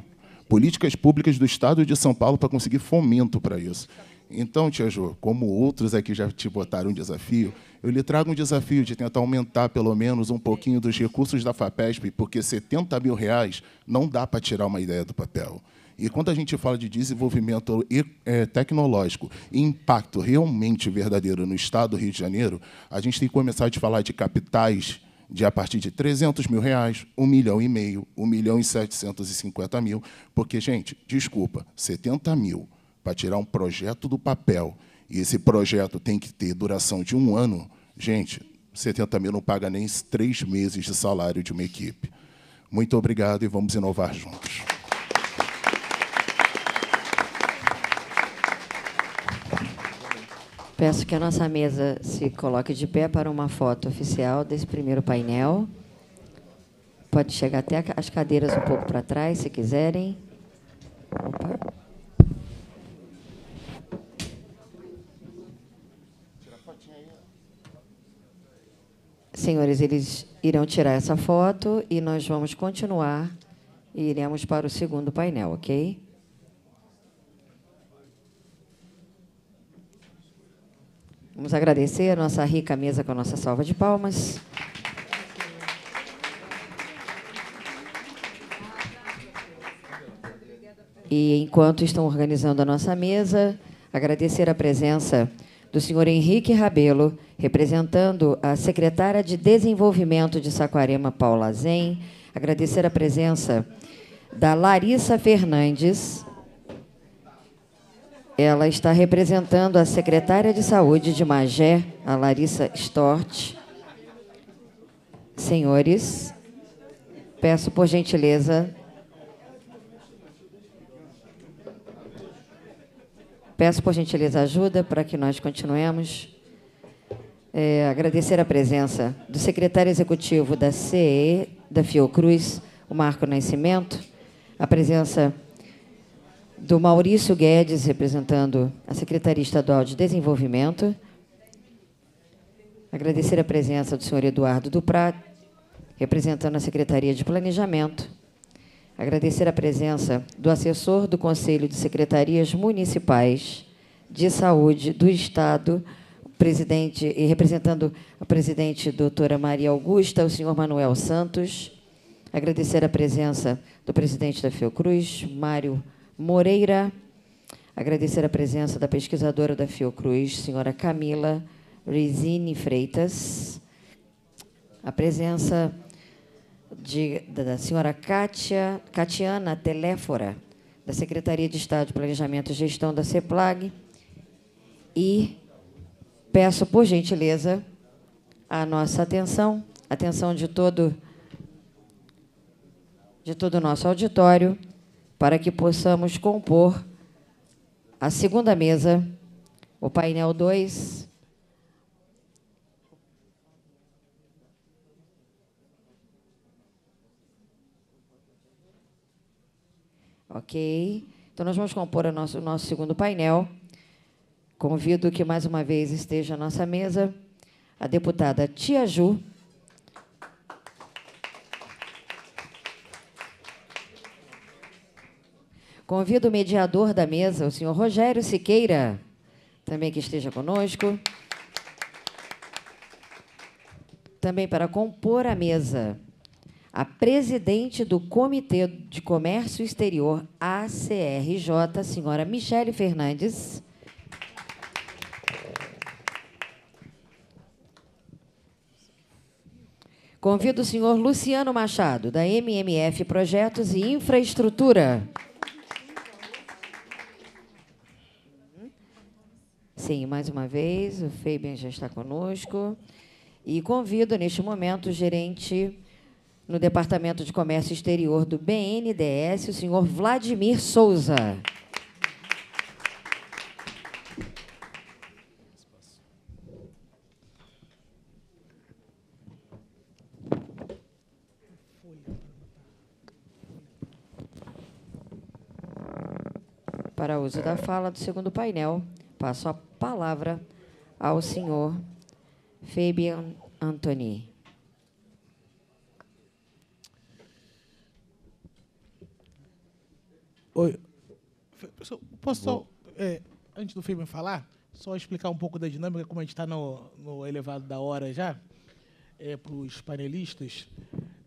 Políticas públicas do Estado de São Paulo para conseguir fomento para isso. Então, Tia Jo, como outros aqui já te botaram um desafio, eu lhe trago um desafio de tentar aumentar pelo menos um pouquinho dos recursos da FAPESP, porque 70 mil reais não dá para tirar uma ideia do papel. E quando a gente fala de desenvolvimento é, tecnológico e impacto realmente verdadeiro no Estado do Rio de Janeiro, a gente tem que começar a falar de capitais de a partir de 300 mil reais, 1 milhão e meio, 1 milhão e 750 mil, porque, gente, desculpa, 70 mil para tirar um projeto do papel, e esse projeto tem que ter duração de um ano, gente, 70 mil não paga nem três meses de salário de uma equipe. Muito obrigado e vamos inovar juntos. Peço que a nossa mesa se coloque de pé para uma foto oficial desse primeiro painel. Pode chegar até as cadeiras um pouco para trás, se quiserem. Opa. Senhores, eles irão tirar essa foto e nós vamos continuar e iremos para o segundo painel, ok? Vamos agradecer a nossa rica mesa com a nossa salva de palmas. E enquanto estão organizando a nossa mesa, agradecer a presença do senhor Henrique Rabelo, representando a secretária de Desenvolvimento de Saquarema, Paula Zen, agradecer a presença da Larissa Fernandes, ela está representando a secretária de saúde de Magé, a Larissa Stort. Senhores, peço por gentileza. Peço por gentileza ajuda para que nós continuemos. É, agradecer a presença do secretário executivo da CE, da Fiocruz, o Marco Nascimento, a presença do Maurício Guedes, representando a Secretaria Estadual de Desenvolvimento. Agradecer a presença do senhor Eduardo Duprat, representando a Secretaria de Planejamento. Agradecer a presença do assessor do Conselho de Secretarias Municipais de Saúde do Estado, presidente e representando a presidente doutora Maria Augusta, o senhor Manuel Santos. Agradecer a presença do presidente da Fiocruz, Mário Moreira. Agradecer a presença da pesquisadora da Fiocruz, senhora Camila Rizini Freitas. A presença de, da senhora Cátia, Katiana Teléfora, da Secretaria de Estado de Planejamento e Gestão da CEPLAG. E peço, por gentileza, a nossa atenção, atenção de todo de todo o nosso auditório, para que possamos compor a segunda mesa, o painel 2. Ok. Então, nós vamos compor o nosso, o nosso segundo painel. Convido que mais uma vez esteja à nossa mesa a deputada Tia Ju. Convido o mediador da mesa, o senhor Rogério Siqueira, também que esteja conosco. Também para compor a mesa, a presidente do Comitê de Comércio Exterior, ACRJ, a senhora Michele Fernandes. Convido o senhor Luciano Machado, da MMF Projetos e Infraestrutura. Sim, mais uma vez, o Fabian já está conosco. E convido, neste momento, o gerente no Departamento de Comércio Exterior do BNDES, o senhor Vladimir Souza. Para uso da fala do segundo painel passo a palavra ao senhor Fabian Anthony. Oi. Pessoal, posso só, é, antes do Fabian falar, só explicar um pouco da dinâmica, como a gente está no, no elevado da hora já, é, para os panelistas.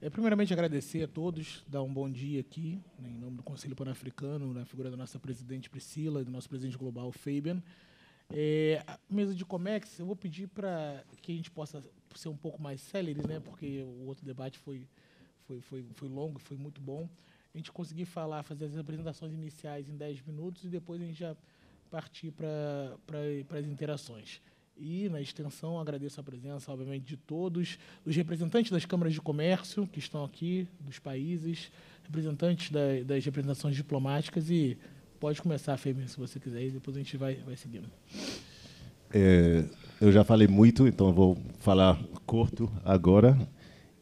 É, primeiramente, agradecer a todos, dar um bom dia aqui, né, em nome do Conselho Pan-Africano, na figura da nossa presidente Priscila e do nosso presidente global, Fabian. É, mesa de Comex, eu vou pedir para que a gente possa ser um pouco mais céleres, né? Porque o outro debate foi, foi, foi, foi longo, foi muito bom. A gente conseguir falar, fazer as apresentações iniciais em 10 minutos e depois a gente já partir para as interações. E, na extensão, agradeço a presença, obviamente, de todos, dos representantes das câmaras de comércio que estão aqui, dos países, representantes da, das representações diplomáticas e Pode começar, Fabian, se você quiser, e depois a gente vai, vai seguindo. É, eu já falei muito, então vou falar curto agora.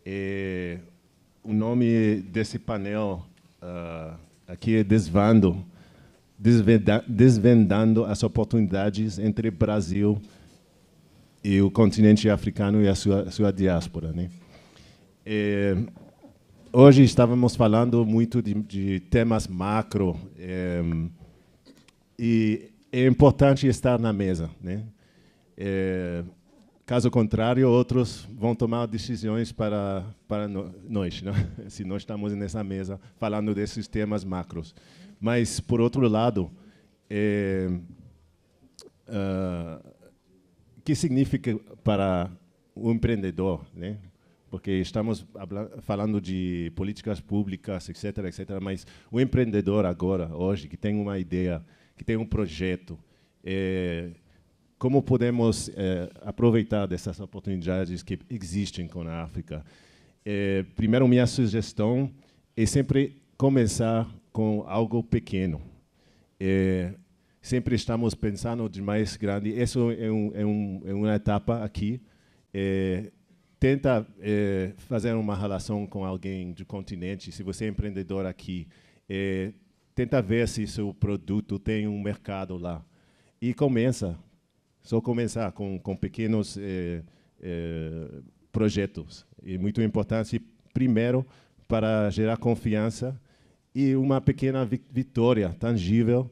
É, o nome desse painel uh, ah, aqui é Desvando, desvenda, desvendando as oportunidades entre Brasil e o continente africano e a sua, sua diáspora. Né? É, hoje estávamos falando muito de, de temas macro é, e é importante estar na mesa, né? É, caso contrário, outros vão tomar decisões para para no, nós, né? se nós estamos nessa mesa falando desses temas macros. Mas por outro lado, é, uh, que significa para o empreendedor, né? porque estamos falando de políticas públicas, etc, etc, mas o empreendedor agora, hoje, que tem uma ideia, que tem um projeto, é, como podemos é, aproveitar dessas oportunidades que existem com a África? É, primeiro, minha sugestão é sempre começar com algo pequeno. É, sempre estamos pensando de mais grande. Isso é, um, é, um, é uma etapa aqui. É, tenta eh, fazer uma relação com alguém do continente, se você é empreendedor aqui, eh, tenta ver se seu produto tem um mercado lá. E começa, só começar com, com pequenos eh, projetos. É muito importante, primeiro, para gerar confiança e uma pequena vitória tangível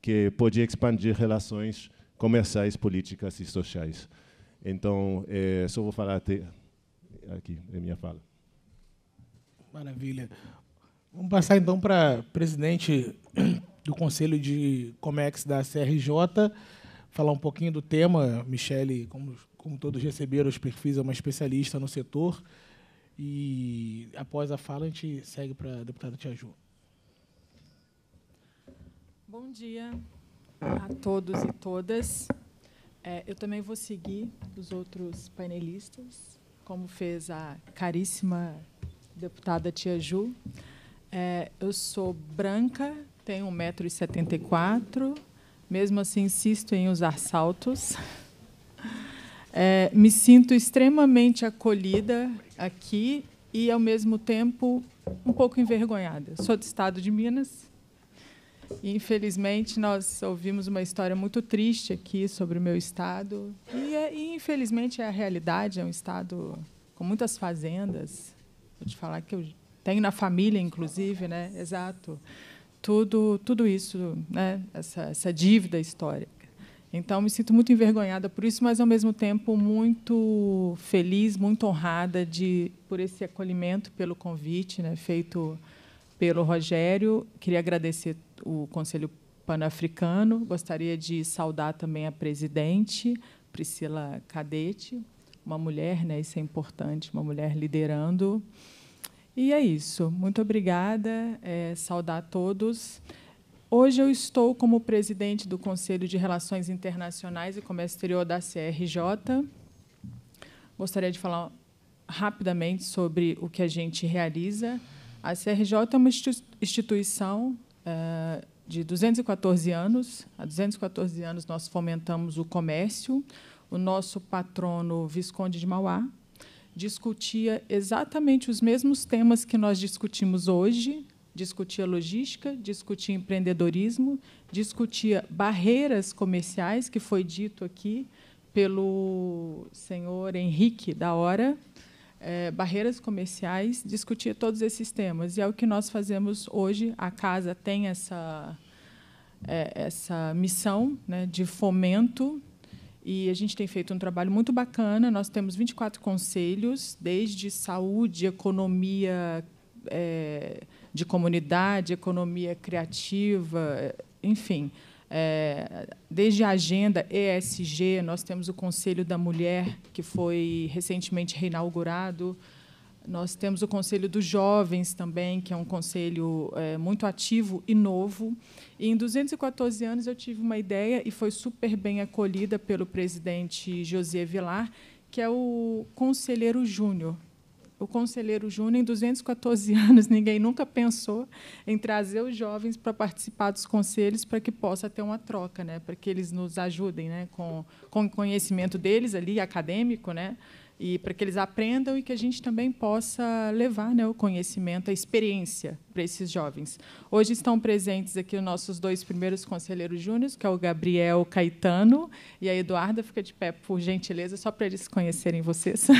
que pode expandir relações comerciais, políticas e sociais. Então, só vou falar até aqui a é minha fala. Maravilha. Vamos passar então para presidente do Conselho de Comex da CRJ, falar um pouquinho do tema. Michele, como, como todos receberam os perfis, é uma especialista no setor. E após a fala, a gente segue para a deputada Tia Ju. Bom dia a todos e todas. É, eu também vou seguir os outros painelistas como fez a caríssima deputada Tia Ju. É, eu sou branca, tenho 1,74m, mesmo assim insisto em usar saltos. É, me sinto extremamente acolhida aqui e, ao mesmo tempo, um pouco envergonhada. Sou do estado de Minas, infelizmente, nós ouvimos uma história muito triste aqui sobre o meu estado. E, é, e infelizmente, é a realidade. É um estado com muitas fazendas. Vou te falar que eu tenho na família, inclusive, né? Exato. Tudo, tudo isso, né? Essa, essa dívida histórica. Então, me sinto muito envergonhada por isso, mas, ao mesmo tempo, muito feliz, muito honrada de, por esse acolhimento, pelo convite né, feito pelo Rogério. Queria agradecer o Conselho Pan-Africano. Gostaria de saudar também a presidente, Priscila Cadete, uma mulher, né? Isso é importante, uma mulher liderando. E é isso. Muito obrigada. É, saudar a todos. Hoje eu estou como presidente do Conselho de Relações Internacionais e Comércio Exterior da CRJ. Gostaria de falar rapidamente sobre o que a gente realiza. A CRJ é uma instituição eh, de 214 anos. Há 214 anos nós fomentamos o comércio. O nosso patrono Visconde de Mauá discutia exatamente os mesmos temas que nós discutimos hoje. Discutia logística, discutia empreendedorismo, discutia barreiras comerciais, que foi dito aqui pelo senhor Henrique da Hora, é, barreiras comerciais, discutir todos esses temas. E é o que nós fazemos hoje. A casa tem essa, é, essa missão né, de fomento e a gente tem feito um trabalho muito bacana. Nós temos 24 conselhos, desde saúde, economia é, de comunidade, economia criativa, é, enfim, é, desde a agenda ESG, nós temos o Conselho da Mulher, que foi recentemente reinaugurado. Nós temos o Conselho dos Jovens também, que é um conselho é, muito ativo e novo. E em 214 anos eu tive uma ideia e foi super bem acolhida pelo presidente José Vilar, que é o conselheiro júnior, o conselheiro Júnior, em 214 anos, ninguém nunca pensou em trazer os jovens para participar dos conselhos para que possa ter uma troca, né? para que eles nos ajudem né? com, com o conhecimento deles ali, acadêmico, né? e para que eles aprendam e que a gente também possa levar né, o conhecimento, a experiência para esses jovens. Hoje estão presentes aqui os nossos dois primeiros conselheiros júniores, que é o Gabriel Caetano e a Eduarda. Fica de pé, por gentileza, só para eles conhecerem vocês.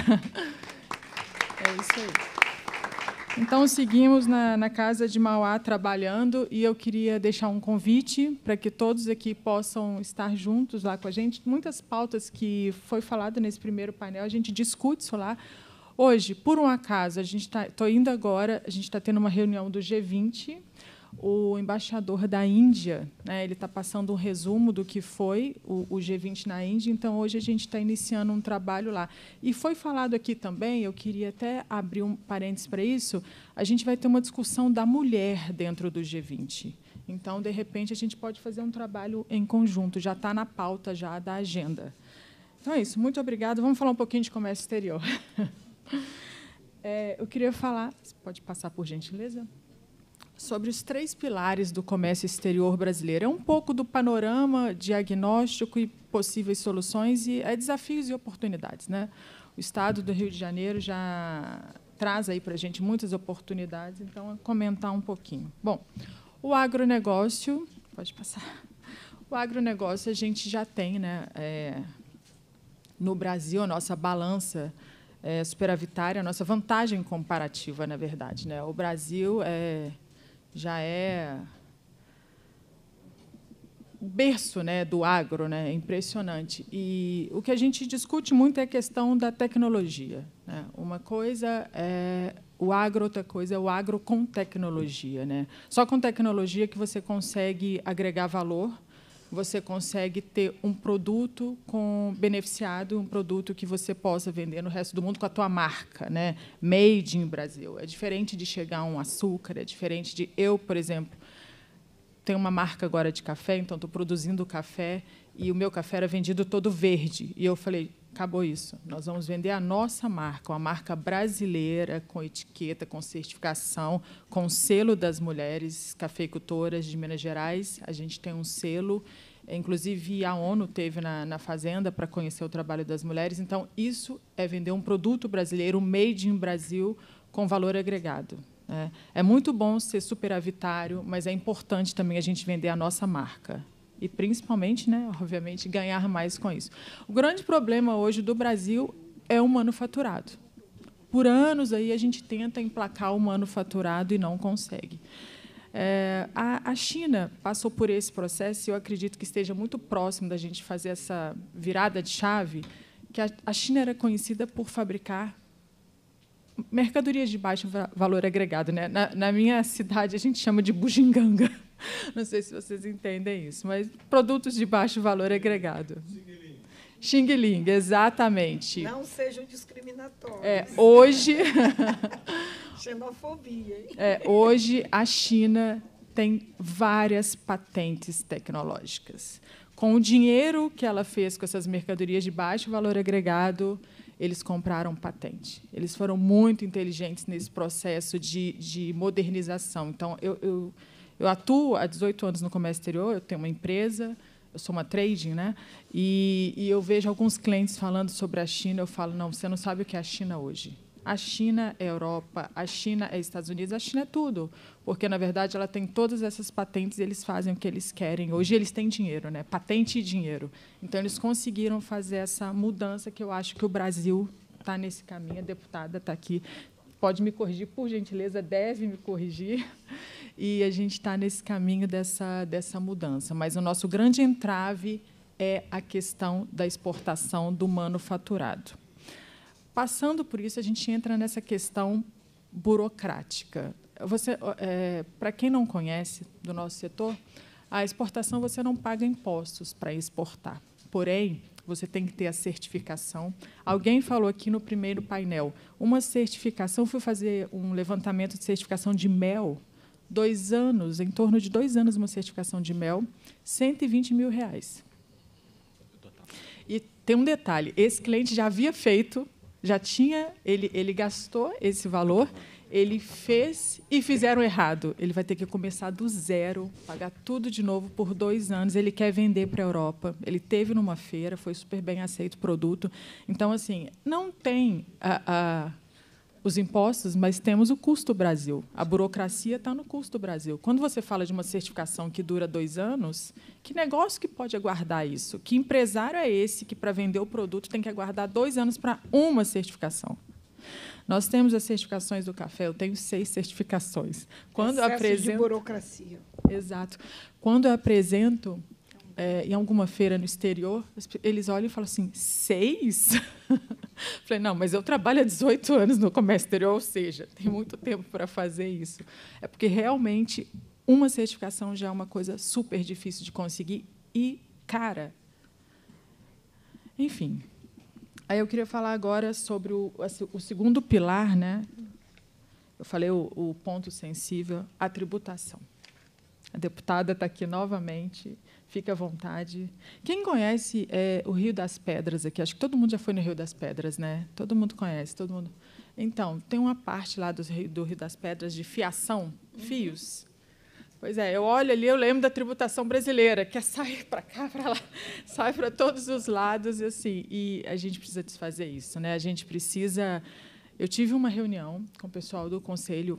É isso aí. Então, seguimos na, na Casa de Mauá trabalhando e eu queria deixar um convite para que todos aqui possam estar juntos lá com a gente. Muitas pautas que foi falado nesse primeiro painel, a gente discute isso lá. Hoje, por um acaso, a gente está, estou indo agora, a gente está tendo uma reunião do G20 o embaixador da Índia, né, ele está passando um resumo do que foi o, o, G20 na Índia. Então hoje a gente está iniciando um trabalho lá. E foi falado aqui também, eu queria até abrir um parênteses para isso. A gente vai ter uma discussão da mulher dentro do G20. Então de repente a gente pode fazer um trabalho em conjunto. Já está na pauta já da agenda. Então é isso. Muito obrigada. Vamos falar um pouquinho de comércio exterior. é, eu queria falar, pode passar por gentileza? sobre os três pilares do comércio exterior brasileiro. É um pouco do panorama diagnóstico e possíveis soluções e é desafios e oportunidades, né? O estado do Rio de Janeiro já traz aí para a gente muitas oportunidades, então é comentar um pouquinho. Bom, o agronegócio, pode passar. O agronegócio a gente já tem, né? É, no Brasil a nossa balança é, superavitária, a nossa vantagem comparativa, na verdade, né? O Brasil é já é berço né, do agro, né, impressionante. E o que a gente discute muito é a questão da tecnologia. Né? Uma coisa é o agro, outra coisa é o agro com tecnologia. Né? Só com tecnologia que você consegue agregar valor você consegue ter um produto com beneficiado, um produto que você possa vender no resto do mundo com a tua marca, né? Made in Brasil. É diferente de chegar um açúcar, é diferente de eu, por exemplo, tenho uma marca agora de café, então estou produzindo café e o meu café era vendido todo verde. E eu falei, acabou isso. Nós vamos vender a nossa marca, uma marca brasileira, com etiqueta, com certificação, com selo das mulheres cafeicultoras de Minas Gerais. A gente tem um selo. Inclusive, a ONU teve na, na Fazenda para conhecer o trabalho das mulheres. Então, isso é vender um produto brasileiro, made in Brasil, com valor agregado. Né? É muito bom ser superavitário, mas é importante também a gente vender a nossa marca e principalmente, né, obviamente, ganhar mais com isso. O grande problema hoje do Brasil é o manufaturado. Por anos aí a gente tenta emplacar o manufaturado e não consegue. É, a, a, China passou por esse processo e eu acredito que esteja muito próximo da gente fazer essa virada de chave, que a, a China era conhecida por fabricar mercadorias de baixo valor agregado. Né? Na, na minha cidade, a gente chama de bujinganga Não sei se vocês entendem isso, mas produtos de baixo valor agregado. Xing Ling, exatamente. Não sejam discriminatórios. É, hoje. Xenofobia. Hein? É, hoje a China tem várias patentes tecnológicas. Com o dinheiro que ela fez com essas mercadorias de baixo valor agregado, eles compraram patente. Eles foram muito inteligentes nesse processo de, de modernização. Então, eu, eu eu atuo há 18 anos no comércio exterior, eu tenho uma empresa, eu sou uma trading, né? E, e eu vejo alguns clientes falando sobre a China, eu falo, não, você não sabe o que é a China hoje. A China é Europa, a China é Estados Unidos, a China é tudo, porque na verdade ela tem todas essas patentes, e eles fazem o que eles querem. Hoje eles têm dinheiro, né? Patente e dinheiro. Então eles conseguiram fazer essa mudança que eu acho que o Brasil está nesse caminho. A deputada está aqui pode me corrigir, por gentileza, deve me corrigir. E a gente está nesse caminho dessa, dessa mudança. Mas o nosso grande entrave é a questão da exportação do manufaturado. Passando por isso, a gente entra nessa questão burocrática. Você, é, para quem não conhece do nosso setor, a exportação você não paga impostos para exportar. Porém, você tem que ter a certificação. Alguém falou aqui no primeiro painel, uma certificação, fui fazer um levantamento de certificação de mel, dois anos, em torno de dois anos, uma certificação de mel, 120 mil reais. E tem um detalhe, esse cliente já havia feito, já tinha, ele, ele gastou esse valor ele fez e fizeram errado. Ele vai ter que começar do zero, pagar tudo de novo por dois anos. Ele quer vender para a Europa. Ele teve numa feira, foi super bem aceito o produto. Então, assim, não tem a, a, os impostos, mas temos o custo Brasil. A burocracia está no custo Brasil. Quando você fala de uma certificação que dura dois anos, que negócio que pode aguardar isso? Que empresário é esse que, para vender o produto, tem que aguardar dois anos para uma certificação? Nós temos as certificações do café, eu tenho seis certificações. Quando apresento... de burocracia. Exato. Quando eu apresento é, em alguma feira no exterior, eles olham e falam assim, seis? Falei, não, mas eu trabalho há 18 anos no comércio exterior, ou seja, tem muito tempo para fazer isso. É porque, realmente, uma certificação já é uma coisa super difícil de conseguir e cara. Enfim, Aí eu queria falar agora sobre o, assim, o segundo pilar, né? Eu falei o, o ponto sensível, a tributação. A deputada está aqui novamente, fica à vontade. Quem conhece é, o Rio das Pedras aqui? Acho que todo mundo já foi no Rio das Pedras, né? Todo mundo conhece, todo mundo. Então, tem uma parte lá do Rio, do Rio das Pedras de fiação, uhum. fios. Pois é, eu olho ali, eu lembro da tributação brasileira, que é sair para cá, para lá, sai para todos os lados e assim. E a gente precisa desfazer isso, né? A gente precisa. Eu tive uma reunião com o pessoal do Conselho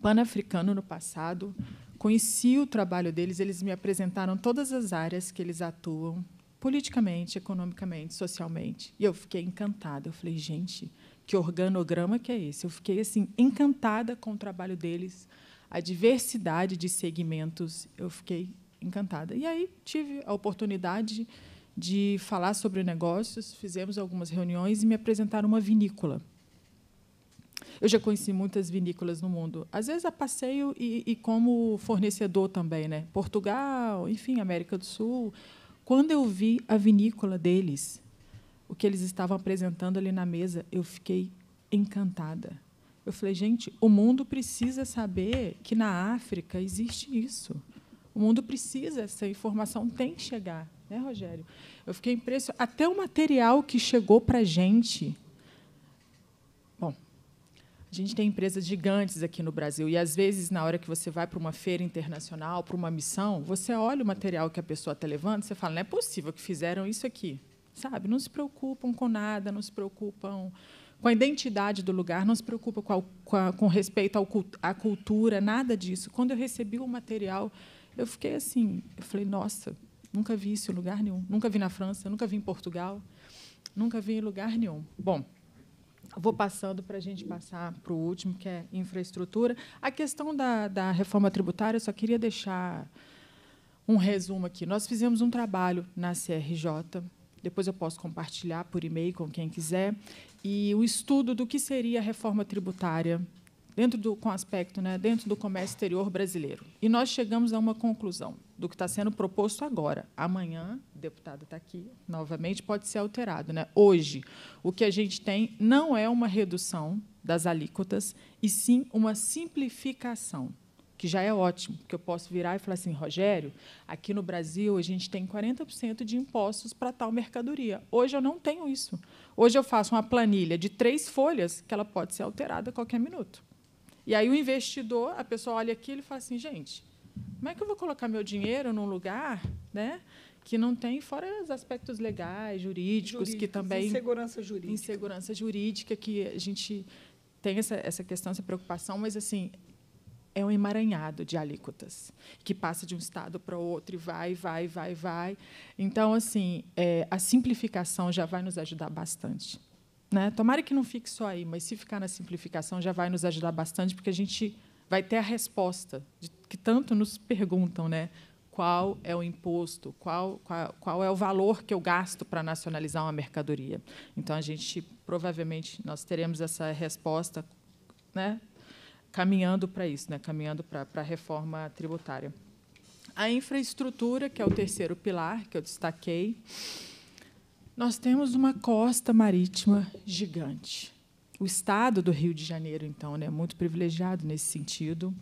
Pan-Africano no passado, conheci o trabalho deles, eles me apresentaram todas as áreas que eles atuam, politicamente, economicamente, socialmente. E eu fiquei encantada. Eu falei, gente, que organograma que é esse? Eu fiquei assim encantada com o trabalho deles a diversidade de segmentos, eu fiquei encantada. E aí tive a oportunidade de falar sobre negócios, fizemos algumas reuniões e me apresentaram uma vinícola. Eu já conheci muitas vinícolas no mundo. Às vezes a passeio e, e, como fornecedor também, né? Portugal, enfim, América do Sul. Quando eu vi a vinícola deles, o que eles estavam apresentando ali na mesa, eu fiquei encantada. Eu falei, gente, o mundo precisa saber que na África existe isso. O mundo precisa, essa informação tem que chegar, né, Rogério? Eu fiquei impressionado. Até o material que chegou para a gente. Bom, a gente tem empresas gigantes aqui no Brasil e às vezes na hora que você vai para uma feira internacional, para uma missão, você olha o material que a pessoa está levando, você fala, não é possível que fizeram isso aqui, sabe? Não se preocupam com nada, não se preocupam com a identidade do lugar, não se preocupa com, a, com, a, com respeito ao, à cultura, nada disso. Quando eu recebi o material, eu fiquei assim, eu falei, nossa, nunca vi isso em lugar nenhum. Nunca vi na França, nunca vi em Portugal, nunca vi em lugar nenhum. Bom, vou passando para a gente passar para o último, que é infraestrutura. A questão da, da reforma tributária, eu só queria deixar um resumo aqui. Nós fizemos um trabalho na CRJ, depois eu posso compartilhar por e-mail com quem quiser, e o estudo do que seria a reforma tributária dentro do com aspecto, né, dentro do comércio exterior brasileiro. E nós chegamos a uma conclusão do que está sendo proposto agora. Amanhã, o deputado está aqui novamente, pode ser alterado, né? Hoje, o que a gente tem não é uma redução das alíquotas, e sim uma simplificação que já é ótimo, porque eu posso virar e falar assim, Rogério, aqui no Brasil a gente tem 40% de impostos para tal mercadoria. Hoje eu não tenho isso. Hoje eu faço uma planilha de três folhas que ela pode ser alterada a qualquer minuto. E aí o investidor, a pessoa olha aqui e fala assim, gente, como é que eu vou colocar meu dinheiro num lugar, né? que não tem, fora os aspectos legais, jurídicos, jurídicos que também. Insegurança jurídica. Insegurança jurídica, que a gente tem essa, essa questão, essa preocupação, mas assim, é um emaranhado de alíquotas, que passa de um estado para o outro e vai, vai, vai, vai. Então, assim, é, a simplificação já vai nos ajudar bastante. Né? Tomara que não fique só aí, mas se ficar na simplificação já vai nos ajudar bastante, porque a gente vai ter a resposta de, que tanto nos perguntam, né? Qual é o imposto? Qual, qual, qual é o valor que eu gasto para nacionalizar uma mercadoria? Então a gente provavelmente nós teremos essa resposta, né? caminhando para isso, né? caminhando para a reforma tributária. A infraestrutura, que é o terceiro pilar que eu destaquei, nós temos uma costa marítima gigante. O estado do Rio de Janeiro, então, né, é muito privilegiado nesse sentido,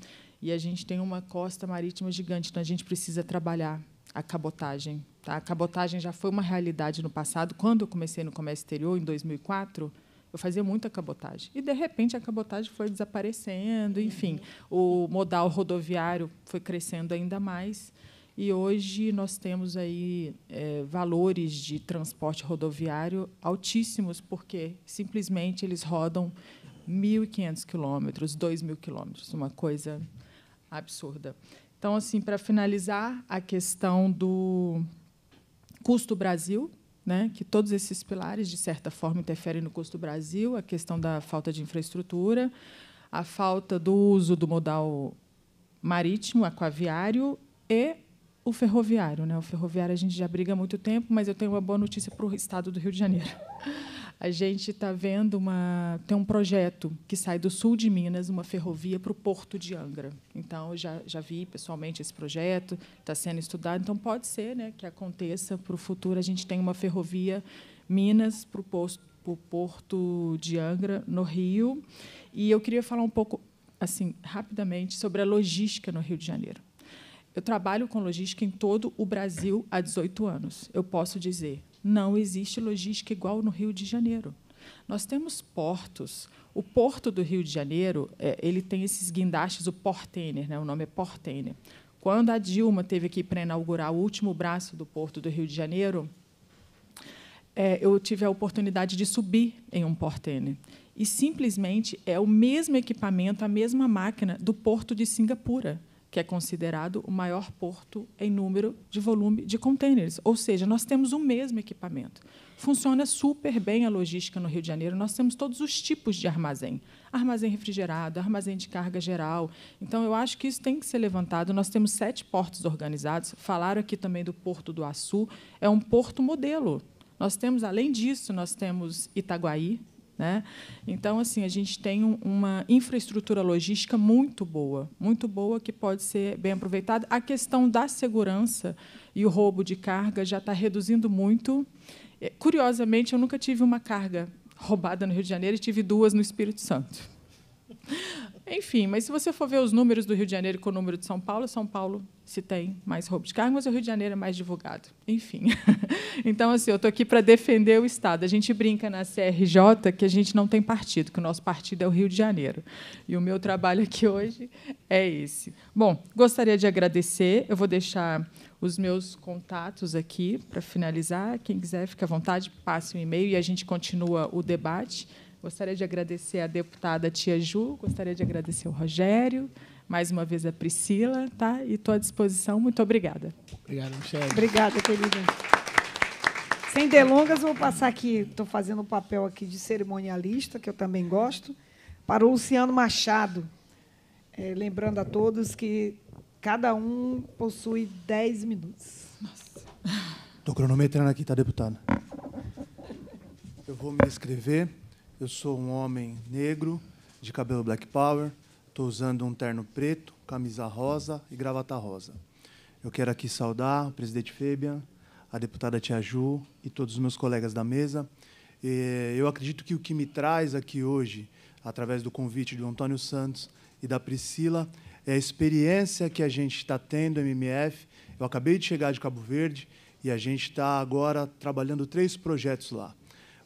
e a gente tem uma costa marítima gigante, então a gente precisa trabalhar a cabotagem. Tá? A cabotagem já foi uma realidade no passado. Quando eu comecei no comércio exterior, em 2004, eu fazia muita cabotagem. E, de repente, a cabotagem foi desaparecendo, enfim. Uhum. O modal rodoviário foi crescendo ainda mais. E hoje nós temos aí é, valores de transporte rodoviário altíssimos, porque simplesmente eles rodam 1.500 quilômetros, 2.000 quilômetros, uma coisa absurda. Então, assim, para finalizar, a questão do custo Brasil, né, que todos esses pilares, de certa forma, interferem no custo do Brasil, a questão da falta de infraestrutura, a falta do uso do modal marítimo, aquaviário e o ferroviário. Né? O ferroviário a gente já briga há muito tempo, mas eu tenho uma boa notícia para o estado do Rio de Janeiro a gente está vendo uma tem um projeto que sai do sul de Minas, uma ferrovia para o Porto de Angra. Então já já vi pessoalmente esse projeto, está sendo estudado. Então pode ser, né, que aconteça para o futuro. A gente tem uma ferrovia Minas para o Porto de Angra no Rio. E eu queria falar um pouco assim rapidamente sobre a logística no Rio de Janeiro. Eu trabalho com logística em todo o Brasil há 18 anos. Eu posso dizer, não existe logística igual no Rio de Janeiro. Nós temos portos. O porto do Rio de Janeiro, é, ele tem esses guindastes, o portainer, né? o nome é portainer. Quando a Dilma teve que para inaugurar o último braço do porto do Rio de Janeiro, é, eu tive a oportunidade de subir em um portainer. E simplesmente é o mesmo equipamento, a mesma máquina do porto de Singapura que é considerado o maior porto em número de volume de contêineres. Ou seja, nós temos o mesmo equipamento. Funciona super bem a logística no Rio de Janeiro. Nós temos todos os tipos de armazém: armazém refrigerado, armazém de carga geral. Então, eu acho que isso tem que ser levantado. Nós temos sete portos organizados. Falaram aqui também do Porto do Açu. É um porto modelo. Nós temos, além disso, nós temos Itaguaí, né? Então, assim, a gente tem uma infraestrutura logística muito boa, muito boa que pode ser bem aproveitada. A questão da segurança e o roubo de carga já está reduzindo muito. É, curiosamente, eu nunca tive uma carga roubada no Rio de Janeiro e tive duas no Espírito Santo. Enfim, mas se você for ver os números do Rio de Janeiro com o número de São Paulo, São Paulo se tem mais roubo de carro, mas o Rio de Janeiro é mais divulgado. Enfim. então, assim, eu estou aqui para defender o Estado. A gente brinca na CRJ que a gente não tem partido, que o nosso partido é o Rio de Janeiro. E o meu trabalho aqui hoje é esse. Bom, gostaria de agradecer. Eu vou deixar os meus contatos aqui para finalizar. Quem quiser, fica à vontade, passe um e-mail e a gente continua o debate. Gostaria de agradecer à deputada Tia Ju, gostaria de agradecer ao Rogério, mais uma vez a Priscila, tá? E estou à disposição. Muito obrigada. Obrigada, Michelle. Obrigada, querida. Sem delongas, vou passar aqui, estou fazendo o um papel aqui de cerimonialista, que eu também gosto, para o Luciano Machado. É, lembrando a todos que cada um possui 10 minutos. Estou cronometrando aqui, tá, deputada? Eu vou me inscrever. Eu sou um homem negro, de cabelo black power, estou usando um terno preto, camisa rosa e gravata rosa. Eu quero aqui saudar o presidente Febian, a deputada Tia Ju e todos os meus colegas da mesa. Eu acredito que o que me traz aqui hoje, através do convite do Antônio Santos e da Priscila, é a experiência que a gente está tendo MMF. Eu acabei de chegar de Cabo Verde e a gente está agora trabalhando três projetos lá.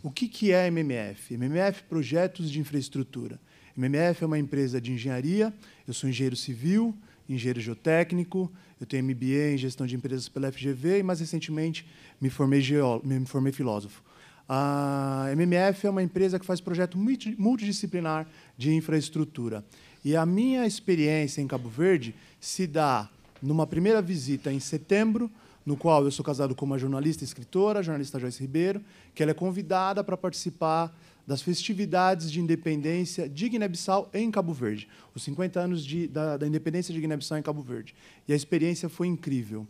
O que, que é MMF? MMF Projetos de Infraestrutura. MMF é uma empresa de engenharia, eu sou engenheiro civil, engenheiro geotécnico, eu tenho MBA em gestão de empresas pela FGV e, mais recentemente, me formei, me formei filósofo. A MMF é uma empresa que faz projeto multidisciplinar de infraestrutura. E a minha experiência em Cabo Verde se dá numa primeira visita em setembro no qual eu sou casado com uma jornalista e escritora, a jornalista Joyce Ribeiro, que ela é convidada para participar das festividades de independência de Guiné-Bissau em Cabo Verde, os 50 anos de, da, da, independência de Guiné-Bissau em Cabo Verde. E a experiência foi incrível.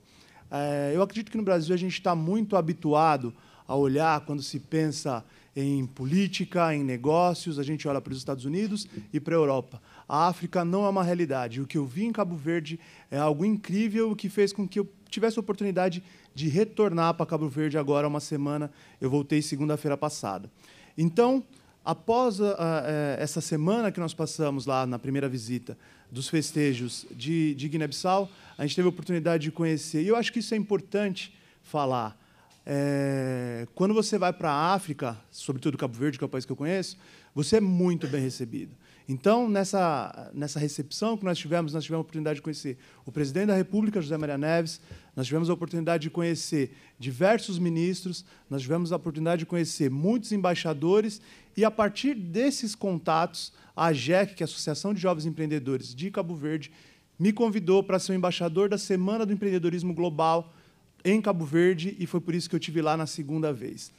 É, eu acredito que no Brasil a gente está muito habituado a olhar quando se pensa em política, em negócios, a gente olha para os Estados Unidos e para a Europa. A África não é uma realidade. O que eu vi em Cabo Verde é algo incrível que fez com que eu tivesse a oportunidade de retornar para Cabo Verde agora uma semana. Eu voltei segunda-feira passada. Então, após a, ah, a, ah, eh, essa semana que nós passamos lá na primeira visita dos festejos de, de Guiné-Bissau, a gente teve a oportunidade de conhecer. E eu acho que isso é importante falar. É, quando você vai para a África, sobretudo Cabo Verde, que é o país que eu conheço, você é muito bem recebido. Então, nessa, nessa recepção que nós tivemos, nós tivemos a oportunidade de conhecer o presidente da República, José Maria Neves, nós tivemos a oportunidade de conhecer diversos ministros, nós tivemos a oportunidade de conhecer muitos embaixadores, e a partir desses contatos, a AGEC, que é a Associação de Jovens Empreendedores de Cabo Verde, me convidou para ser o embaixador da Semana do Empreendedorismo Global em Cabo Verde, e foi por isso que eu tive lá na segunda vez.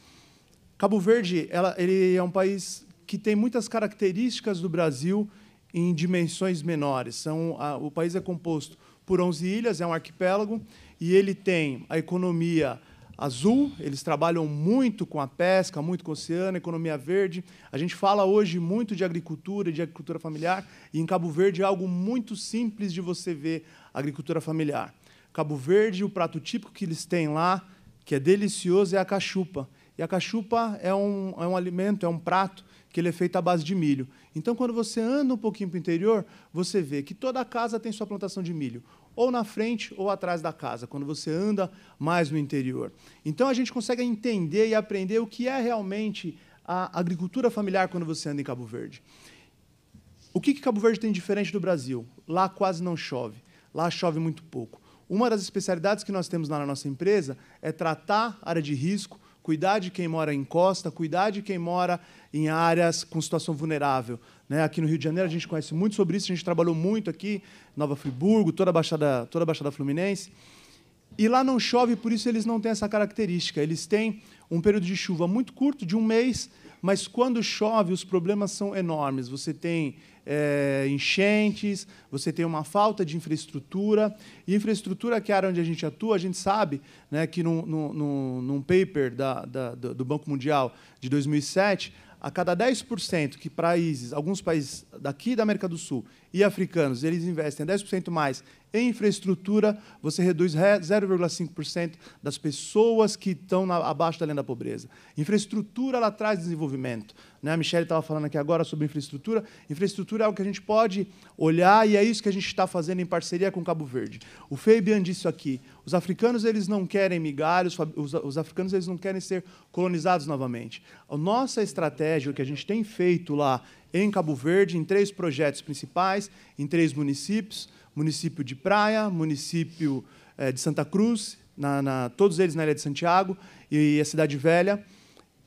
Cabo Verde ela, ele é um país que tem muitas características do Brasil em dimensões menores. São, a, o país é composto por 11 ilhas, é um arquipélago, e ele tem a economia azul, eles trabalham muito com a pesca, muito com o oceano, economia verde. A gente fala hoje muito de agricultura, de agricultura familiar, e em Cabo Verde é algo muito simples de você ver agricultura familiar. Cabo Verde, o prato típico que eles têm lá, que é delicioso, é a cachupa. E a cachupa é um, é um alimento, é um prato que ele é feito à base de milho. Então, quando você anda um pouquinho para o interior, você vê que toda casa tem sua plantação de milho ou na frente ou atrás da casa, quando você anda mais no interior. Então a gente consegue entender e aprender o que é realmente a agricultura familiar quando você anda em Cabo Verde. O que, que Cabo Verde tem diferente do Brasil? Lá quase não chove, lá chove muito pouco. Uma das especialidades que nós temos lá na nossa empresa é tratar área de risco, cuidar de quem mora em costa, cuidar de quem mora em áreas com situação vulnerável, né? Aqui no Rio de Janeiro a gente conhece muito sobre isso, a gente trabalhou muito aqui, Nova Friburgo, toda a Baixada, toda a Baixada Fluminense. E lá não chove, por isso eles não têm essa característica. Eles têm um período de chuva muito curto, de um mês, mas quando chove os problemas são enormes. Você tem é, enchentes, você tem uma falta de infraestrutura. E infraestrutura, que é a área onde a gente atua, a gente sabe né, que num, num, num paper da, da, do Banco Mundial de 2007, a cada 10% que países, alguns países daqui da América do Sul e africanos, eles investem 10% mais em infraestrutura, você reduz 0,5% das pessoas que estão na, abaixo da linha da pobreza. Infraestrutura ela traz desenvolvimento. Né? A Michelle estava falando aqui agora sobre infraestrutura. Infraestrutura é algo que a gente pode olhar e é isso que a gente está fazendo em parceria com Cabo Verde. O Fabian disse aqui: os africanos eles não querem migalhos, os, os africanos eles não querem ser colonizados novamente. A nossa estratégia, o que a gente tem feito lá em Cabo Verde, em três projetos principais, em três municípios: município de Praia, município é, de Santa Cruz, na, na, todos eles na Ilha de Santiago e a Cidade Velha.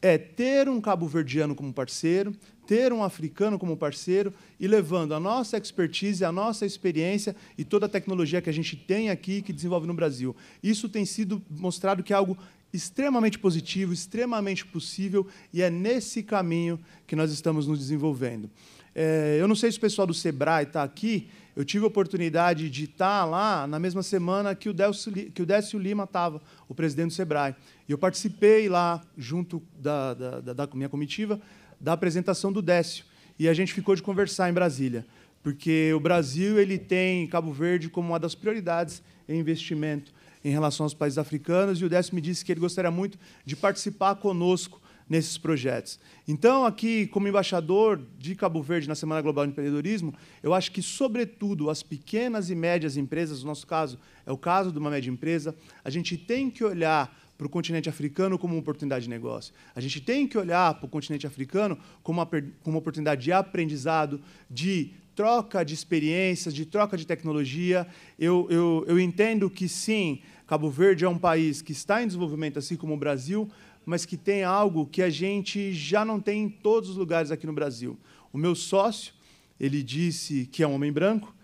É ter um cabo-verdiano como parceiro, ter um africano como parceiro e levando a nossa expertise, a nossa experiência e toda a tecnologia que a gente tem aqui que desenvolve no Brasil. Isso tem sido mostrado que é algo extremamente positivo, extremamente possível, e é nesse caminho que nós estamos nos desenvolvendo. É, eu não sei se o pessoal do Sebrae está aqui, eu tive a oportunidade de estar tá lá na mesma semana que o Décio, que o Décio Lima estava, o presidente do Sebrae. E eu participei lá, junto da, da, da minha comitiva, da apresentação do Décio. E a gente ficou de conversar em Brasília, porque o Brasil ele tem Cabo Verde como uma das prioridades em investimento em relação aos países africanos, e o Décio me disse que ele gostaria muito de participar conosco nesses projetos. Então, aqui, como embaixador de Cabo Verde na Semana Global de Empreendedorismo, eu acho que, sobretudo, as pequenas e médias empresas, no nosso caso é o caso de uma média empresa, a gente tem que olhar para o continente africano como uma oportunidade de negócio. A gente tem que olhar para o continente africano como uma, como uma oportunidade de aprendizado, de troca de experiências, de troca de tecnologia. Eu, eu, eu entendo que, sim, Cabo Verde é um país que está em desenvolvimento, assim como o Brasil, mas que tem algo que a gente já não tem em todos os lugares aqui no Brasil. O meu sócio, ele disse que é um homem branco,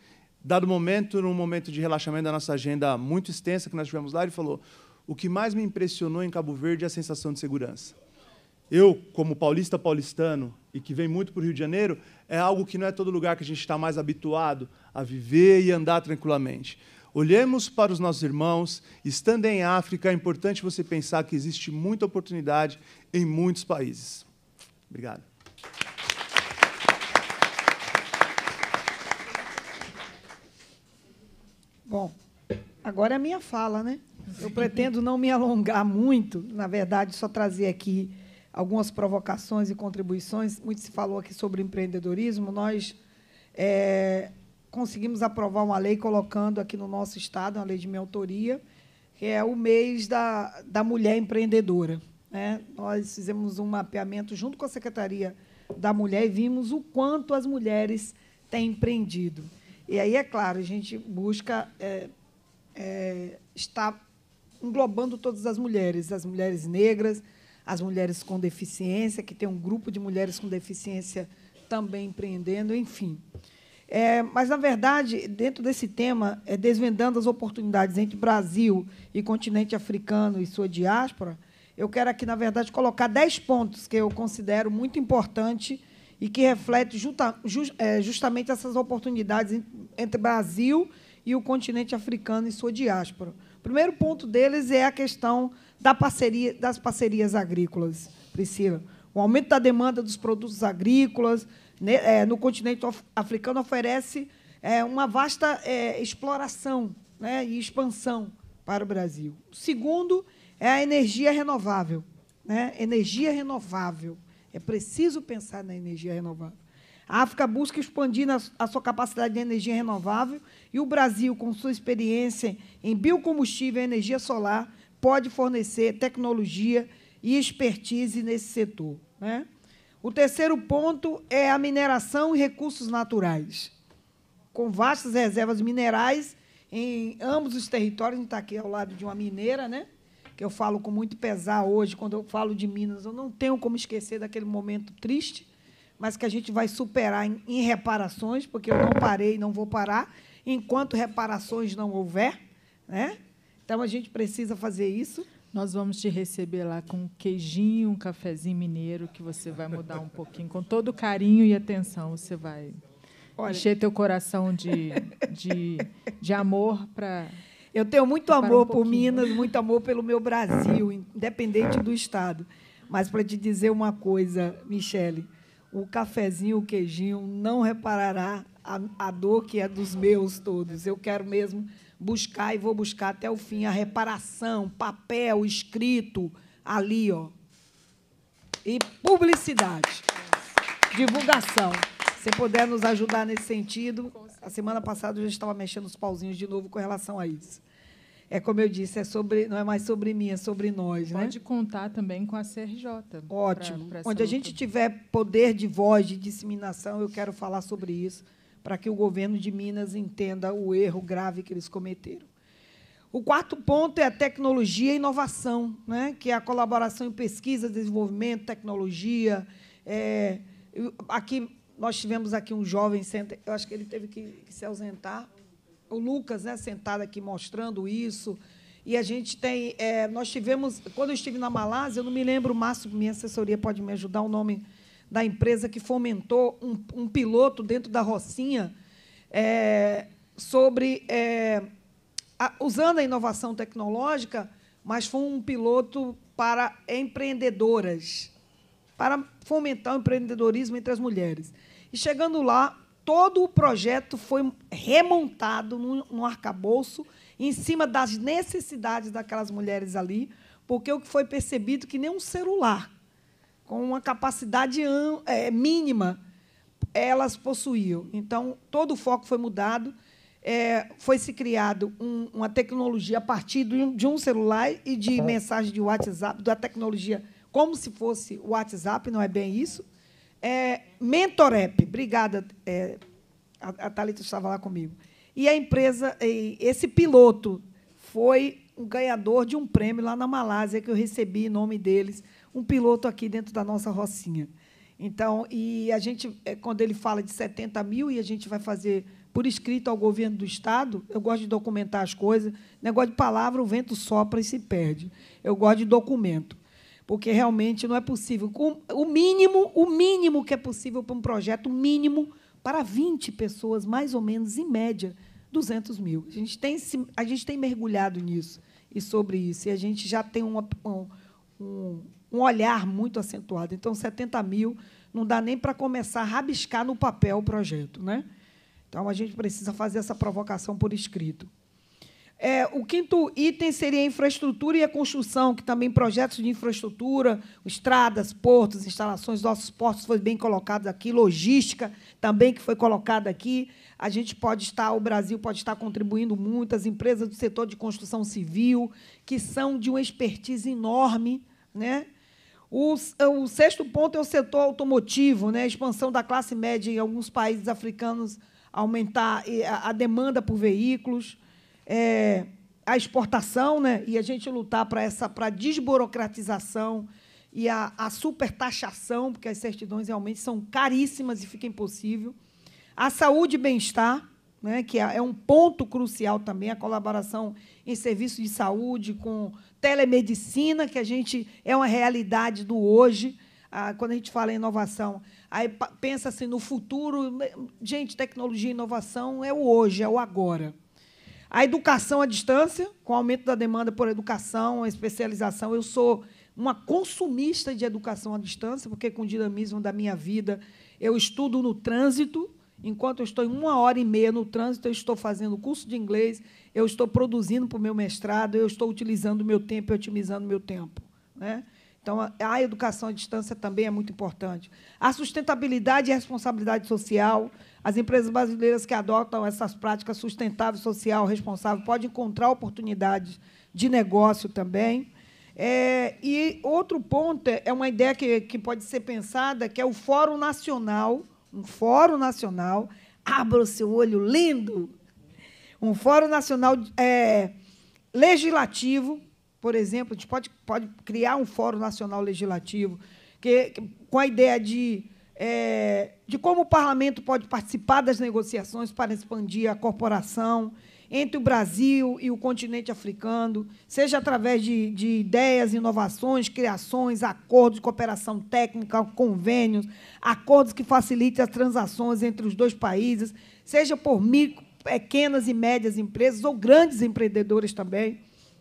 dado momento, num momento de relaxamento da nossa agenda muito extensa que nós tivemos lá, ele falou: "O que mais me impressionou em Cabo Verde é a sensação de segurança". Eu, como paulista paulistano e que vem muito para o Rio de Janeiro, é algo que não é todo lugar que a gente está mais habituado a viver e andar tranquilamente. Olhemos para os nossos irmãos, estando em África, é importante você pensar que existe muita oportunidade em muitos países. Obrigado. Bom, agora é a minha fala, né? Eu pretendo não me alongar muito, na verdade, só trazer aqui algumas provocações e contribuições. Muito se falou aqui sobre empreendedorismo. Nós é, conseguimos aprovar uma lei colocando aqui no nosso estado, uma lei de minha autoria, que é o mês da, da mulher empreendedora. Né? Nós fizemos um mapeamento junto com a Secretaria da Mulher e vimos o quanto as mulheres têm empreendido. E aí, é claro, a gente busca é, é, estar englobando todas as mulheres, as mulheres negras, as mulheres com deficiência, que tem um grupo de mulheres com deficiência também empreendendo, enfim. É, mas, na verdade, dentro desse tema, é, desvendando as oportunidades entre Brasil e continente africano e sua diáspora, eu quero aqui, na verdade, colocar dez pontos que eu considero muito importantes e que refletem justa, just, é, justamente essas oportunidades entre Brasil e o continente africano e sua diáspora. O primeiro ponto deles é a questão da parceria, das parcerias agrícolas, Priscila. O aumento da demanda dos produtos agrícolas, é, no continente africano oferece é, uma vasta é, exploração né, e expansão para o Brasil. O segundo é a energia renovável. Né? Energia renovável. É preciso pensar na energia renovável. A África busca expandir a sua capacidade de energia renovável e o Brasil, com sua experiência em biocombustível e energia solar, pode fornecer tecnologia e expertise nesse setor. Né? O terceiro ponto é a mineração e recursos naturais, com vastas reservas minerais em ambos os territórios. A gente está aqui ao lado de uma mineira, né? que eu falo com muito pesar hoje, quando eu falo de Minas, eu não tenho como esquecer daquele momento triste, mas que a gente vai superar em, em reparações, porque eu não parei, não vou parar, enquanto reparações não houver. Né? Então, a gente precisa fazer isso. Nós vamos te receber lá com um queijinho, um cafezinho mineiro, que você vai mudar um pouquinho. Com todo carinho e atenção, você vai Olha, encher teu coração de, de, de amor para. Eu tenho muito amor um por Minas, muito amor pelo meu Brasil, independente do Estado. Mas para te dizer uma coisa, Michele, o cafezinho, o queijinho não reparará a, a dor que é dos meus todos. Eu quero mesmo buscar e vou buscar até o fim a reparação, papel escrito ali, ó. E publicidade. Divulgação. Se puder nos ajudar nesse sentido, a semana passada eu já estava mexendo os pauzinhos de novo com relação a isso. É como eu disse, é sobre, não é mais sobre mim, é sobre nós. Pode né? Pode contar também com a CRJ. Ótimo. Pra, pra Onde a gente tiver poder de voz, de disseminação, eu quero falar sobre isso para que o governo de Minas entenda o erro grave que eles cometeram. O quarto ponto é a tecnologia e inovação, né? que é a colaboração em pesquisa, desenvolvimento, tecnologia. É, aqui nós tivemos aqui um jovem, eu acho que ele teve que, que se ausentar, o Lucas, né, sentado aqui mostrando isso. E a gente tem, é, nós tivemos, quando eu estive na Malásia, eu não me lembro, Márcio, minha assessoria pode me ajudar o nome da empresa que fomentou um, um piloto dentro da Rocinha é, sobre é, a, usando a inovação tecnológica, mas foi um piloto para empreendedoras, para fomentar o empreendedorismo entre as mulheres. E chegando lá, todo o projeto foi remontado num, num arcabouço em cima das necessidades daquelas mulheres ali, porque o que foi percebido que nem um celular com uma capacidade é, mínima elas possuíam. Então, todo o foco foi mudado. É, foi se criado um, uma tecnologia a partir de um, de um, celular e de uhum. mensagem de WhatsApp, da tecnologia como se fosse o WhatsApp, não é bem isso? É, Mentorep, obrigada, é, a, a Thalita estava lá comigo. E a empresa, esse piloto foi um ganhador de um prêmio lá na Malásia que eu recebi em nome deles um piloto aqui dentro da nossa rocinha. Então, e a gente, eh, quando ele fala de 70 mil e a gente vai fazer por escrito ao governo do Estado, eu gosto de documentar as coisas. Negócio de palavra, o vento sopra e se perde. Eu gosto de documento, porque realmente não é possível. O mínimo, o mínimo que é possível para um projeto, o mínimo para 20 pessoas, mais ou menos, em média, 200 mil. A gente tem, a gente tem mergulhado nisso e sobre isso. E a gente já tem um, um um olhar muito acentuado. Então, 70 mil não dá nem para começar a rabiscar no papel o projeto. Né? Então, a gente precisa fazer essa provocação por escrito. É, o quinto item seria a infraestrutura e a construção, que também projetos de infraestrutura, estradas, portos, instalações, nossos portos foi bem colocado aqui, logística também que foi colocada aqui. A gente pode estar, o Brasil pode estar contribuindo muito, as empresas do setor de construção civil, que são de uma expertise enorme, né? O, é, o, sexto ponto é o setor automotivo, né? a expansão da classe média em alguns países africanos aumentar a, demanda por veículos, é, a exportação, né? e a gente lutar para essa para a desburocratização e a, a supertaxação, porque as certidões realmente são caríssimas e fica impossível. A saúde e bem-estar, né, que é, é um ponto crucial também, a colaboração em serviço de saúde, com telemedicina, que a gente é uma realidade do hoje. Ah, quando a gente fala em inovação, aí pensa assim no futuro. Gente, tecnologia e inovação é o hoje, é o agora. A educação à distância, com o aumento da demanda por educação, especialização. Eu sou uma consumista de educação à distância, porque com o dinamismo da minha vida eu estudo no trânsito, Enquanto eu estou em uma hora e meia no trânsito, eu estou fazendo curso de inglês, eu estou produzindo para o meu mestrado, eu estou utilizando o meu tempo e otimizando o meu tempo. Né? Então, a educação à distância também é muito importante. A sustentabilidade e a responsabilidade social. As empresas brasileiras que adotam essas práticas sustentável, social, responsável, podem encontrar oportunidades de negócio também. É, e outro ponto é, é uma ideia que, que pode ser pensada, que é o Fórum Nacional um fórum nacional. Abra o seu olho lindo. Um fórum nacional é, legislativo, por exemplo, a gente pode, pode criar um fórum nacional legislativo que, que com a ideia de é, de como o parlamento pode participar das negociações para expandir a corporação, entre o Brasil e o continente africano, seja através de, de ideias, inovações, criações, acordos de cooperação técnica, convênios, acordos que facilitem as transações entre os dois países, seja por micro, pequenas e médias empresas ou grandes empreendedores também.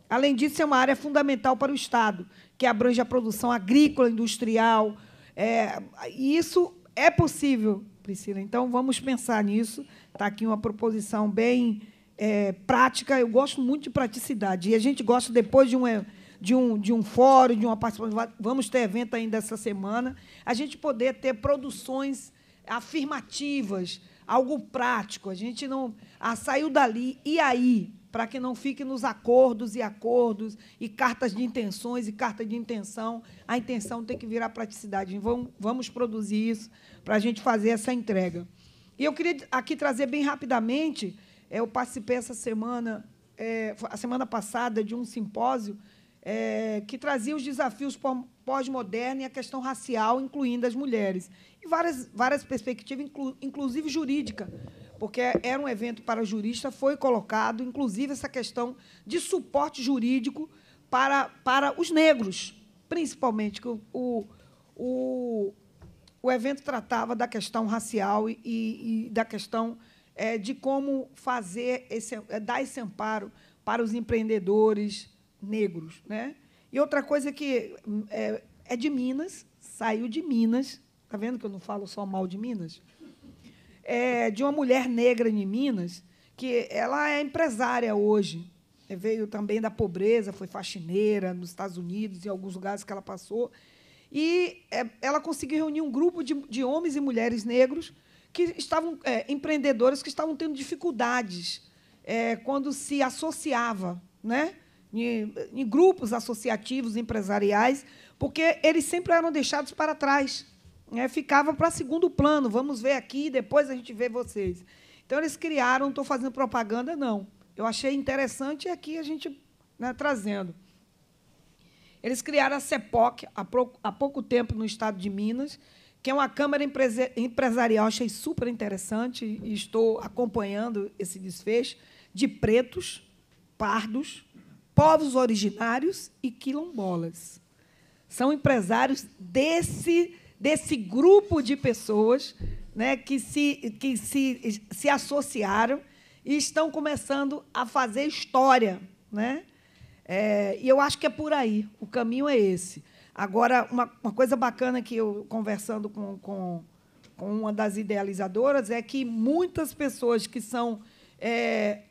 Além disso, é uma área fundamental para o Estado, que abrange a produção agrícola, industrial. É, isso é possível, Priscila. Então, vamos pensar nisso. Está aqui uma proposição bem é, prática, eu gosto muito de praticidade. E a gente gosta, depois de um, é, de um, de um fórum, de uma participação, vamos ter evento ainda essa semana, a gente poder ter produções afirmativas, algo prático. A gente não. Ah, saiu dali, e aí? Para que não fique nos acordos e acordos, e cartas de intenções e carta de intenção. A intenção tem que virar praticidade. Vamos, vamos produzir isso para a gente fazer essa entrega. E eu queria aqui trazer bem rapidamente é, eu participei essa semana, é, a semana passada, de um simpósio é, que trazia os desafios pós-modernos e a questão racial, incluindo as mulheres. E várias, várias perspectivas, inclu, inclusive jurídica, porque era um evento para jurista, foi colocado, inclusive, essa questão de suporte jurídico para, para os negros, principalmente, que o, o, o evento tratava da questão racial e, e, e da questão é, de como fazer esse, é, dar esse amparo para os empreendedores negros. Né? E outra coisa que é, é de Minas, saiu de Minas, está vendo que eu não falo só mal de Minas? É, de uma mulher negra em Minas, que ela é empresária hoje, é, veio também da pobreza, foi faxineira nos Estados Unidos, em alguns lugares que ela passou. E é, ela conseguiu reunir um grupo de, de homens e mulheres negros que estavam é, empreendedores que estavam tendo dificuldades é, quando se associava, né? Em, em, grupos associativos empresariais, porque eles sempre eram deixados para trás, né? ficava para segundo plano. Vamos ver aqui, depois a gente vê vocês. Então eles criaram. Não estou fazendo propaganda, não. Eu achei interessante aqui a gente né, trazendo. Eles criaram a CEPOC há pouco tempo no estado de Minas, que é uma Câmara Empresarial, achei super interessante, e estou acompanhando esse desfecho, de pretos, pardos, povos originários e quilombolas. São empresários desse, desse grupo de pessoas né, que, se, que se, se associaram e estão começando a fazer história. Né? É, e eu acho que é por aí, o caminho é esse. Agora, uma, uma coisa bacana que eu, conversando com, com, com, uma das idealizadoras, é que muitas pessoas que são, é,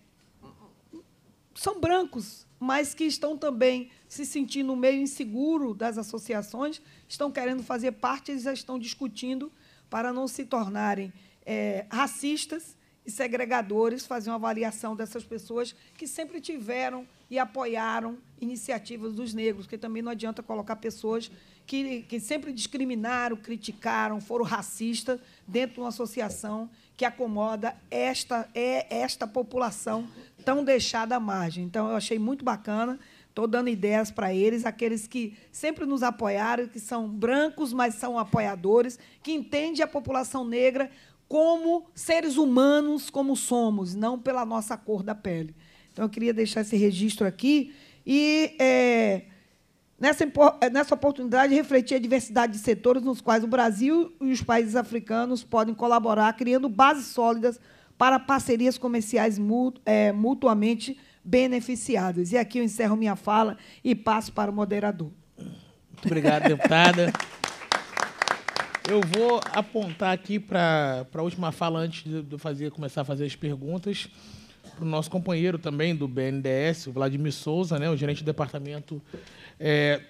são brancos, mas que estão também se sentindo meio inseguro das associações, estão querendo fazer parte, eles já estão discutindo para não se tornarem é, racistas e segregadores faziam avaliação dessas pessoas que sempre tiveram e apoiaram iniciativas dos negros, porque também não adianta colocar pessoas que, que sempre discriminaram, criticaram, foram racistas dentro de uma associação que acomoda esta, é esta população tão deixada à margem. Então, eu achei muito bacana. Estou dando ideias para eles, aqueles que sempre nos apoiaram, que são brancos, mas são apoiadores, que entende a população negra como seres humanos como somos, não pela nossa cor da pele. Então, eu queria deixar esse registro aqui e, é, nessa, é, nessa oportunidade, refletir a diversidade de setores nos quais o Brasil e os países africanos podem colaborar, criando bases sólidas para parcerias comerciais mutu, é, mutuamente beneficiadas. E aqui eu encerro minha fala e passo para o moderador. Muito obrigado, deputada. Eu vou apontar aqui para a última fala antes de, fazer, começar a fazer as perguntas para o nosso companheiro também do BNDES, o Vladimir Souza, né, o gerente do departamento é,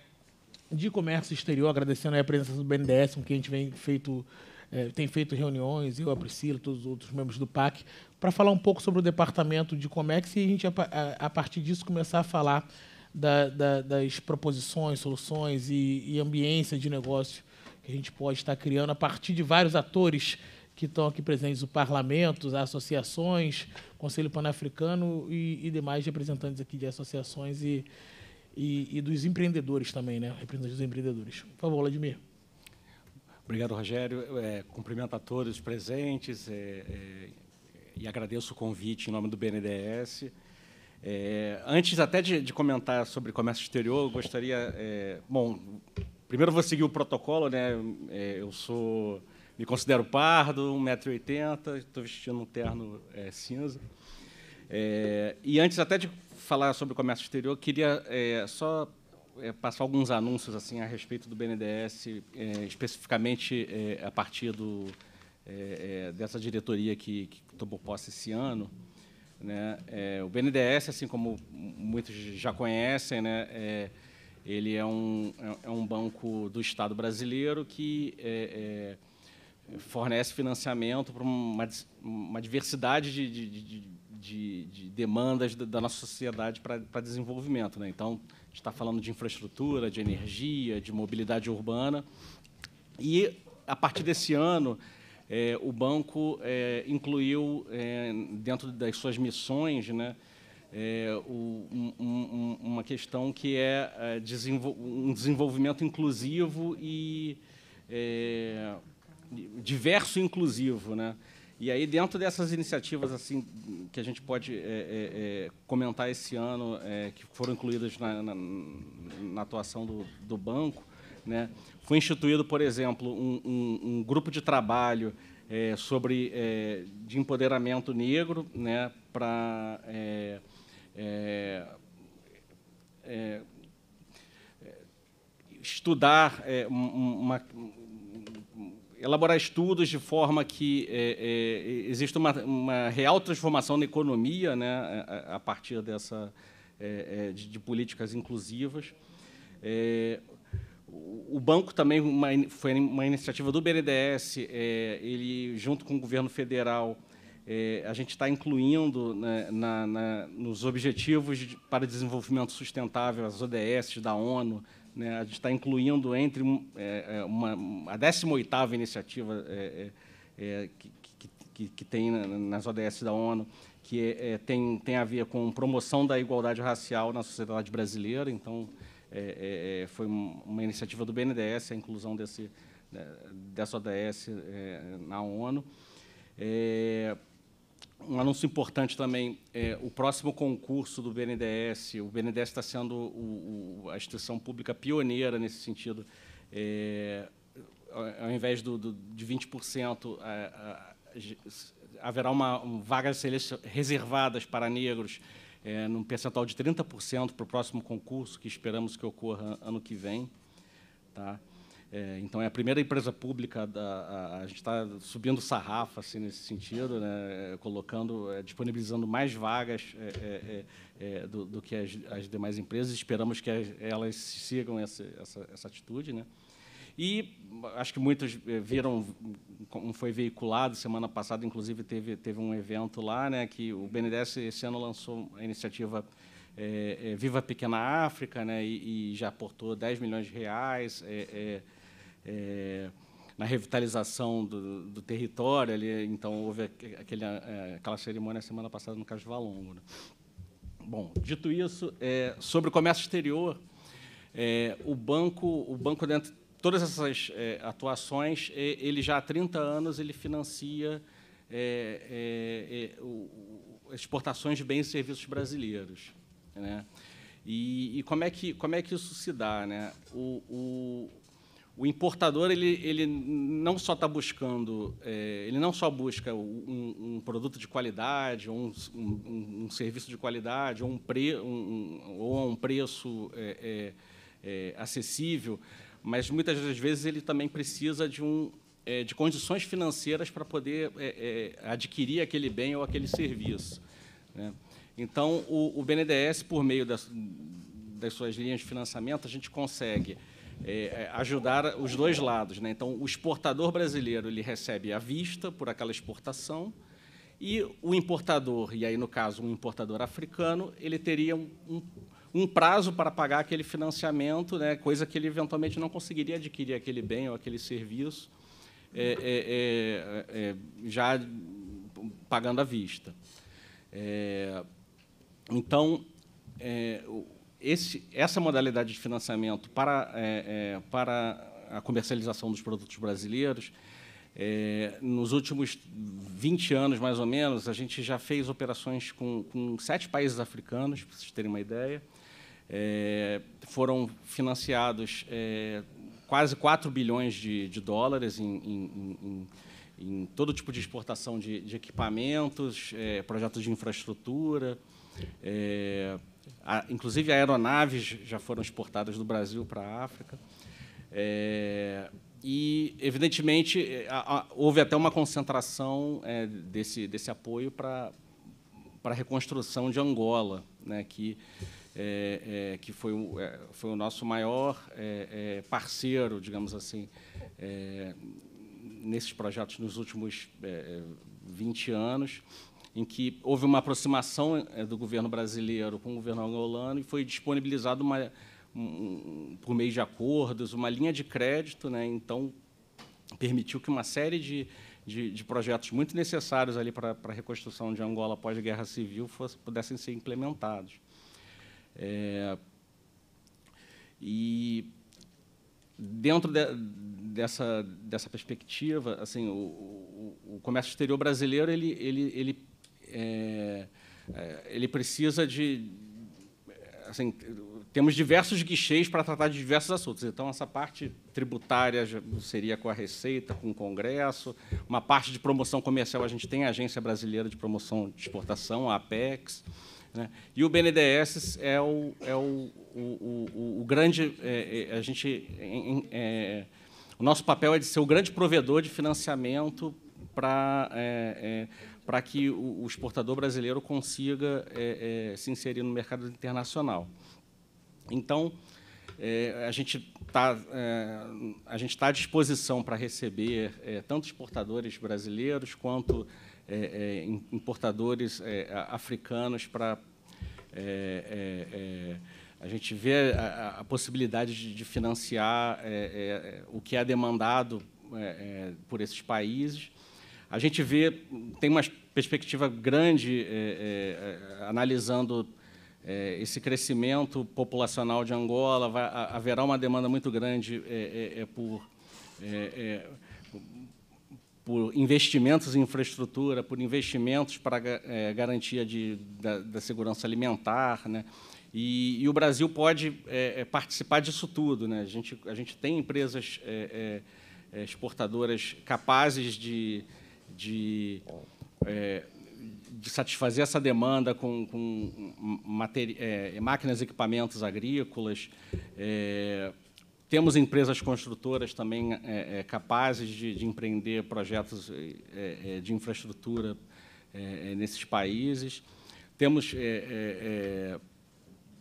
de comércio exterior, agradecendo a presença do BNDES, com quem a gente vem feito, é, tem feito reuniões, eu, a Priscila, todos os outros membros do PAC, para falar um pouco sobre o departamento de comércio e a gente, a, a partir disso, começar a falar da, da, das proposições, soluções e, e ambiência de negócio que a gente pode estar criando a partir de vários atores que estão aqui presentes, o parlamento, as associações, o Conselho Pan-Africano e, e, demais representantes aqui de associações e, e, e dos empreendedores também, né? representantes dos empreendedores. Por favor, Vladimir. Obrigado, Rogério. É, cumprimento a todos os presentes é, é, e agradeço o convite em nome do BNDES. É, antes até de, de, comentar sobre comércio exterior, eu gostaria... É, bom, Primeiro vou seguir o protocolo, né? É, eu sou, me considero pardo, 1,80m, estou vestindo um terno é, cinza. É, e antes até de falar sobre o comércio exterior, queria é, só é, passar alguns anúncios assim a respeito do BNDES, é, especificamente a partir do, dessa diretoria que, que, tomou posse esse ano. Né? o BNDES, assim como muitos já conhecem, né? Ele é um, é, é um banco do Estado brasileiro que é, é, fornece financiamento para uma, uma diversidade de, de, de, de demandas da, nossa sociedade para, para desenvolvimento. Né? Então, a gente está falando de infraestrutura, de energia, de mobilidade urbana. E, a partir desse ano, é, o banco é, incluiu, é, dentro das suas missões, né, é, o, um, um, uma questão que é, é desenvol um desenvolvimento inclusivo e é, diverso e inclusivo, né? E aí, dentro dessas iniciativas assim que a gente pode é, é, é, comentar esse ano, é, que foram incluídas na, na, na atuação do, do banco, né, foi instituído, por exemplo, um, um, um grupo de trabalho é, sobre de empoderamento negro, né, para é, é, estudar é, uma, elaborar estudos de forma que é, é, exista uma, uma, real transformação na economia né, a, a partir dessa, é, é de, de, políticas inclusivas. É, o banco também uma, foi uma iniciativa do BNDES, ele, junto com o governo federal, é, a gente está incluindo né, na, na, nos Objetivos de, para Desenvolvimento Sustentável, as ODS da ONU, né, a gente está incluindo entre é, é uma, a 18 iniciativa é, é, é, que, que, que, tem nas ODS da ONU, que tem, tem a ver com promoção da igualdade racial na sociedade brasileira. Então, foi uma iniciativa do BNDES, a inclusão desse, né, dessa ODS na ONU. É, um anúncio importante também, é, o próximo concurso do BNDES, o BNDES está sendo o, o, a instituição pública pioneira nesse sentido, é, ao invés do, do, de 20%, a, a, haverá uma, vagas reservadas para negros, é, num percentual de 30% para o próximo concurso, que esperamos que ocorra ano que vem. Tá? É, então, é a primeira empresa pública, da, a, a gente está subindo sarrafa assim, nesse sentido, né, é, colocando, é, disponibilizando mais vagas é, é, é, do, do, que as, as, demais empresas. Esperamos que as, elas sigam essa, essa, essa atitude. Né. E acho que muitos viram, como foi veiculado, semana passada, inclusive, teve, teve um evento lá, né, que o BNDES esse ano lançou a iniciativa Viva Pequena África, né, e, e já aportou 10 milhões de reais é, na revitalização do, do, território. Ali, então, houve aquele, é, aquela cerimônia semana passada no Cajuvalongo. Né? Bom, dito isso, é, sobre o comércio exterior, é, o banco, o banco dentro todas essas é, atuações, é, ele já há 30 anos ele financia é, o, exportações de bens e serviços brasileiros, né? E, e, como é que como é que isso se dá, né? O, o, o importador ele, ele não só está buscando, é, ele não só busca um, um produto de qualidade, ou um, um, um, serviço de qualidade, ou um, pre, ou um preço é, é, é, acessível, mas muitas das vezes ele também precisa de, um, é, de condições financeiras para poder é, adquirir aquele bem ou aquele serviço. Né? Então, o, o BNDES, por meio das, das suas linhas de financiamento, a gente consegue é, é, ajudar os dois lados. Né? Então, o exportador brasileiro ele recebe à vista por aquela exportação e o importador, e aí, no caso, um importador africano, ele teria um, um, um prazo para pagar aquele financiamento, né? coisa que ele eventualmente não conseguiria adquirir aquele bem ou aquele serviço é, é, é, é já pagando à vista. então, é, o, esse, essa modalidade de financiamento para, é, é, para a comercialização dos produtos brasileiros, é, nos últimos 20 anos, mais ou menos, a gente já fez operações com, com sete países africanos, para vocês terem uma ideia. É, foram financiados é, quase 4 bilhões de, de dólares em, em, em em todo tipo de exportação de, de equipamentos, é, projetos de infraestrutura, é, a, inclusive, aeronaves já foram exportadas do Brasil para a África. É, e, evidentemente, a, a, houve até uma concentração é, desse, desse apoio para para a reconstrução de Angola, né, que, é, é, que foi, é, foi o nosso maior é, é parceiro, digamos assim, é, nesses projetos nos últimos 20 anos em que houve uma aproximação eh, do governo brasileiro com o governo angolano e foi disponibilizado uma, um, por meio de acordos uma linha de crédito, né? então permitiu que uma série de, de, de projetos muito necessários ali para, para a reconstrução de Angola após a guerra civil fosse, pudessem ser implementados. É, e dentro de, dessa, dessa perspectiva, assim, o, o, o comércio exterior brasileiro ele, ele, ele é, é, ele precisa de... Assim, temos diversos guichês para tratar de diversos assuntos. Então, essa parte tributária seria com a Receita, com o Congresso. Uma parte de promoção comercial, a gente tem a Agência Brasileira de Promoção de Exportação, a APEX. Né? E o BNDES é o, é o, o, o, o grande... É, é, a gente, é, o nosso papel é de ser o grande provedor de financiamento para é, para que o, o, exportador brasileiro consiga é, é, se inserir no mercado internacional. Então, é, a gente está é, a gente tá à disposição para receber é, tanto exportadores brasileiros quanto é, importadores africanos para a gente vê a, a possibilidade de, de financiar o que é demandado por esses países a gente vê, tem uma perspectiva grande é, é, analisando é, esse crescimento populacional de Angola, vai, haverá uma demanda muito grande é, é, é por, por, investimentos em infraestrutura, por investimentos para garantia de, da, da, segurança alimentar, né? E, e, o Brasil pode é, participar disso tudo. Né? A, gente, a gente tem empresas é, é, exportadoras capazes de, de, é, de satisfazer essa demanda com, com é, máquinas e equipamentos agrícolas. É, temos empresas construtoras também é, é, capazes de, de, empreender projetos é, de infraestrutura nesses países. Temos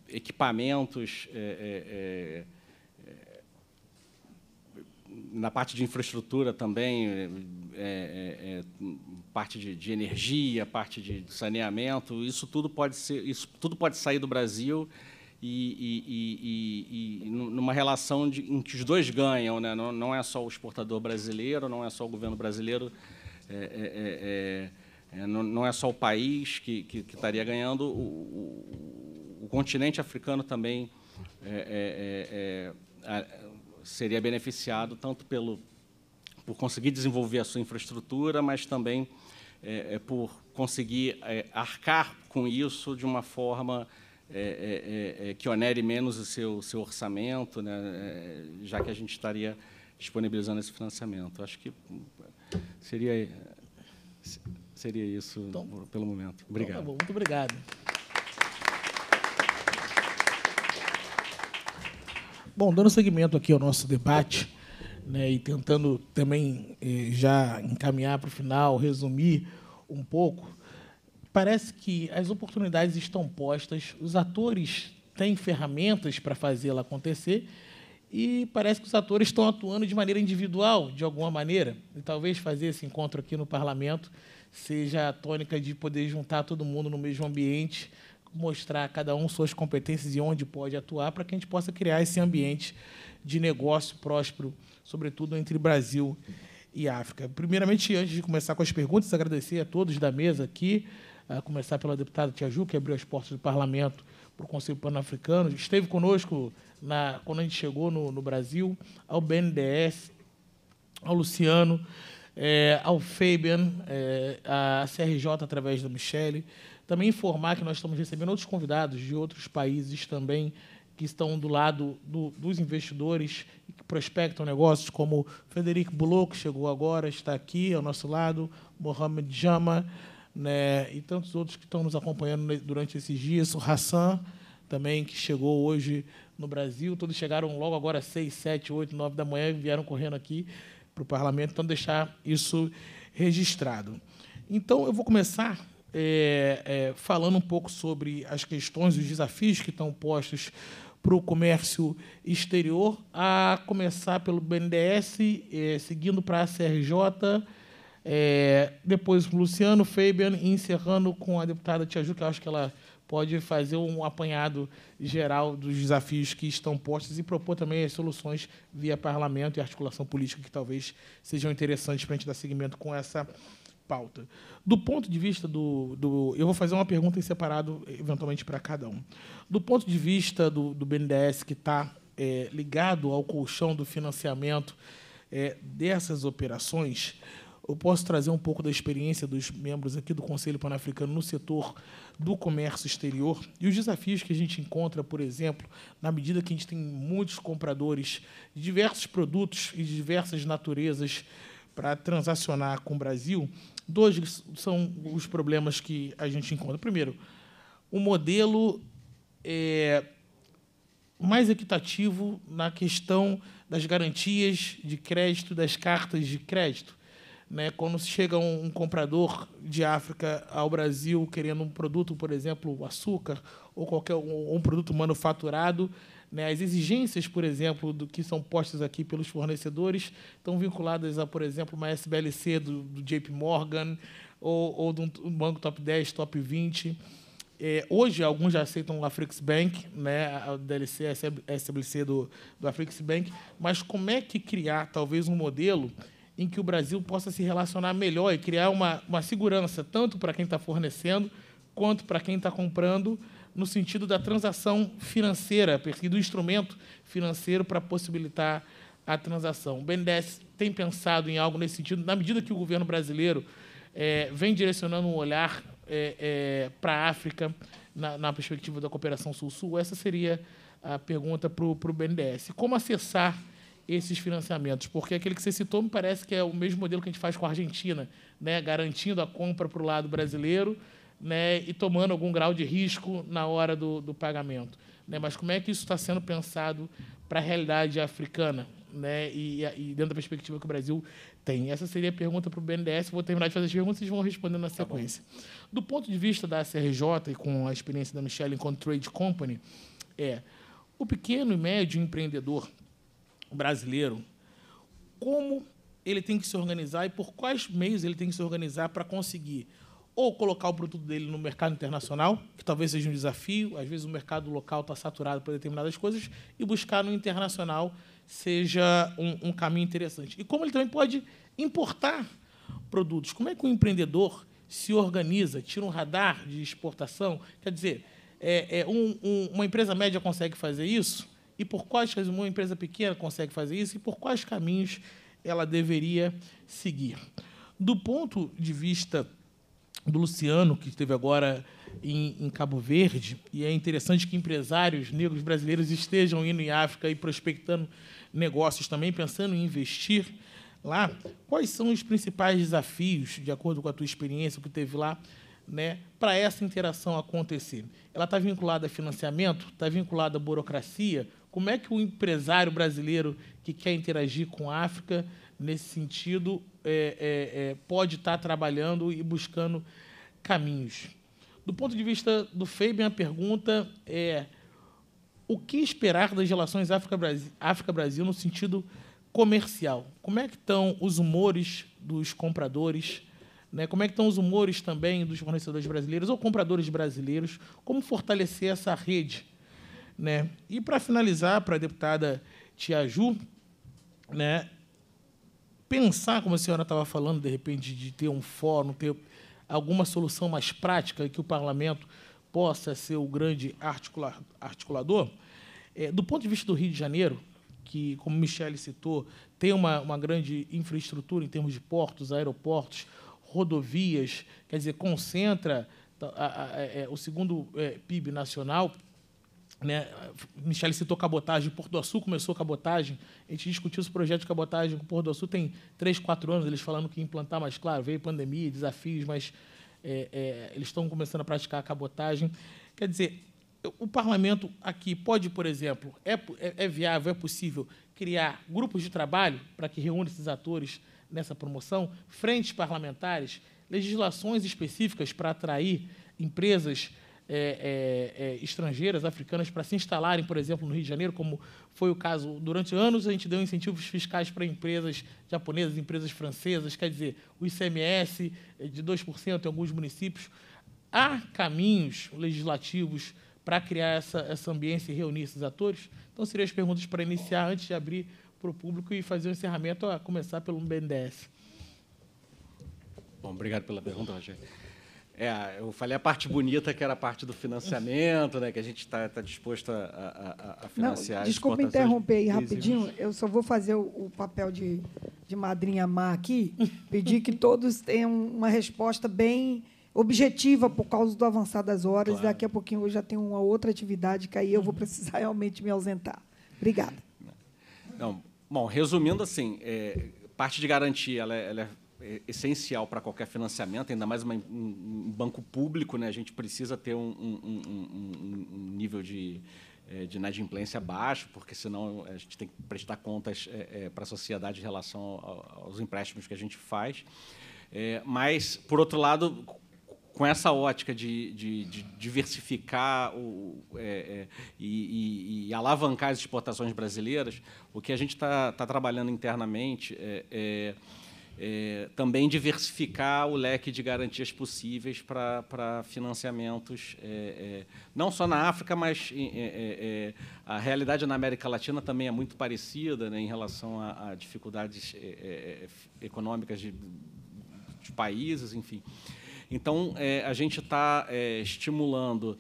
equipamentos na parte de infraestrutura também, é, é, é, parte de, de, energia, parte de saneamento, isso tudo pode ser, isso tudo pode sair do Brasil e, e, e, e numa relação de, em que os dois ganham, né? não, não, é só o exportador brasileiro, não é só o governo brasileiro, é, é, é não, não, é só o país que, que, que estaria ganhando, o, o, o, continente africano também seria beneficiado tanto pelo por conseguir desenvolver a sua infraestrutura, mas também é, é por conseguir é, arcar com isso de uma forma é, é, é que onere menos o seu, seu orçamento, né, já que a gente estaria disponibilizando esse financiamento. Acho que seria, seria isso então, pelo momento. Obrigado. Então, tá bom, muito obrigado. Bom, dando seguimento aqui ao nosso debate, né, e tentando também eh, já encaminhar para o final, resumir um pouco, parece que as oportunidades estão postas, os atores têm ferramentas para fazê-la acontecer, e parece que os atores estão atuando de maneira individual, de alguma maneira, e talvez fazer esse encontro aqui no parlamento seja a tônica de poder juntar todo mundo no mesmo ambiente mostrar a cada um suas competências e onde pode atuar para que a gente possa criar esse ambiente de negócio próspero, sobretudo entre Brasil e África. Primeiramente, antes de começar com as perguntas, agradecer a todos da mesa aqui, a começar pela deputada Tia Ju, que abriu as portas do parlamento para o Conselho Pan-Africano, esteve conosco na, quando a gente chegou no, no Brasil, ao BNDES, ao Luciano, é, ao Fabian, é, eh, à CRJ através da Michele, também informar que nós estamos recebendo outros convidados de outros países também que estão do lado do, dos investidores e que prospectam negócios, como Frederico Bullock, que chegou agora, está aqui ao nosso lado, Mohamed Jama, né, e tantos outros que estão nos acompanhando durante esses dias, o Hassan, também, que chegou hoje no Brasil. Todos chegaram logo agora, 6, 7, 8, 9 da manhã, e vieram correndo aqui para o parlamento. Então, deixar isso registrado. Então, eu vou começar é, é, falando um pouco sobre as questões, os desafios que estão postos para o comércio exterior, a começar pelo BNDES, é, seguindo para a CRJ, é, depois o Luciano Fabian, e encerrando com a deputada Tia Ju, que eu acho que ela pode fazer um apanhado geral dos desafios que estão postos e propor também as soluções via parlamento e articulação política que talvez sejam interessantes para a gente dar seguimento com essa pauta. Do ponto de vista do, do eu vou fazer uma pergunta em separado eventualmente para cada um. Do ponto de vista do, do BNDES que está é, ligado ao colchão do financiamento é, dessas operações, eu posso trazer um pouco da experiência dos membros aqui do Conselho Pan-Africano no setor do comércio exterior e os desafios que a gente encontra, por exemplo, na medida que a gente tem muitos compradores de diversos produtos e de diversas naturezas para transacionar com o Brasil, Dois são os problemas que a gente encontra. Primeiro, o modelo é mais equitativo na questão das garantias de crédito, das cartas de crédito. Né? Quando chega um, comprador de África ao Brasil querendo um produto, por exemplo, açúcar, ou qualquer um produto manufaturado, né, as exigências, por exemplo, do que são postas aqui pelos fornecedores estão vinculadas a, por exemplo, uma SBLC do, do JP Morgan ou, ou de um banco top 10, top 20. É, hoje, alguns já aceitam a Flexbank, né, a DLC, a SBLC do, do Bank, mas como é que criar, talvez, um modelo em que o Brasil possa se relacionar melhor e criar uma, uma segurança tanto para quem está fornecendo quanto para quem está comprando, no sentido da transação financeira, do instrumento financeiro para possibilitar a transação. O BNDES tem pensado em algo nesse sentido, na medida que o governo brasileiro é, vem direcionando um olhar é, é, para a África na, na, perspectiva da cooperação Sul-Sul? Essa seria a pergunta para o BNDES. Como acessar esses financiamentos? Porque aquele que você citou me parece que é o mesmo modelo que a gente faz com a Argentina, né? garantindo a compra para o lado brasileiro, né, e tomando algum grau de risco na hora do, do pagamento. Né? Mas como é que isso está sendo pensado para a realidade africana né? E, e, dentro da perspectiva que o Brasil tem? Essa seria a pergunta para o BNDES. Vou terminar de fazer as perguntas e vocês vão respondendo na tá sequência. Tá do ponto de vista da CRJ e com a experiência da Michelle enquanto trade company, é o pequeno e médio empreendedor brasileiro, como ele tem que se organizar e por quais meios ele tem que se organizar para conseguir ou colocar o produto dele no mercado internacional, que talvez seja um desafio, às vezes o mercado local está saturado para determinadas coisas, e buscar no internacional seja um, um caminho interessante. E como ele também pode importar produtos. Como é que o empreendedor se organiza, tira um radar de exportação? Quer dizer, é, é um, um, uma empresa média consegue fazer isso? E por quais uma empresa pequena consegue fazer isso? E por quais caminhos ela deveria seguir? Do ponto de vista do Luciano, que esteve agora em, em, Cabo Verde, e é interessante que empresários negros brasileiros estejam indo em África e prospectando negócios também, pensando em investir lá. Quais são os principais desafios, de acordo com a tua experiência, que teve lá, né, para essa interação acontecer? Ela está vinculada a financiamento? Está vinculada à burocracia? Como é que o empresário brasileiro que quer interagir com a África nesse sentido, é, é, é, pode estar trabalhando e buscando caminhos. Do ponto de vista do Fabian, a pergunta é o que esperar das relações África-Brasil África -Brasil no sentido comercial? Como é que estão os humores dos compradores? Né? Como é que estão os humores também dos fornecedores brasileiros ou compradores brasileiros? Como fortalecer essa rede? Né? E, para finalizar, para a deputada Tiaju, né, pensar, como a senhora estava falando, de repente, de ter um fórum, ter alguma solução mais prática que o parlamento possa ser o grande articula articulador. É, do ponto de vista do Rio de Janeiro, que, como Michele citou, tem uma, uma grande infraestrutura em termos de portos, aeroportos, rodovias, quer dizer, concentra tá, a, a, a, é, é, o segundo é, PIB nacional, né? Michele citou cabotagem, Porto do Açu começou cabotagem. A gente discutiu esse projeto de cabotagem com o Porto do Açu tem 3, 4 anos, eles falando que implantar, mas claro, veio pandemia, desafios, mas é, é, eles estão começando a praticar a cabotagem. Quer dizer, o parlamento aqui pode, por exemplo, é, é viável, é possível criar grupos de trabalho para que reúna esses atores nessa promoção, frentes parlamentares, legislações específicas para atrair empresas é, é, é, estrangeiras, africanas, para se instalarem, por exemplo, no Rio de Janeiro, como foi o caso. Durante anos, a gente deu incentivos fiscais para empresas japonesas, empresas francesas, quer dizer, o ICMS é, de 2% em alguns municípios. Há caminhos legislativos para criar essa, essa ambiência e reunir esses atores? Então, seriam as perguntas para iniciar antes de abrir para o público e fazer o um encerramento, a começar pelo BNDES. Bom, obrigado pela pergunta, Rogério. É, eu falei a parte bonita, que era a parte do financiamento, né, que a gente está tá disposto a, a, a financiar. Não, desculpa interromper aí rapidinho, eu só vou fazer o, o, papel de, de madrinha má aqui, pedir que todos tenham uma resposta bem objetiva por causa do avançar das horas. Claro. Daqui a pouquinho eu já tenho uma outra atividade que aí eu vou precisar realmente me ausentar. Obrigada. Não, bom, resumindo assim, é, parte de garantia ela é, ela é é, essencial para qualquer financiamento, ainda mais uma, um, um, banco público, né? a gente precisa ter um, um, um nível de, é, de inadimplência baixo, porque senão a gente tem que prestar contas é, é, para a sociedade em relação aos empréstimos que a gente faz. É, mas, por outro lado, com essa ótica de, de, de diversificar o, é, é, e, e, e, alavancar as exportações brasileiras, o que a gente está tá trabalhando internamente é, é é, também diversificar o leque de garantias possíveis para financiamentos, é, é, não só na África, mas é, é, é, a realidade na América Latina também é muito parecida né, em relação a, a dificuldades econômicas de, de, países, enfim. Então, a gente está estimulando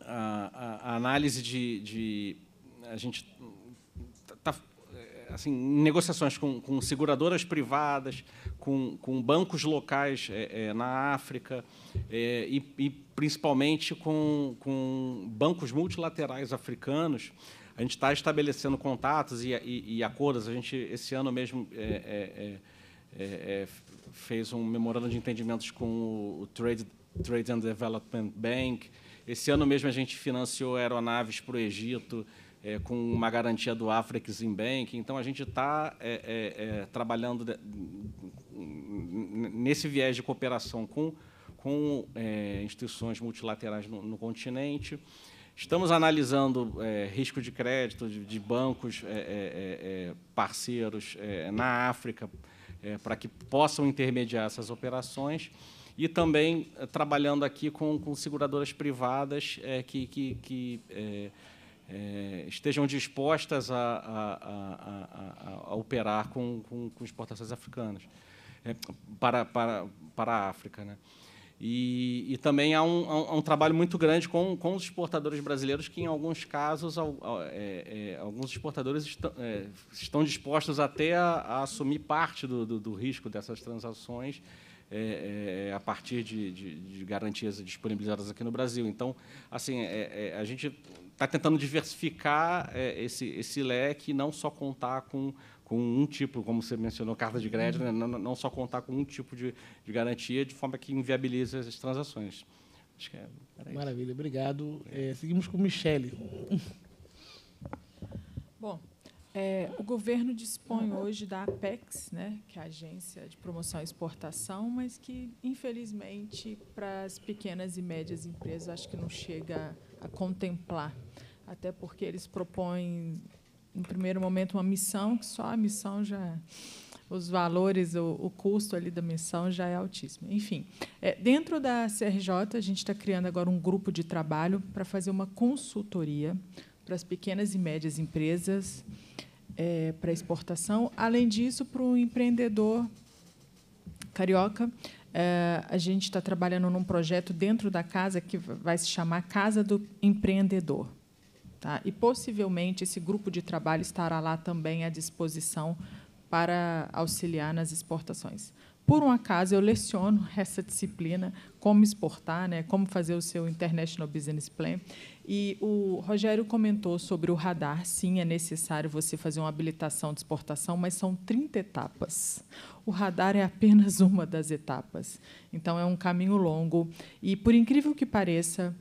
a, a, a, análise de, de a gente assim, negociações com, com seguradoras privadas, com, com bancos locais é, é, na África é, e, e, principalmente, com, com bancos multilaterais africanos. A gente está estabelecendo contatos e, e, e, acordos. A gente, esse ano mesmo, é, é, fez um memorando de entendimentos com o Trade, Trade and Development Bank. Esse ano mesmo, a gente financiou aeronaves para o Egito é, com uma garantia do Afrex Bank. Então, a gente está é, é, é, trabalhando nesse viés de cooperação com, com é, instituições multilaterais no, no, continente. Estamos analisando é, risco de crédito de, de bancos parceiros na África para que possam intermediar essas operações e também trabalhando aqui com, com seguradoras privadas que, que, que é, estejam dispostas a, a, a, a operar com, com, com, exportações africanas é, para, para, para a África. Né? E, e, também há um, há um, trabalho muito grande com, com os exportadores brasileiros, que, em alguns casos, ao, é, é, alguns exportadores estão, é, estão dispostos até a, assumir parte do, do, do risco dessas transações, é, é, a partir de, de, de, garantias disponibilizadas aqui no Brasil. Então, assim, é, é a gente está tentando diversificar é, esse, esse leque, não só contar com, com um tipo, como você mencionou, carta de crédito, né? não, não só contar com um tipo de, de garantia, de forma que inviabilize as transações. Acho que é, Maravilha, obrigado. É, seguimos com Michele. Bom, é, o governo dispõe hoje da Apex, né, que é a agência de promoção e exportação, mas que infelizmente para as pequenas e médias empresas acho que não chega a contemplar até porque eles propõem, em primeiro momento, uma missão, que só a missão já. É, os valores, o, o custo ali da missão já é altíssimo. Enfim, é, dentro da CRJ, a gente está criando agora um grupo de trabalho para fazer uma consultoria para as pequenas e médias empresas, é, para exportação. Além disso, para o empreendedor carioca, é, a gente está trabalhando num projeto dentro da casa que vai se chamar Casa do Empreendedor. Tá? E possivelmente esse grupo de trabalho estará lá também à disposição para auxiliar nas exportações. Por um acaso, eu leciono essa disciplina, como exportar, né, como fazer o seu International Business Plan. E o Rogério comentou sobre o radar. Sim, é necessário você fazer uma habilitação de exportação, mas são 30 etapas. O radar é apenas uma das etapas. Então, é um caminho longo. E, por incrível que pareça,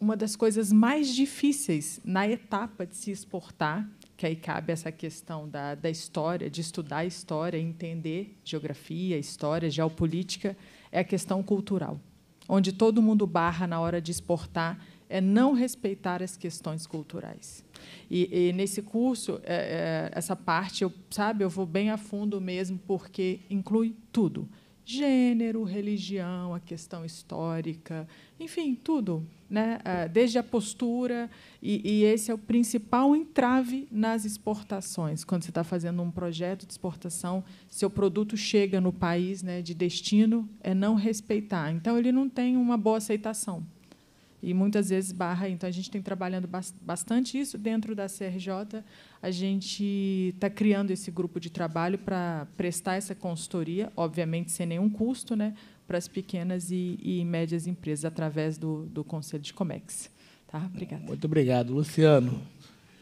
uma das coisas mais difíceis na etapa de se exportar, que aí cabe essa questão da, da história, de estudar a história, entender geografia, história, geopolítica, é a questão cultural, onde todo mundo barra na hora de exportar é não respeitar as questões culturais. E, e nesse curso, é, é, essa parte, eu, sabe, eu vou bem a fundo mesmo, porque inclui tudo gênero, religião, a questão histórica, enfim, tudo, né? É, desde a postura, e, e esse é o principal entrave nas exportações. Quando você está fazendo um projeto de exportação, seu produto chega no país né, de destino, é não respeitar. Então, ele não tem uma boa aceitação e muitas vezes barra. Então, a gente tem trabalhando bastante isso. Dentro da CRJ, a gente está criando esse grupo de trabalho para prestar essa consultoria, obviamente sem nenhum custo, né, para as pequenas e, e médias empresas, através do, do Conselho de Comex. Tá? Obrigada. Muito obrigado, Luciano.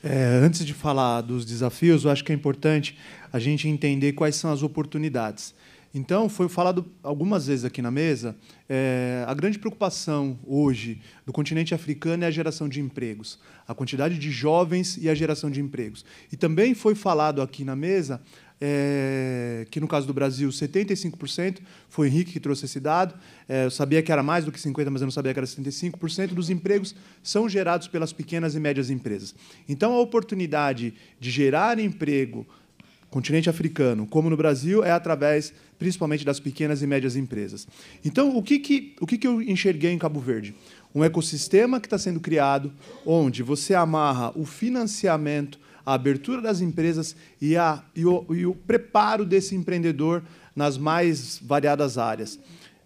É, antes de falar dos desafios, eu acho que é importante a gente entender quais são as oportunidades. Então, foi falado algumas vezes aqui na mesa, é, a grande preocupação hoje do continente africano é a geração de empregos, a quantidade de jovens e a geração de empregos. E também foi falado aqui na mesa é, que, no caso do Brasil, 75%, foi o Henrique que trouxe esse dado, é, eu sabia que era mais do que 50%, mas eu não sabia que era 75%, dos empregos são gerados pelas pequenas e médias empresas. Então, a oportunidade de gerar emprego continente africano, como no Brasil, é através principalmente das pequenas e médias empresas. Então, o que, que, o que, que eu enxerguei em Cabo Verde? Um ecossistema que está sendo criado, onde você amarra o financiamento, a abertura das empresas e, a, e, o, e o preparo desse empreendedor nas mais variadas áreas.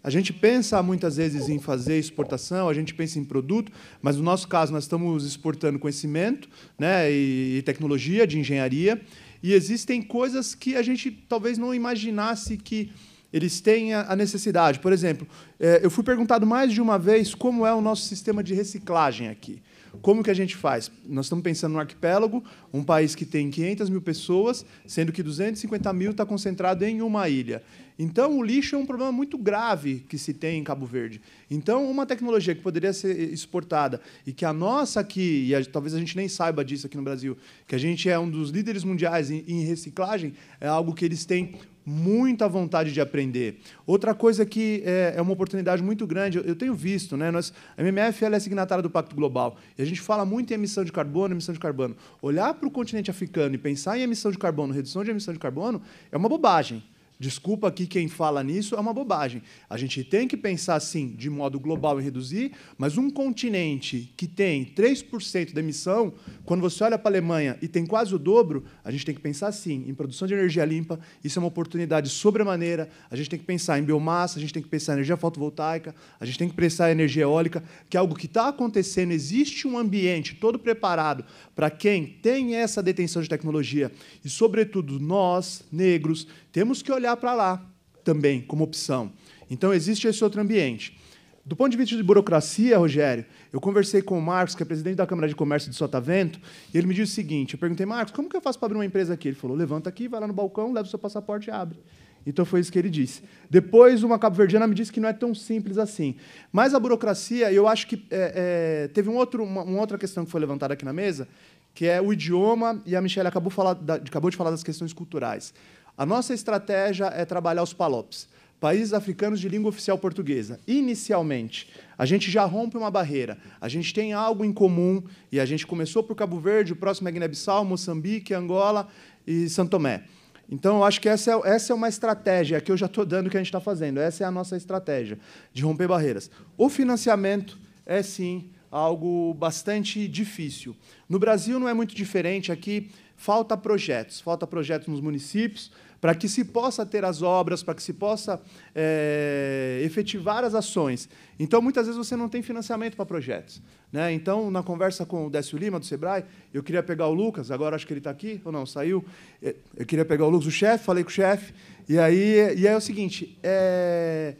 A gente pensa muitas vezes em fazer exportação, a gente pensa em produto, mas no nosso caso nós estamos exportando conhecimento né, e tecnologia de engenharia e existem coisas que a gente talvez não imaginasse que eles têm a necessidade. Por exemplo, eh, eu fui perguntado mais de uma vez como é o nosso sistema de reciclagem aqui. Como que a gente faz? Nós estamos pensando no arquipélago, um país que tem 500 mil pessoas, sendo que 250 mil está concentrado em uma ilha. Então, o lixo é um problema muito grave que se tem em Cabo Verde. Então, uma tecnologia que poderia ser exportada e que a nossa aqui, e a, talvez a gente nem saiba disso aqui no Brasil, que a gente é um dos líderes mundiais em, em reciclagem, é algo que eles têm muita vontade de aprender. Outra coisa que é, é uma oportunidade muito grande, eu, eu tenho visto, né? Nós, a MMF é signatária do Pacto Global, e a gente fala muito em emissão de carbono, emissão de carbono. Olhar para o continente africano e pensar em emissão de carbono, redução de emissão de carbono, é uma bobagem. Desculpa aqui quem fala nisso, é uma bobagem. A gente tem que pensar, sim, de modo global e reduzir, mas um continente que tem 3% da emissão, quando você olha para a Alemanha e tem quase o dobro, a gente tem que pensar, sim, em produção de energia limpa, isso é uma oportunidade sobremaneira, a gente tem que pensar em biomassa, a gente tem que pensar em energia fotovoltaica, a gente tem que pensar em energia eólica, que é algo que está acontecendo, existe um ambiente todo preparado para quem tem essa detenção de tecnologia, e, sobretudo, nós, negros, temos que olhar para lá também como opção. Então, existe esse outro ambiente. Do ponto de vista de burocracia, Rogério, eu conversei com o Marcos, que é presidente da Câmara de Comércio de Sotavento, e ele me disse o seguinte: eu perguntei, Marcos, como que eu faço para abrir uma empresa aqui? Ele falou: levanta aqui, vai lá no balcão, leva o seu passaporte e abre. Então foi isso que ele disse. Depois, uma cabo-verdiana me disse que não é tão simples assim. Mas a burocracia, eu acho que é, é, teve um outro, uma, uma, outra questão que foi levantada aqui na mesa, que é o idioma, e a Michelle acabou, falar, da, acabou de falar das questões culturais. A nossa estratégia é trabalhar os PALOPs, países africanos de língua oficial portuguesa. Inicialmente, a gente já rompe uma barreira, a gente tem algo em comum, e a gente começou por Cabo Verde, o próximo é Guiné-Bissau, Moçambique, Angola e Santo Tomé. Então, eu acho que essa é, essa é uma estratégia que eu já estou dando que a gente está fazendo. Essa é a nossa estratégia de romper barreiras. O financiamento é, sim, algo bastante difícil. No Brasil não é muito diferente. Aqui falta projetos. Falta projetos nos municípios, para que se possa ter as obras, para que se possa é, efetivar as ações. Então, muitas vezes, você não tem financiamento para projetos. Né? Então, na conversa com o Décio Lima, do Sebrae, eu queria pegar o Lucas, agora acho que ele está aqui, ou não, saiu. Eh, eu queria pegar o Lucas, o chefe, falei com o chefe. E aí, e aí é o seguinte: é,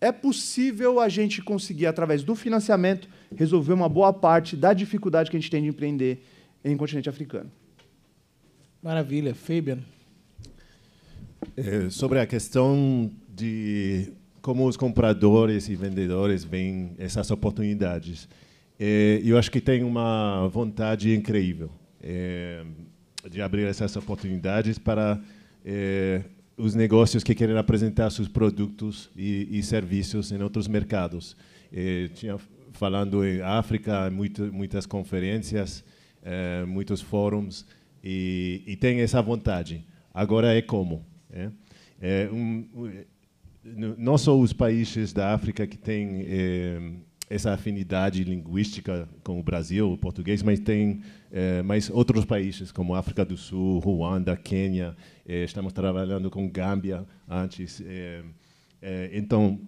é possível a gente conseguir, através do financiamento, resolver uma boa parte da dificuldade que a gente tem de empreender em continente africano. Maravilha. Fabian? É, sobre a questão de como os compradores e vendedores veem essas oportunidades, é, eu acho que tem uma vontade incrível é, de abrir essas oportunidades para é, os negócios que querem apresentar seus produtos e, e serviços em outros mercados. É, tinha falando em África, muito, muitas conferências, é, muitos fóruns e, e tem essa vontade. Agora é como. É? É um, não só os países da África que têm eh, essa afinidade linguística com o Brasil, o português, mas tem é, mais outros países, como África do Sul, Ruanda, Quênia, é, estamos trabalhando com Gâmbia antes. É, então,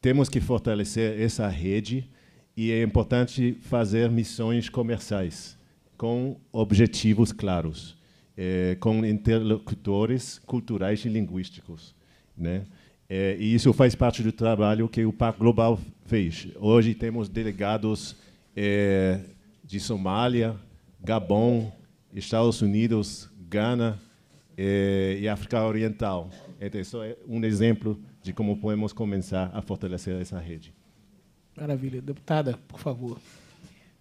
temos que fortalecer essa rede e é importante fazer missões comerciais com objetivos claros é, com interlocutores culturais e linguísticos. Né? É, e isso faz parte do trabalho que o Pacto Global fez. Hoje temos delegados é, de Somália, Gabão, Estados Unidos, Gana é, e África Oriental. Então, isso é um exemplo de como podemos começar a fortalecer essa rede. Maravilha. Deputada, por favor.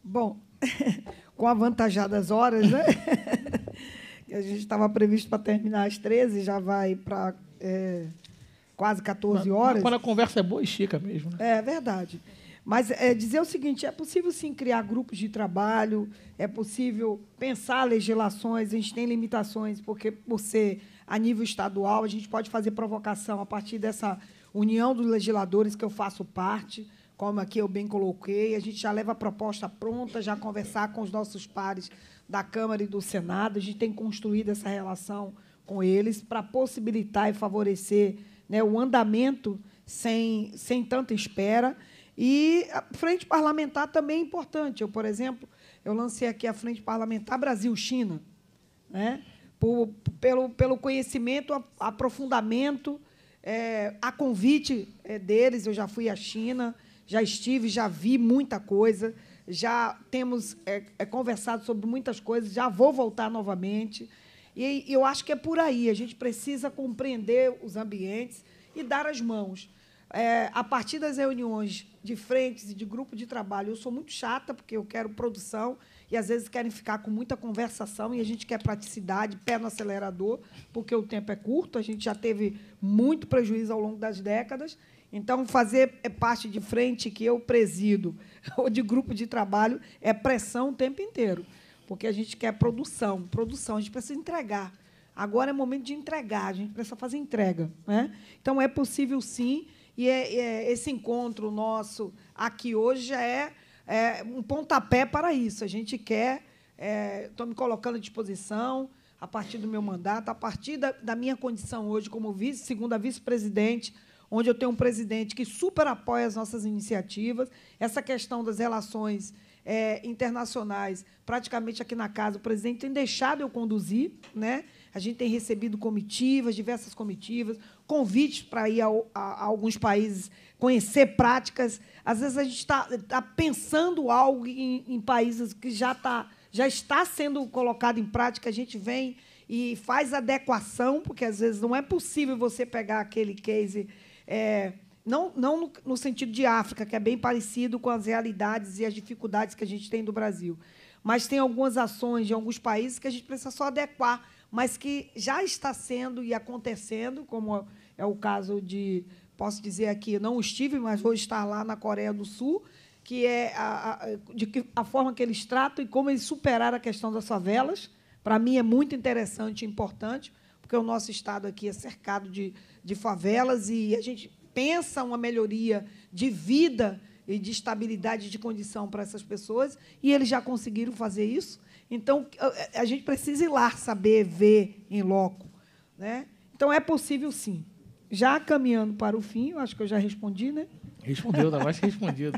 Bom, com avantajadas horas, né? a gente estava previsto para terminar às 13, já vai para é, quase 14 horas. Quando a conversa é boa e chica mesmo. Né? É verdade. Mas é, dizer o seguinte: é possível sim criar grupos de trabalho, é possível pensar legislações, a gente tem limitações, porque por ser a nível estadual, a gente pode fazer provocação a partir dessa união dos legisladores que eu faço parte, como aqui eu bem coloquei, a gente já leva a proposta pronta, já conversar com os nossos pares da Câmara e do Senado. A gente tem construído essa relação com eles para possibilitar e favorecer né, o andamento sem, sem tanta espera. E a frente parlamentar também é importante. Eu, por exemplo, eu lancei aqui a frente parlamentar Brasil-China, né, por, pelo, pelo conhecimento, aprofundamento, é, a convite é, deles. Eu já fui à China, já estive, já vi muita coisa já temos é, é, conversado sobre muitas coisas, já vou voltar novamente. E, e eu acho que é por aí, a gente precisa compreender os ambientes e dar as mãos. É, a partir das reuniões de frentes e de grupo de trabalho, eu sou muito chata, porque eu quero produção, e às vezes querem ficar com muita conversação, e a gente quer praticidade, pé no acelerador, porque o tempo é curto, a gente já teve muito prejuízo ao longo das décadas, então, fazer é parte de frente que eu presido ou de grupo de trabalho é pressão o tempo inteiro, porque a gente quer produção, produção, a gente precisa entregar. Agora é momento de entregar, a gente precisa fazer entrega. Né? Então, é possível sim, e é, é, esse encontro nosso aqui hoje já é, é um pontapé para isso. A gente quer, estou é, me colocando à disposição, a partir do meu mandato, a partir da, da minha condição hoje como vice, segunda vice-presidente onde eu tenho um presidente que super apoia as nossas iniciativas. Essa questão das relações é, internacionais, praticamente aqui na casa, o presidente tem deixado eu conduzir, né? A gente tem recebido comitivas, diversas comitivas, convites para ir a, a, a, alguns países conhecer práticas. Às vezes a gente está tá pensando algo em, em, países que já, tá, já está sendo colocado em prática, a gente vem e faz adequação, porque às vezes não é possível você pegar aquele case é, não não no, no sentido de África, que é bem parecido com as realidades e as dificuldades que a gente tem do Brasil, mas tem algumas ações de alguns países que a gente precisa só adequar, mas que já está sendo e acontecendo, como é o caso de, posso dizer aqui, não estive, mas vou estar lá na Coreia do Sul, que é a, a, de que, a forma que eles tratam e como eles superaram a questão das favelas. Para mim é muito interessante e importante, porque o nosso Estado aqui é cercado de de favelas e a gente pensa uma melhoria de vida e de estabilidade de condição para essas pessoas, e eles já conseguiram fazer isso. Então, a gente precisa ir lá saber, ver em loco. Né? Então, é possível sim. Já caminhando para o fim, eu acho que eu já respondi, né? Respondeu, ainda tá mais que respondido.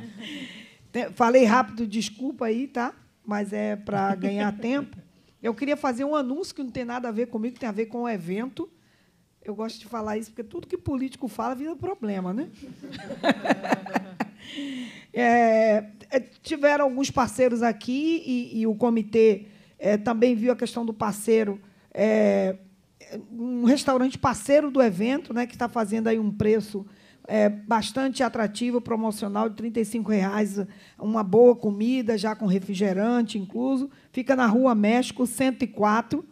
Falei rápido, desculpa aí, tá? Mas é para ganhar tempo. Eu queria fazer um anúncio que não tem nada a ver comigo, tem a ver com o evento eu gosto de falar isso, porque tudo que político fala vira problema, né? É, é, tiveram alguns parceiros aqui e, e o comitê é, também viu a questão do parceiro, é, um restaurante parceiro do evento, né, que está fazendo aí um preço é, bastante atrativo, promocional de R$ 35,00, uma boa comida, já com refrigerante incluso. Fica na Rua México, 104.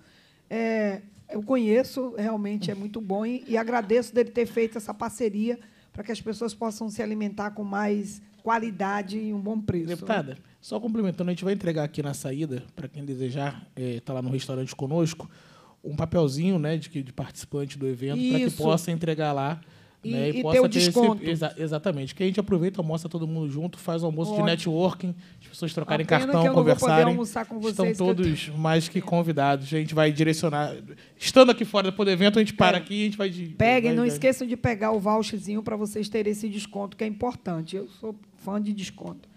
É, eu conheço, realmente é muito bom e, e agradeço dele ter feito essa parceria para que as pessoas possam se alimentar com mais qualidade e um bom preço. Deputada, só complementando, a gente vai entregar aqui na saída, para quem desejar estar eh, tá é, lá no restaurante conosco, um papelzinho né, de, de participante do evento para que possa entregar lá e, né? e, e ter o desconto. Esse, exa exatamente. Que a gente aproveita, almoça todo mundo junto, faz o almoço Ótimo. de networking, as pessoas trocarem cartão, conversarem. Estão todos mais que convidados. A gente vai direcionar. Estando aqui fora do evento, a gente para aqui e a gente vai. De, Peguem, vai, não vai. esqueçam de pegar o voucherzinho para vocês terem esse desconto, que é importante. Eu sou fã de desconto.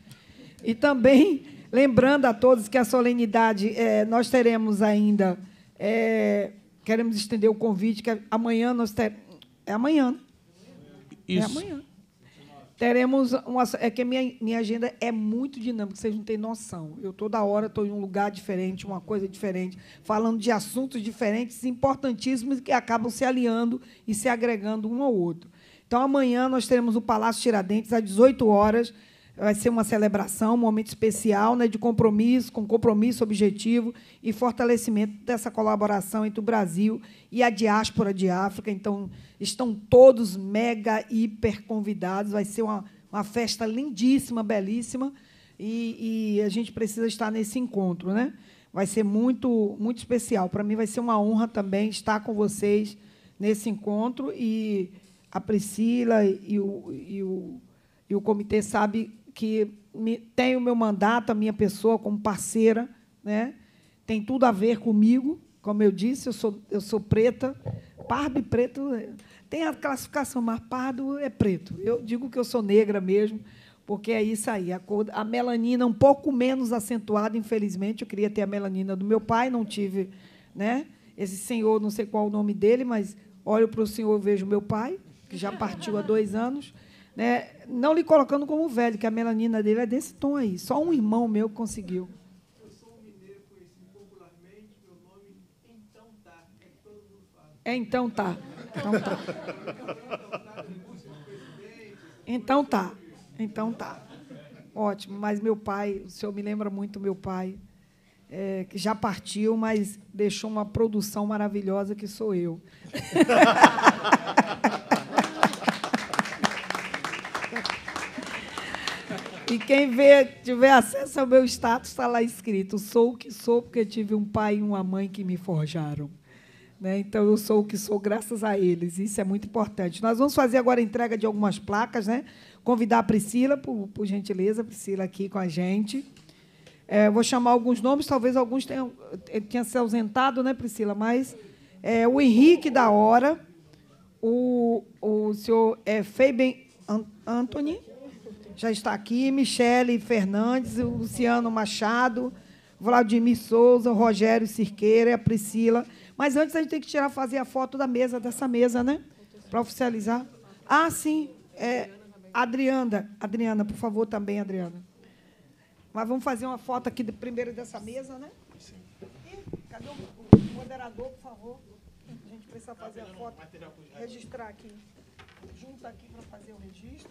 E também, lembrando a todos que a solenidade, é, nós teremos ainda. É, queremos estender o convite, que amanhã nós teremos. É amanhã, né? É Isso. É amanhã. Teremos uma. É que a minha, minha agenda é muito dinâmica, vocês não têm noção. Eu toda hora estou em um lugar diferente, uma coisa diferente, falando de assuntos diferentes, importantíssimos, que acabam se aliando e se agregando um ao outro. Então, amanhã nós teremos o Palácio Tiradentes, às 18 horas vai ser uma celebração, um momento especial né, de compromisso, com compromisso objetivo e fortalecimento dessa colaboração entre o Brasil e a diáspora de África. Então, estão todos mega, hiper convidados. Vai ser uma, uma festa lindíssima, belíssima, e, e a gente precisa estar nesse encontro. Né? Vai ser muito, muito especial. Para mim, vai ser uma honra também estar com vocês nesse encontro e a Priscila e o, e o, e o comitê sabe que me, tem o meu mandato, a minha pessoa como parceira, né? tem tudo a ver comigo. Como eu disse, eu sou, eu sou preta, pardo e preto. Tem a classificação, mas pardo é preto. Eu digo que eu sou negra mesmo, porque é isso aí. A, cor, a melanina um pouco menos acentuada, infelizmente. Eu queria ter a melanina do meu pai, não tive. Né? Esse senhor, não sei qual é o nome dele, mas olho para o senhor vejo meu pai, que já partiu há dois anos. Né? Não lhe colocando como velho, que a melanina dele é desse tom aí. Só um irmão meu conseguiu. Eu sou um mineiro conhecido popularmente, meu nome é então tá. É que todo mundo fala. É então tá. Então tá. Então tá. Então tá. Ótimo, mas meu pai, o senhor me lembra muito meu pai, é, que já partiu, mas deixou uma produção maravilhosa que sou eu. E quem vê, tiver acesso ao meu status, está lá escrito: sou o que sou, porque tive um pai e uma mãe que me forjaram. Né? Então, eu sou o que sou graças a eles. Isso é muito importante. Nós vamos fazer agora a entrega de algumas placas, né? convidar a Priscila, por, por gentileza, Priscila aqui com a gente. É, vou chamar alguns nomes, talvez alguns tenham, eh, tinha se ausentado, né, Priscila? Mas é, o Henrique da Hora, o, o senhor é, Feiben Anthony já está aqui, Michele Fernandes, o Luciano Machado, Vladimir Souza, o Rogério Cirqueira, a Priscila. Mas antes a gente tem que tirar, fazer a foto da mesa, dessa mesa, né? Para oficializar. Ah, sim. É, Adriana, Adriana, por favor, também, Adriana. Mas vamos fazer uma foto aqui de, primeiro dessa mesa, né? Sim. cadê o, o moderador, por favor? A gente precisa fazer a foto, registrar aqui. Junta aqui para fazer o registro.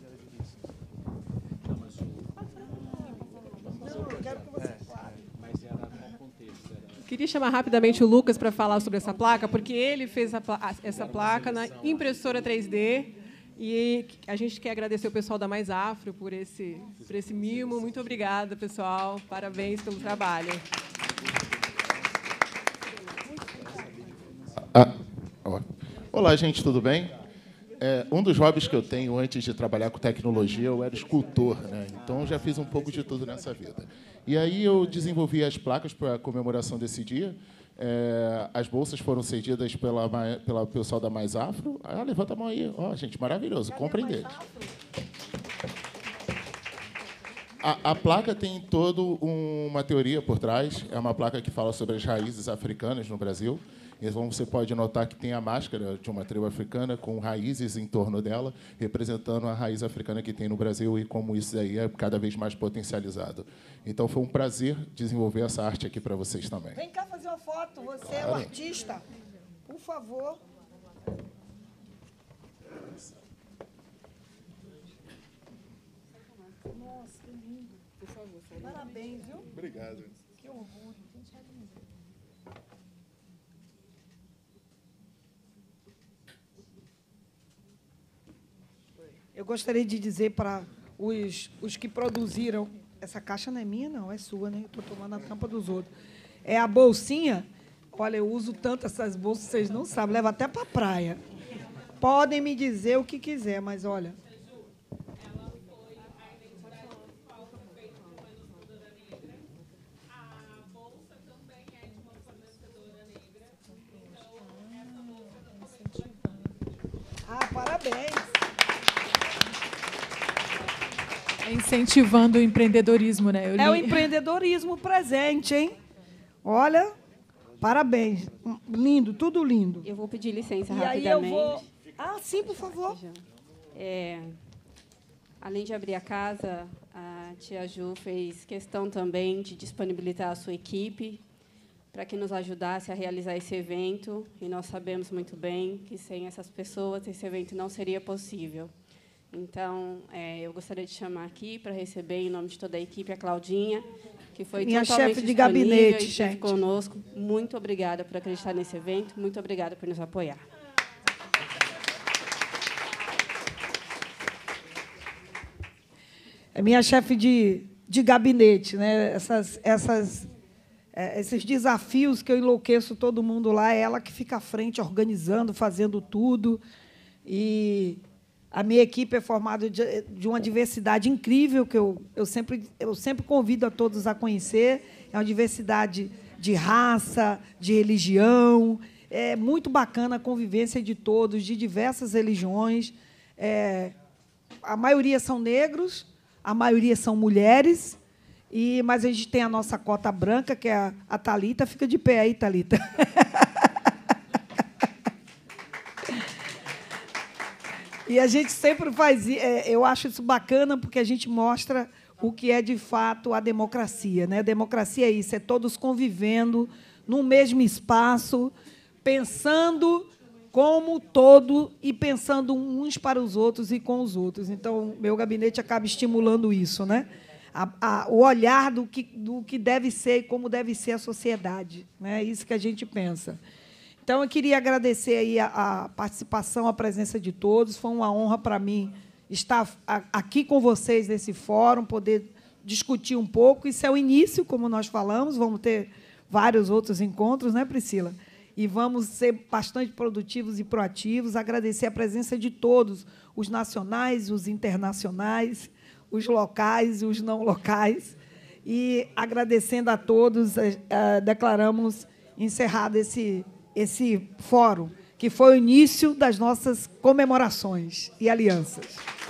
É, é, queria chamar rapidamente o Lucas para falar sobre essa placa, porque ele fez essa placa na impressora 3D. E a gente quer agradecer o pessoal da Mais Afro por esse, por esse mimo. Muito obrigada, pessoal. Parabéns pelo trabalho. Ah, olá, gente, tudo bem? É, um dos hobbies que eu tenho antes de trabalhar com tecnologia, eu era escultor, né? então já fiz um pouco de tudo nessa vida. E aí eu desenvolvi as placas para a comemoração desse dia. É, as bolsas foram cedidas pela, pela pessoal da Mais Afro. Ah, levanta a mão aí. Ó, oh, gente, maravilhoso. Comprem deles. A, a, placa tem todo um, uma teoria por trás. É uma placa que fala sobre as raízes africanas no Brasil. Então você pode notar que tem a máscara de uma tribo africana com raízes em torno dela, representando a raiz africana que tem no Brasil e como isso aí é cada vez mais potencializado. Então foi um prazer desenvolver essa arte aqui para vocês também. Vem cá fazer uma foto, você é claro. é o artista. Por favor. Nossa, que lindo. Por favor, Parabéns, viu? Obrigado. Eu gostaria de dizer para os, os que produziram. Essa caixa não é minha, não, é sua, né? Estou tomando a tampa dos outros. É a bolsinha. Olha, eu uso tanto essas bolsas, vocês não sabem, leva até para a praia. Podem me dizer o que quiser, mas olha, Ah, parabéns. Incentivando o empreendedorismo, né? É o empreendedorismo presente, hein? Olha, parabéns. Lindo, tudo lindo. Eu vou pedir licença e rapidamente. Aí eu vou... Ah, sim, por favor. É, além de abrir a casa, a tia Ju fez questão também de disponibilizar a sua equipe para que nos ajudasse a realizar esse evento. E nós sabemos muito bem que sem essas pessoas esse evento não seria possível. Então, é, eu gostaria de chamar aqui para receber, em nome de toda a equipe, a Claudinha, que foi Minha totalmente chefe de gabinete, chefe conosco. Muito obrigada por acreditar nesse evento, muito obrigada por nos apoiar. É minha chefe de, de gabinete, né? Essas, essas, é, esses desafios que eu enlouqueço todo mundo lá, é ela que fica à frente, organizando, fazendo tudo. E a minha equipe é formada de, uma diversidade incrível que eu, eu, sempre, eu sempre convido a todos a conhecer. É uma diversidade de raça, de religião. É muito bacana a convivência de todos, de diversas religiões. É, a maioria são negros, a maioria são mulheres, e mas a gente tem a nossa cota branca, que é a, a Talita, fica de pé aí, Talita. E a gente sempre faz. É, eu acho isso bacana porque a gente mostra o que é de fato a democracia. Né? A democracia é isso, é todos convivendo no mesmo espaço, pensando como todo e pensando uns para os outros e com os outros. Então, meu gabinete acaba estimulando isso, né? A, a, o olhar do que, do que deve ser e como deve ser a sociedade. Né? É isso que a gente pensa. Então, eu queria agradecer aí a, a participação, a presença de todos. Foi uma honra para mim estar a, aqui com vocês nesse fórum, poder discutir um pouco. Isso é o início, como nós falamos. Vamos ter vários outros encontros, né, Priscila? E vamos ser bastante produtivos e proativos. Agradecer a presença de todos, os nacionais, os internacionais, os locais e os não locais. E agradecendo a todos, eh, eh, declaramos encerrado esse esse fórum, que foi o início das nossas comemorações e alianças.